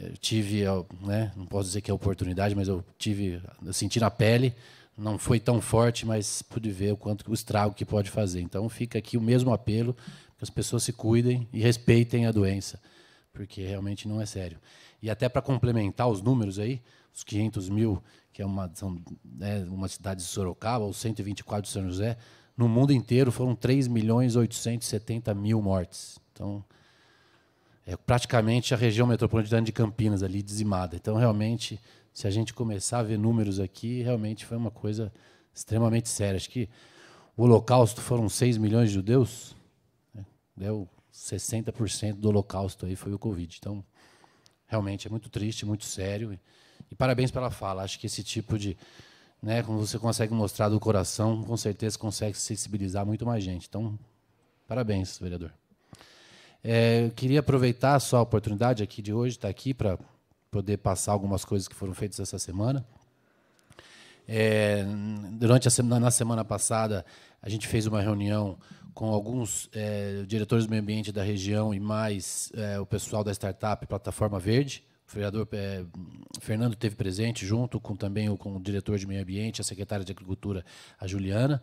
H: Eu tive, né, não posso dizer que é oportunidade, mas eu tive, eu senti na pele. Não foi tão forte, mas pude ver o quanto o estrago que pode fazer. Então fica aqui o mesmo apelo que as pessoas se cuidem e respeitem a doença, porque realmente não é sério. E até para complementar os números aí, os 500 mil, que é uma, são, né, uma cidade de Sorocaba, os 124 de São José, no mundo inteiro foram 3 milhões 870 mil mortes. Então, é praticamente a região metropolitana de Campinas ali dizimada. Então, realmente, se a gente começar a ver números aqui, realmente foi uma coisa extremamente séria. Acho que o Holocausto foram 6 milhões de judeus, né, 60% do holocausto aí foi o Covid. Então, realmente é muito triste, muito sério. E, parabéns pela fala. Acho que esse tipo de. Né, como você consegue mostrar do coração, com certeza consegue sensibilizar muito mais gente. Então, parabéns, vereador. É, eu queria aproveitar a sua oportunidade aqui de hoje, estar tá aqui para poder passar algumas coisas que foram feitas essa semana. É, durante a semana, na semana passada, a gente fez uma reunião com alguns é, diretores do meio ambiente da região e mais é, o pessoal da startup Plataforma Verde. O vereador é, Fernando teve presente, junto com também o, com o diretor de meio ambiente, a secretária de Agricultura, a Juliana,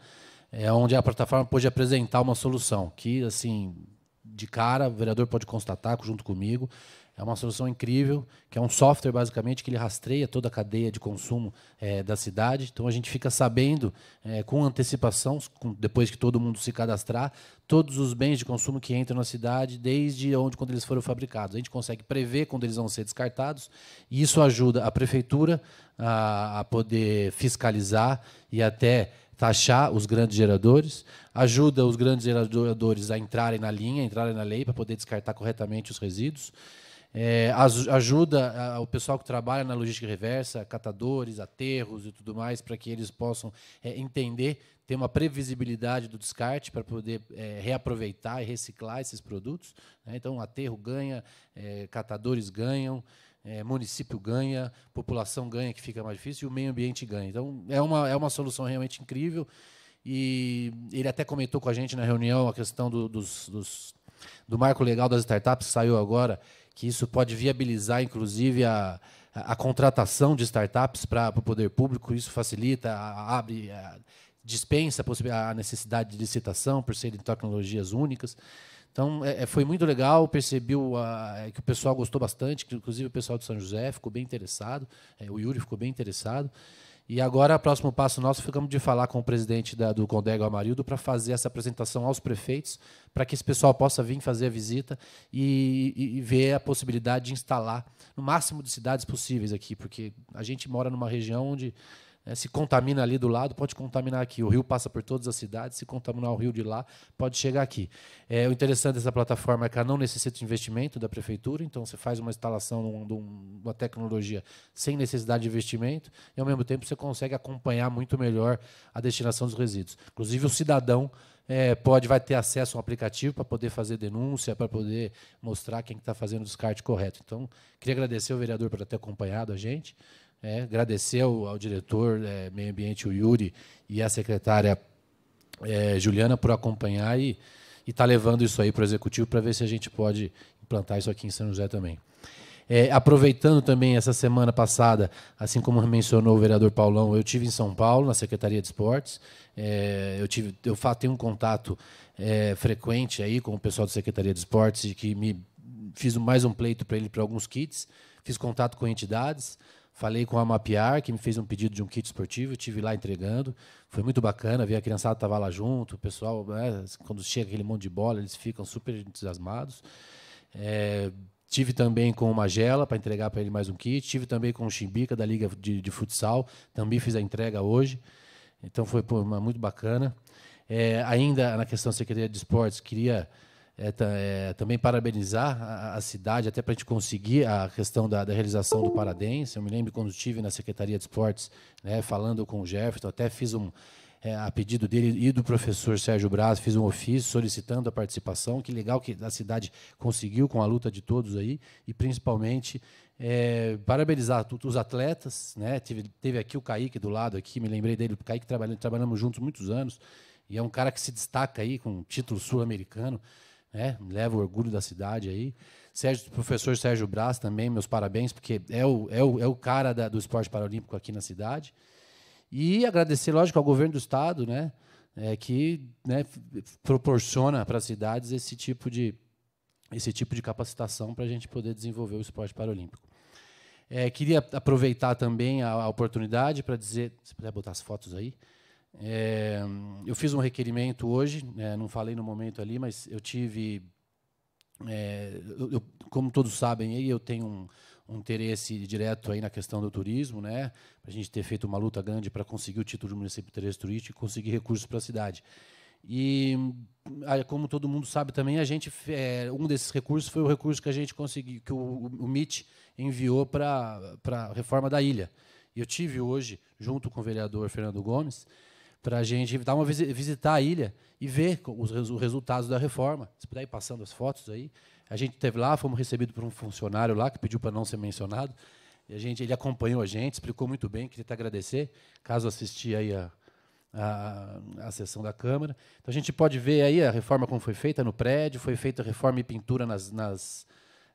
H: é onde a plataforma pôde apresentar uma solução que, assim, de cara, o vereador pode constatar, junto comigo, é uma solução incrível, que é um software, basicamente, que ele rastreia toda a cadeia de consumo é, da cidade. Então, a gente fica sabendo, é, com antecipação, com, depois que todo mundo se cadastrar, todos os bens de consumo que entram na cidade, desde onde quando eles foram fabricados. A gente consegue prever quando eles vão ser descartados, e isso ajuda a prefeitura a, a poder fiscalizar e até taxar os grandes geradores, ajuda os grandes geradores a entrarem na linha, entrarem na lei para poder descartar corretamente os resíduos. É, ajuda o pessoal que trabalha na logística reversa, catadores, aterros e tudo mais, para que eles possam é, entender, ter uma previsibilidade do descarte para poder é, reaproveitar e reciclar esses produtos. Né? Então, aterro ganha, é, catadores ganham. É, município ganha, população ganha, que fica mais difícil, e o meio ambiente ganha. Então, é uma, é uma solução realmente incrível. E ele até comentou com a gente na reunião a questão do, dos, dos do marco legal das startups, que saiu agora, que isso pode viabilizar, inclusive, a, a, a contratação de startups para o poder público, isso facilita, a, abre, dispensa a, necessidade de licitação por serem tecnologias únicas. Então, é, é foi muito legal, percebi a, é que o pessoal gostou bastante, que, inclusive o pessoal de São José ficou bem interessado, é, o Yuri ficou bem interessado. E agora, o próximo passo nosso, ficamos de falar com o presidente da, do Condego Amarildo para fazer essa apresentação aos prefeitos, para que esse pessoal possa vir fazer a visita e, e, e, ver a possibilidade de instalar no máximo de cidades possíveis aqui, porque a gente mora numa região onde é, se contamina ali do lado, pode contaminar aqui. O rio passa por todas as cidades, se contaminar o rio de lá, pode chegar aqui. É, o interessante dessa plataforma é que ela não necessita de investimento da prefeitura, então você faz uma instalação de uma tecnologia sem necessidade de investimento e, ao mesmo tempo, você consegue acompanhar muito melhor a destinação dos resíduos. Inclusive, o cidadão é, pode vai ter acesso a um aplicativo para poder fazer denúncia, para poder mostrar quem está fazendo o descarte correto. Então, queria agradecer ao vereador por ter acompanhado a gente. É, agradecer ao, ao diretor é, meio ambiente, o Yuri, e à secretária é, Juliana por acompanhar e está levando isso aí para o executivo para ver se a gente pode implantar isso aqui em São José também. É, aproveitando também essa semana passada, assim como mencionou o vereador Paulão, eu tive em São Paulo na Secretaria de Esportes. É, eu tive, eu tenho um contato é, frequente aí com o pessoal da Secretaria de Esportes e que me fiz mais um pleito para ele para alguns kits. Fiz contato com entidades, Falei com a Mapiar, que me fez um pedido de um kit esportivo, eu tive lá entregando. Foi muito bacana vi a criançada estava lá junto, o pessoal, né, quando chega aquele monte de bola, eles ficam super entusiasmados. É, tive também com o Magela para entregar para ele mais um kit, tive também com o Chimbica da Liga de, de Futsal, também fiz a entrega hoje. Então foi pô, muito bacana. É, ainda na questão da Secretaria de Esportes, queria é, é, também parabenizar a, a cidade, até para a gente conseguir a questão da, da, realização do Paradense. Eu me lembro quando estive na Secretaria de Esportes, né, falando com o Jefferson, até fiz um, é, a pedido dele e do professor Sérgio Braz, fiz um ofício solicitando a participação. Que legal que a cidade conseguiu com a luta de todos aí, e principalmente é, parabenizar os atletas. Né? Teve, teve aqui o Kaique do lado, aqui, me lembrei dele, o Kaique trabalhamos juntos muitos anos, e é um cara que se destaca aí com título sul-americano né? leva o orgulho da cidade aí. Sérgio, professor Sérgio Braz também, meus parabéns, porque é o, é o, é o cara da, do esporte paralímpico aqui na cidade. E agradecer, lógico, ao governo do estado, né? É, que né, proporciona para as cidades esse tipo de, esse tipo de capacitação para a gente poder desenvolver o esporte paralímpico. É, queria aproveitar também a, a oportunidade para dizer, se puder botar as fotos aí, é, eu fiz um requerimento hoje, né, não falei no momento ali, mas eu tive. É, eu, como todos sabem, eu tenho um, um interesse direto aí na questão do turismo, né? Para a gente ter feito uma luta grande para conseguir o título de município de turístico e conseguir recursos para a cidade. E como todo mundo sabe também, a gente é, um desses recursos foi o recurso que a gente conseguiu, que o, o MIT enviou para a reforma da ilha. e Eu tive hoje, junto com o vereador Fernando Gomes, para a gente dar uma visitar a ilha e ver os, os resultados da reforma. Se puder ir passando as fotos aí. A gente teve lá, fomos recebidos por um funcionário lá que pediu para não ser mencionado. E a gente, ele acompanhou a gente, explicou muito bem, queria te agradecer, caso assistir aí a, a, a, sessão da Câmara. Então a gente pode ver aí a reforma como foi feita no prédio, foi feita reforma e pintura nas nas,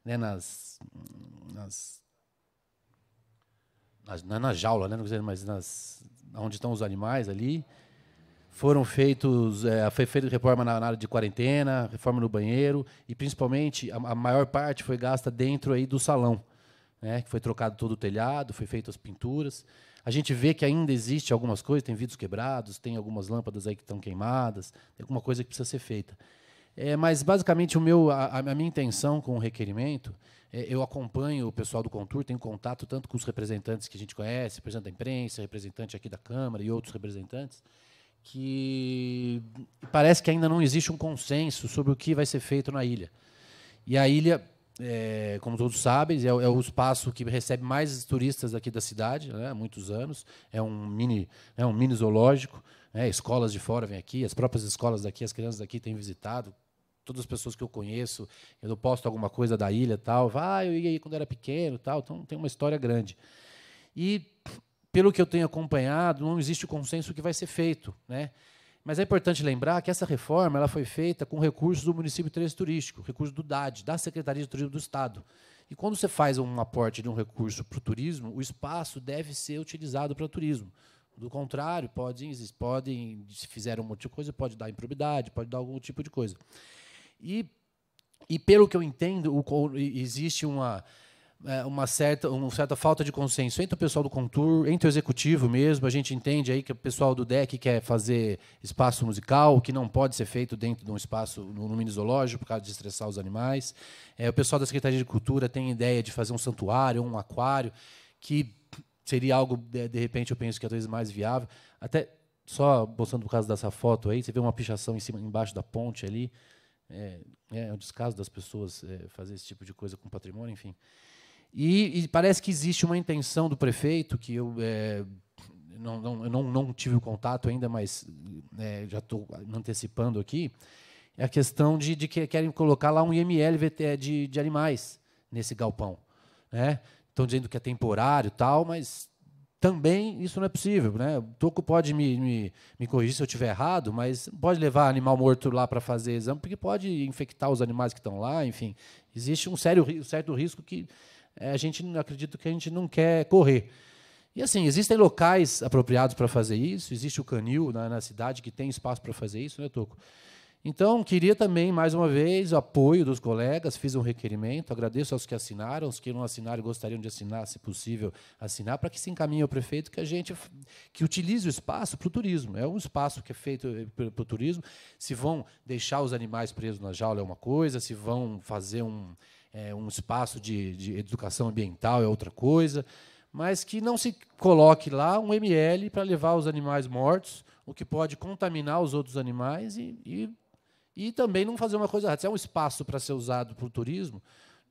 H: né, nas, nas nas, na, é na jaula, né, não sei, mas nas onde estão os animais ali. Foram feitos, é, foi feita reforma na, na área de quarentena, reforma no banheiro e, principalmente, a, a maior parte foi gasta dentro aí do salão, né? Que foi trocado todo o telhado, foi feito as pinturas. A gente vê que ainda existe algumas coisas, tem vidros quebrados, tem algumas lâmpadas aí que estão queimadas, tem alguma coisa que precisa ser feita. É, mas basicamente o meu, a, a minha intenção com o requerimento é, eu acompanho o pessoal do Contour, tenho contato tanto com os representantes que a gente conhece, representante da imprensa, representante aqui da Câmara e outros representantes, que parece que ainda não existe um consenso sobre o que vai ser feito na ilha. E a ilha, é, como todos sabem, é, é, o espaço que recebe mais turistas aqui da cidade, né, há muitos anos. É um mini, é um mini zoológico. Né, escolas de fora vêm aqui, as próprias escolas daqui, as crianças daqui têm visitado, todas as pessoas que eu conheço, eu não posto alguma coisa da ilha tal, vai, ah, eu ia aí quando era pequeno tal, então tem uma história grande. E pelo que eu tenho acompanhado, não existe consenso que vai ser feito, né? Mas é importante lembrar que essa reforma ela foi feita com recursos do município de interesse turístico, recursos do DAD, da Secretaria de Turismo do Estado. E quando você faz um aporte de um recurso para o turismo, o espaço deve ser utilizado para o turismo. Do contrário, podem, podem se fizeram um monte de coisa, pode dar improbidade, pode dar algum tipo de coisa. E, e pelo que eu entendo, o, existe uma, é, uma, certa, uma certa falta de consenso entre o pessoal do Contour, entre o executivo mesmo. A gente entende aí que o pessoal do DEC quer fazer espaço musical, que não pode ser feito dentro de um espaço no, mini zoológico por causa de estressar os animais. É, o pessoal da Secretaria de Cultura tem ideia de fazer um santuário, um aquário, que seria algo, de, repente, eu penso que é talvez mais viável. Até só mostrando por causa dessa foto aí, você vê uma pichação em cima, embaixo da ponte ali. É, é, é um descaso das pessoas é, fazer esse tipo de coisa com patrimônio, enfim. E, e, parece que existe uma intenção do prefeito, que eu, é, não, não, eu não, não, tive o contato ainda, mas é, já estou antecipando aqui, é a questão de, de, que querem colocar lá um IML é, de, de animais nesse galpão. Estão né? dizendo que é temporário tal, mas também isso não é possível. Né? O Toco pode me, me, me corrigir se eu estiver errado, mas pode levar animal morto lá para fazer exame, porque pode infectar os animais que estão lá, enfim. Existe um sério, um certo risco que eh, a gente acredita que a gente não quer correr. E assim, existem locais apropriados para fazer isso, existe o canil na, na cidade que tem espaço para fazer isso, né, Toco? Então, queria também, mais uma vez, o apoio dos colegas, fiz um requerimento, agradeço aos que assinaram, aos que não assinaram gostariam de assinar, se possível, assinar, para que se encaminhe ao prefeito que a gente que utilize o espaço para o turismo. É um espaço que é feito eh, para o turismo. Se vão deixar os animais presos na jaula é uma coisa, se vão fazer um, é, um espaço de, de educação ambiental é outra coisa, mas que não se coloque lá um ML para levar os animais mortos, o que pode contaminar os outros animais e, e e também não fazer uma coisa errada. Se é um espaço para ser usado para o turismo,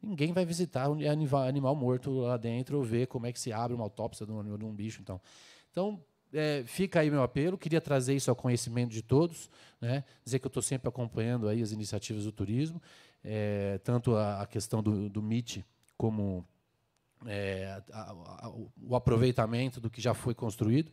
H: ninguém vai visitar animal morto lá dentro ou ver como é que se abre uma autópsia de um, de um bicho. Então, então é, fica aí meu apelo. Queria trazer isso ao conhecimento de todos, né? dizer que eu estou sempre acompanhando aí as iniciativas do turismo, é, tanto a, a, questão do, do MIT como é, a, a, o aproveitamento do que já foi construído.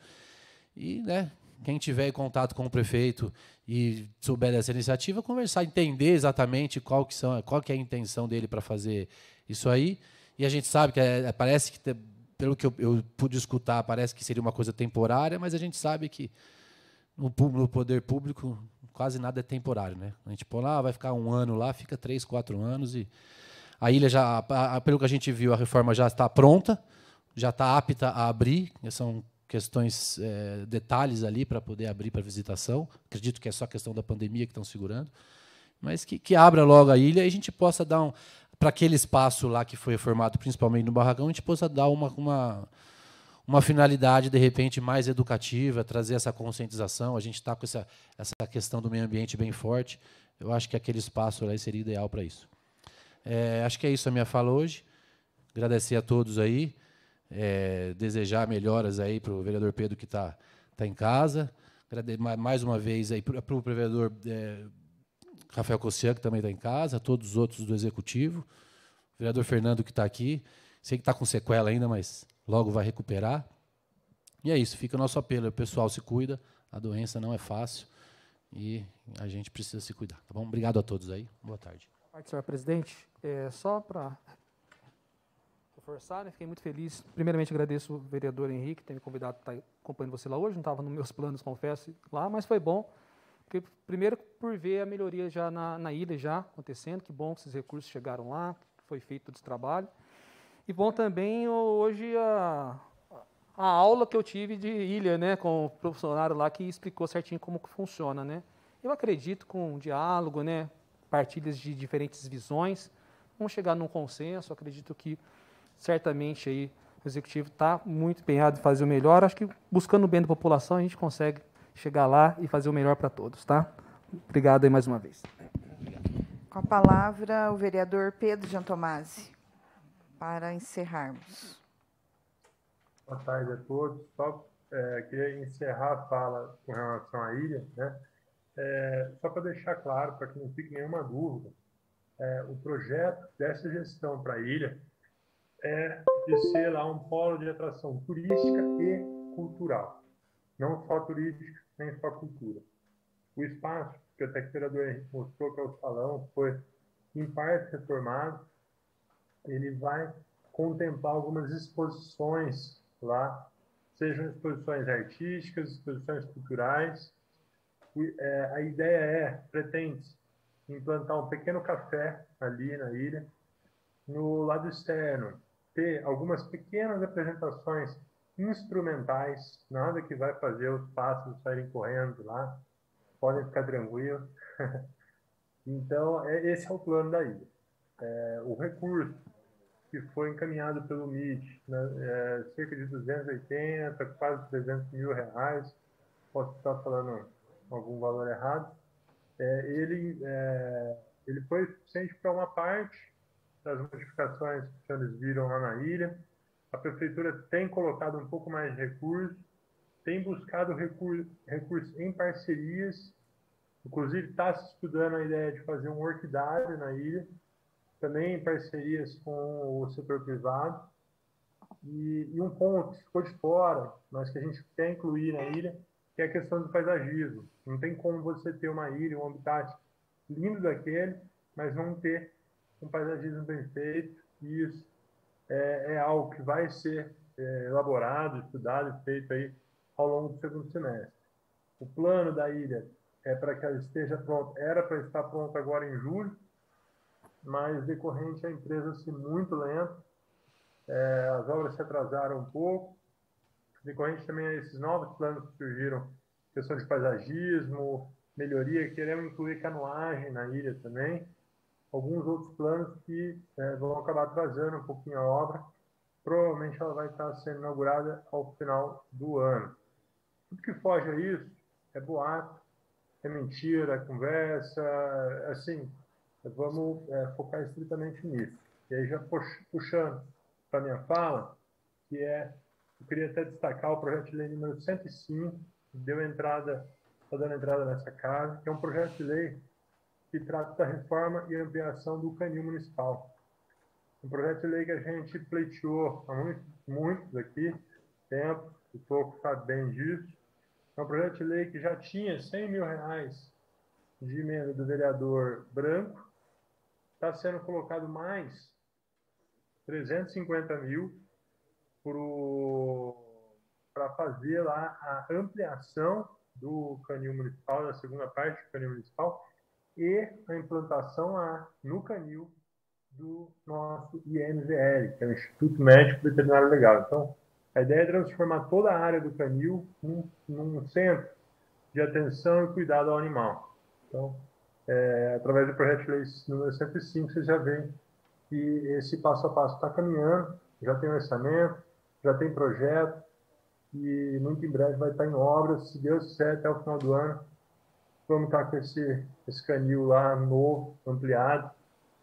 H: E né, quem tiver em contato com o prefeito e souber dessa iniciativa, conversar, entender exatamente qual que, são, qual que é a intenção dele para fazer isso aí. E a gente sabe que é, é parece que, pelo que eu, eu, pude escutar, parece que seria uma coisa temporária, mas a gente sabe que no, no poder público quase nada é temporário, né? A gente põe lá, vai ficar um ano lá, fica três, quatro anos e a ilha já, pelo que a gente viu, a reforma já está pronta, já está apta a abrir. São questões, é, detalhes ali para poder abrir para visitação. Acredito que é só a questão da pandemia que estão segurando. Mas que, que abra logo a ilha e a gente possa dar um. Para aquele espaço lá que foi formado principalmente no Barragão, a gente possa dar uma, uma, uma finalidade, de repente, mais educativa, trazer essa conscientização. A gente está com essa, essa questão do meio ambiente bem forte. Eu acho que aquele espaço lá seria ideal para isso. É, acho que é isso a minha fala hoje. Agradecer a todos aí é, desejar melhoras aí para o vereador Pedro que está tá em casa. Mais uma vez aí para o vereador é, Rafael Cossian, que também está em casa, a todos os outros do Executivo, o vereador Fernando que está aqui. Sei que está com sequela ainda, mas logo vai recuperar. E é isso, fica o nosso apelo. O pessoal se cuida, a doença não é fácil e a gente precisa se cuidar. Tá bom? Obrigado a todos aí. Boa tarde.
B: Boa tarde, senhor presidente. É, só para reforçarem. Né? Fiquei muito feliz. Primeiramente, agradeço o vereador Henrique, ter me convidado para estar acompanhando você lá hoje. Não estava nos meus planos, confesso, lá, mas foi bom. Porque, primeiro, por ver a melhoria já na, na ilha já acontecendo, que bom que esses recursos chegaram lá, que foi feito todo esse trabalho. E bom também hoje a, a aula que eu tive de ilha, né, com o profissional lá que explicou certinho como que funciona, né. Eu acredito com um diálogo, né, partilhas de diferentes visões, vamos chegar num consenso. Acredito que certamente aí o executivo está muito empenhado em fazer o melhor. Acho que buscando o bem da população a gente consegue chegar lá e fazer o melhor para todos, tá? Obrigado aí mais uma vez.
A: Com a palavra o vereador Pedro Giantomazzi para encerrarmos.
G: Boa tarde a todos. Só é, queria encerrar a fala com relação à ilha, né? É, só para deixar claro, para que não fique nenhuma dúvida, é, o projeto dessa gestão para a ilha é de ser lá um polo de atração turística e cultural. Não só turística, nem só cultura. O espaço que até que o vereador Henrique mostrou, que é o salão, foi em parte reformado. Ele vai contemplar algumas exposições lá, sejam exposições artísticas, exposições culturais. É, a ideia é, pretende implantar um pequeno café ali na ilha, no lado externo, ter algumas pequenas apresentações instrumentais, nada que vai fazer os pássaros saírem correndo lá, podem ficar tranquilos. [laughs] então, é, esse é o plano da ilha. É, o recurso que foi encaminhado pelo MIT, né, é, cerca de 280, quase 300 mil reais, posso estar falando algum valor errado, é, ele, é, ele foi suficiente para uma parte das modificações que eles viram lá na ilha. A prefeitura tem colocado um pouco mais de recursos, tem buscado recursos recurso em parcerias, inclusive está se estudando a ideia de fazer um orquidário na ilha, também em parcerias com o setor privado. E, e um ponto que ficou de fora, mas que a gente quer incluir na ilha, que é a questão do paisagismo. Não tem como você ter uma ilha, um habitat lindo daquele, mas não ter um paisagismo bem feito, e isso é, é algo que vai ser é, elaborado, estudado e feito aí ao longo do segundo semestre. O plano da ilha é para que ela esteja pronta, era para estar pronta agora em julho, mas decorrente a empresa se muito lenta, é, as obras se atrasaram um pouco, decorrente também a esses novos planos que surgiram, questão de paisagismo, melhoria, queremos incluir canoagem na ilha também, alguns outros planos que é, vão acabar atrasando um pouquinho a obra. Provavelmente ela vai estar sendo inaugurada ao final do ano. Tudo que foge a isso é boato, é mentira, é conversa, é assim, vamos é, focar estritamente nisso. E aí já puxando para minha fala, que é, eu queria até destacar o projeto de lei número 105, que deu entrada, está dando entrada nessa casa, que é um projeto de lei que trata da reforma e ampliação do canil municipal. Um projeto de lei que a gente pleiteou há muito, muitos aqui, tempo, o Toco sabe bem disso. É um projeto de lei que já tinha 100 mil reais de emenda do vereador branco, está sendo colocado mais 350 mil para fazer lá a ampliação do canil municipal, da segunda parte do canil municipal, e a implantação a, no canil do nosso IMVL, que é o Instituto Médico Veterinário Legal. Então, a ideia é transformar toda a área do canil num, num centro de atenção e cuidado ao animal. Então, é, através do projeto de lei número 105, vocês já veem que esse passo a passo está caminhando, já tem orçamento, já tem projeto, e muito em breve vai estar em obras, se Deus quiser, até o final do ano, Vamos estar com esse, esse canil lá novo, ampliado,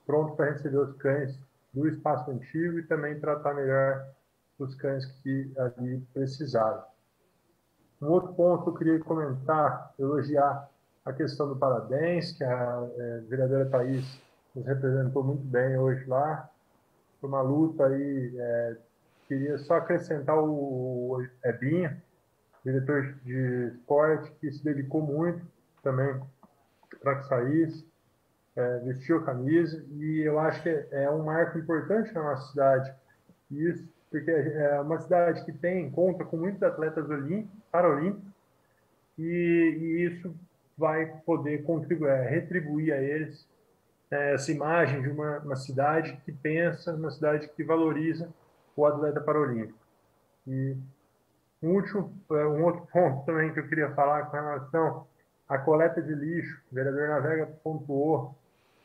G: pronto para receber os cães do espaço antigo e também tratar melhor os cães que ali precisaram. Um outro ponto que eu queria comentar, elogiar a questão do Parabéns, que a é, vereadora Thais nos representou muito bem hoje lá. Foi uma luta aí. É, queria só acrescentar o Ebinha, diretor de esporte, que se dedicou muito também para que saísse, é, vestiu a camisa, e eu acho que é um marco importante na nossa cidade. Isso, porque é uma cidade que tem, conta com muitos atletas olímpicos, paralímpicos, e, e isso vai poder contribuir, é, retribuir a eles é, essa imagem de uma, uma, cidade que pensa, uma cidade que valoriza o atleta paralímpico. E um último, é, um outro [laughs] ponto também que eu queria falar com relação a coleta de lixo, o vereador Navega pontuou,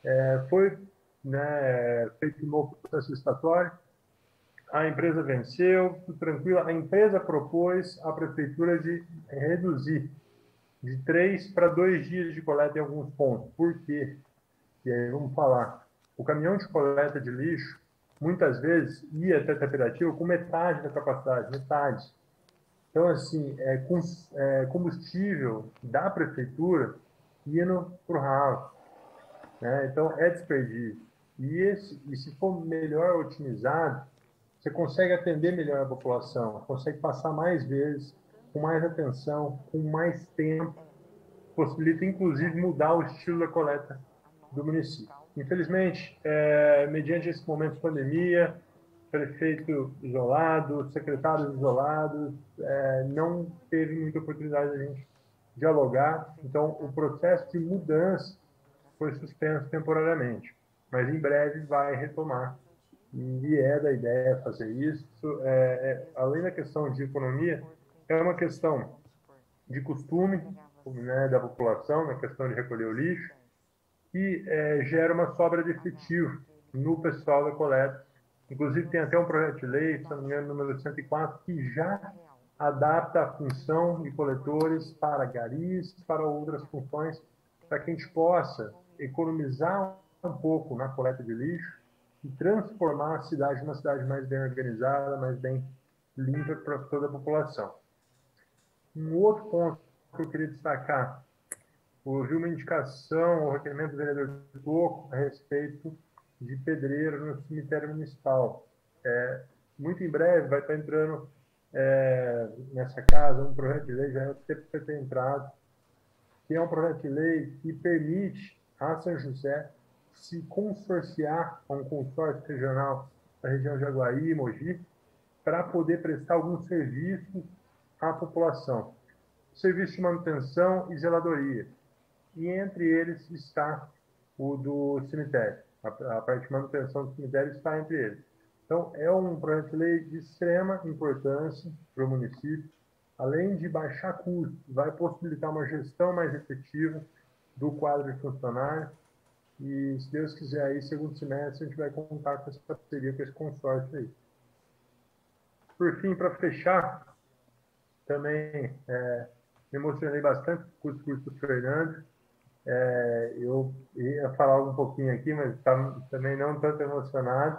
G: é, foi né, feito um novo processo estatório, a empresa venceu, tudo tranquilo, a empresa propôs à prefeitura de reduzir de três para dois dias de coleta em alguns pontos. Por quê? E aí vamos falar. O caminhão de coleta de lixo, muitas vezes, ia até temperatura com metade da capacidade, metade. Então, assim, é, com, é combustível da prefeitura indo para o ralo. Né? Então, é desperdício. E, esse, e se for melhor otimizado, você consegue atender melhor a população, consegue passar mais vezes, com mais atenção, com mais tempo, possibilita inclusive mudar o estilo da coleta do município. Infelizmente, é, mediante esse momento de pandemia, prefeito isolado, secretários isolados, é, não teve muita oportunidade de a gente dialogar. Então, o processo de mudança foi suspenso temporariamente, mas em breve vai retomar. E é da ideia fazer isso. É, é, além da questão de economia, é uma questão de costume né, da população, na é questão de recolher o lixo, e é, gera uma sobra de efetivo no pessoal da coleta Inclusive, tem até um projeto de lei, se não me engano, número 104, que já adapta a função de coletores para garis, para outras funções, para que a gente possa economizar um pouco na coleta de lixo e transformar a cidade numa cidade mais bem organizada, mais bem limpa para toda a população. Um outro ponto que eu queria destacar, ouvi uma indicação, o requerimento do vereador Toco a respeito de pedreiro no cemitério municipal. É, muito em breve vai estar entrando é, nessa casa um projeto de lei, já é tempo que ter entrado, que é um projeto de lei que permite a São José se consorciar com um consórcio regional da região de Aguaí e Mogi para poder prestar algum serviço à população. Serviço de manutenção e zeladoria. E entre eles está o do cemitério. A, parte de manutenção do cemitério está entre eles. Então, é um projeto de lei de extrema importância para o município, além de baixar custo, vai possibilitar uma gestão mais efetiva do quadro de funcionários. E, se Deus quiser, aí, segundo semestre, a gente vai contar com essa parceria, com esse consórcio aí. Por fim, para fechar, também é, me emocionei bastante com o discurso do Fernando. É, eu ia falar um pouquinho aqui, mas tá, também não tanto emocionado.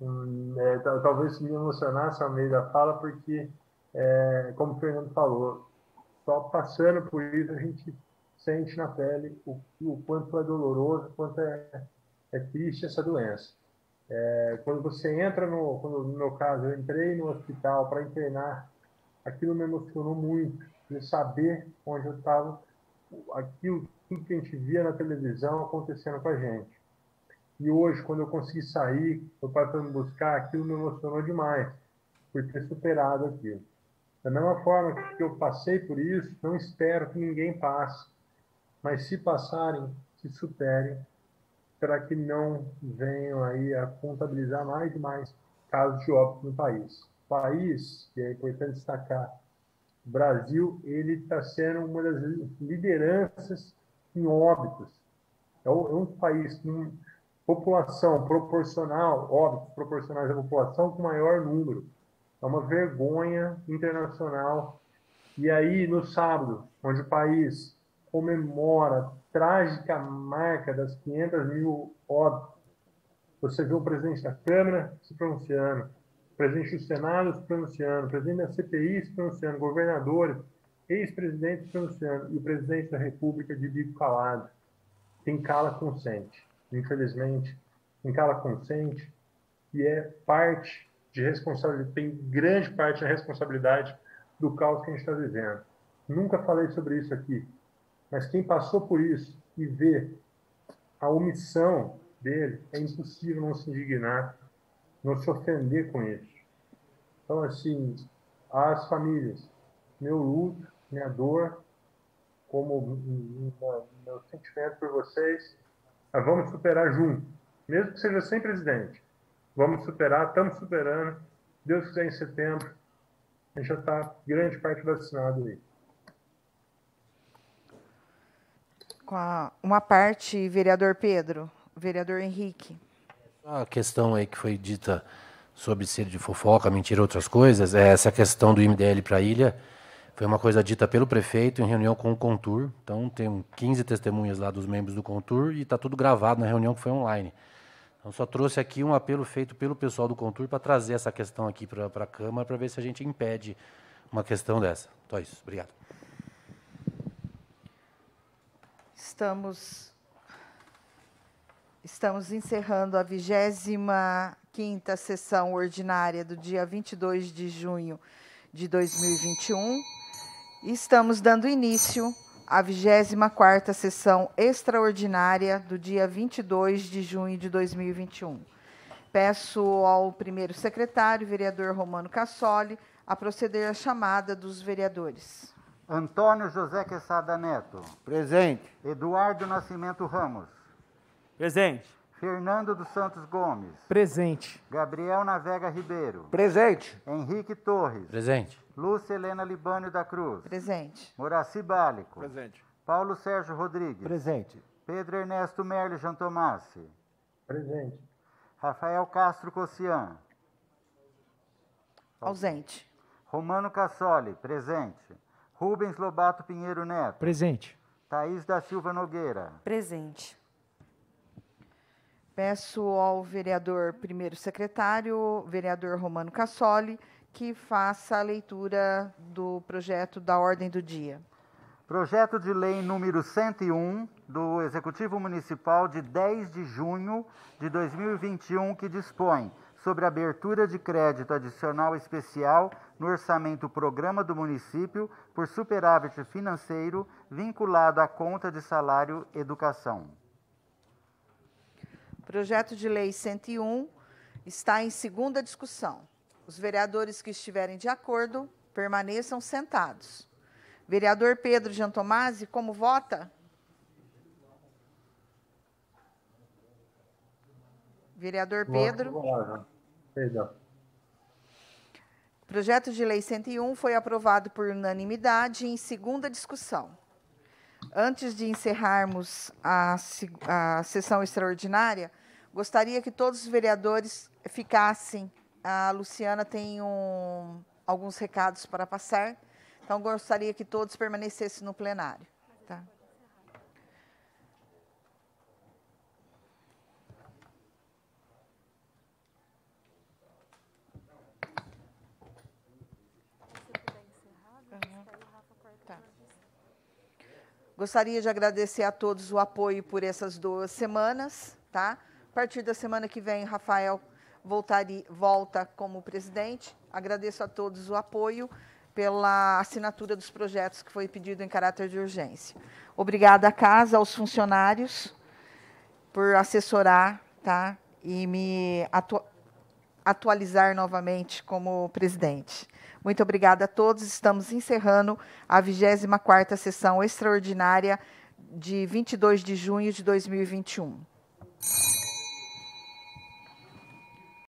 G: Hum, é, talvez me emocionasse ao meio da fala, porque, é, como o Fernando falou, só passando por isso a gente sente na pele o, o quanto é doloroso, o quanto é, é triste essa doença. É, quando você entra no, quando, no meu caso, eu entrei no hospital para internar, aquilo me emocionou muito, de saber onde eu estava aquilo tudo que a gente via na televisão acontecendo com a gente. E hoje, quando eu consegui sair, meu pai foi me buscar, aquilo me emocionou demais, por ter superado aquilo. Da mesma forma que eu passei por isso, não espero que ninguém passe. Mas se passarem, se superem, para que não venham aí a contabilizar mais e mais casos de óbito no país. O país, que é importante destacar, o Brasil ele está sendo uma das lideranças em óbitos. É um é país com população proporcional, óbitos proporcional à população, com maior número. É uma vergonha internacional. E aí, no sábado, onde o país comemora a trágica marca das 500 mil óbitos, você vê o presidente da Câmara se pronunciando, presidente do Senado se pronunciando, presidente da CPI se pronunciando, governadores, ex-presidentes se pronunciando, e o presidente da República de bico calado. Quem cala, consente. Infelizmente, tem cala, consente, e é parte de responsabilidade, tem grande parte da responsabilidade do caos que a gente está vivendo. Nunca falei sobre isso aqui, mas quem passou por isso e vê a omissão dele, é impossível não se indignar não se ofender com isso Então, assim, as famílias, meu luto, minha dor, como meu sentimento por vocês, nós é, vamos superar juntos, mesmo que seja sem presidente. Vamos superar, estamos superando. Deus quiser, em setembro, a gente já está grande parte vacinado aí.
A: Com a, uma parte, vereador Pedro, vereador Henrique.
H: A questão aí que foi dita sobre ser de fofoca, mentira, outras coisas, é essa questão do IMDL para a ilha foi uma coisa dita pelo prefeito em reunião com o Contur. Então, tem 15 testemunhas lá dos membros do Contur e está tudo gravado na reunião que foi online. Então, só trouxe aqui um apelo feito pelo pessoal do Contur para trazer essa questão aqui para a Câmara, para ver se a gente impede uma questão dessa. Então, é isso. Obrigado.
A: Estamos Estamos encerrando a 25ª sessão ordinária do dia 22 de junho de 2021 e estamos dando início à 24ª sessão extraordinária do dia 22 de junho de 2021. Peço ao primeiro secretário, vereador Romano Cassoli, a proceder à chamada dos vereadores.
C: Antônio José Quesada Neto. Presente. Eduardo Nascimento Ramos. Presente. Fernando dos Santos Gomes.
H: Presente.
C: Gabriel Navega Ribeiro. Presente.
H: Henrique Torres. Presente.
C: Lúcia Helena Libânio da Cruz. Presente. Moraci Bálico. Presente. Paulo Sérgio Rodrigues. Presente. Pedro Ernesto Merle Jantomassi. Presente. Rafael Castro Cossian. Ausente. Romano Cassoli. Presente. Rubens Lobato Pinheiro Neto. Presente. Thaís da Silva Nogueira.
A: Presente. Peço ao vereador primeiro secretário, vereador Romano Cassoli, que faça a leitura do projeto da ordem do dia.
C: Projeto de lei número 101 do Executivo Municipal de 10 de junho de 2021 que dispõe sobre abertura de crédito adicional especial no orçamento programa do município por superávit financeiro vinculado à conta de salário educação.
A: Projeto de Lei 101 está em segunda discussão. Os vereadores que estiverem de acordo permaneçam sentados. Vereador Pedro Giantomazzi, como vota? Vereador Pedro. Pedro. Projeto de Lei 101 foi aprovado por unanimidade em segunda discussão. Antes de encerrarmos a, a sessão extraordinária, Gostaria que todos os vereadores ficassem. A Luciana tem um, alguns recados para passar, então gostaria que todos permanecessem no plenário. Tá? Gostaria de agradecer a todos o apoio por essas duas semanas, tá? A partir da semana que vem, Rafael volta como presidente. Agradeço a todos o apoio pela assinatura dos projetos que foi pedido em caráter de urgência. Obrigada à casa, aos funcionários, por assessorar tá? e me atu atualizar novamente como presidente. Muito obrigada a todos. Estamos encerrando a 24ª sessão extraordinária de 22 de junho de 2021.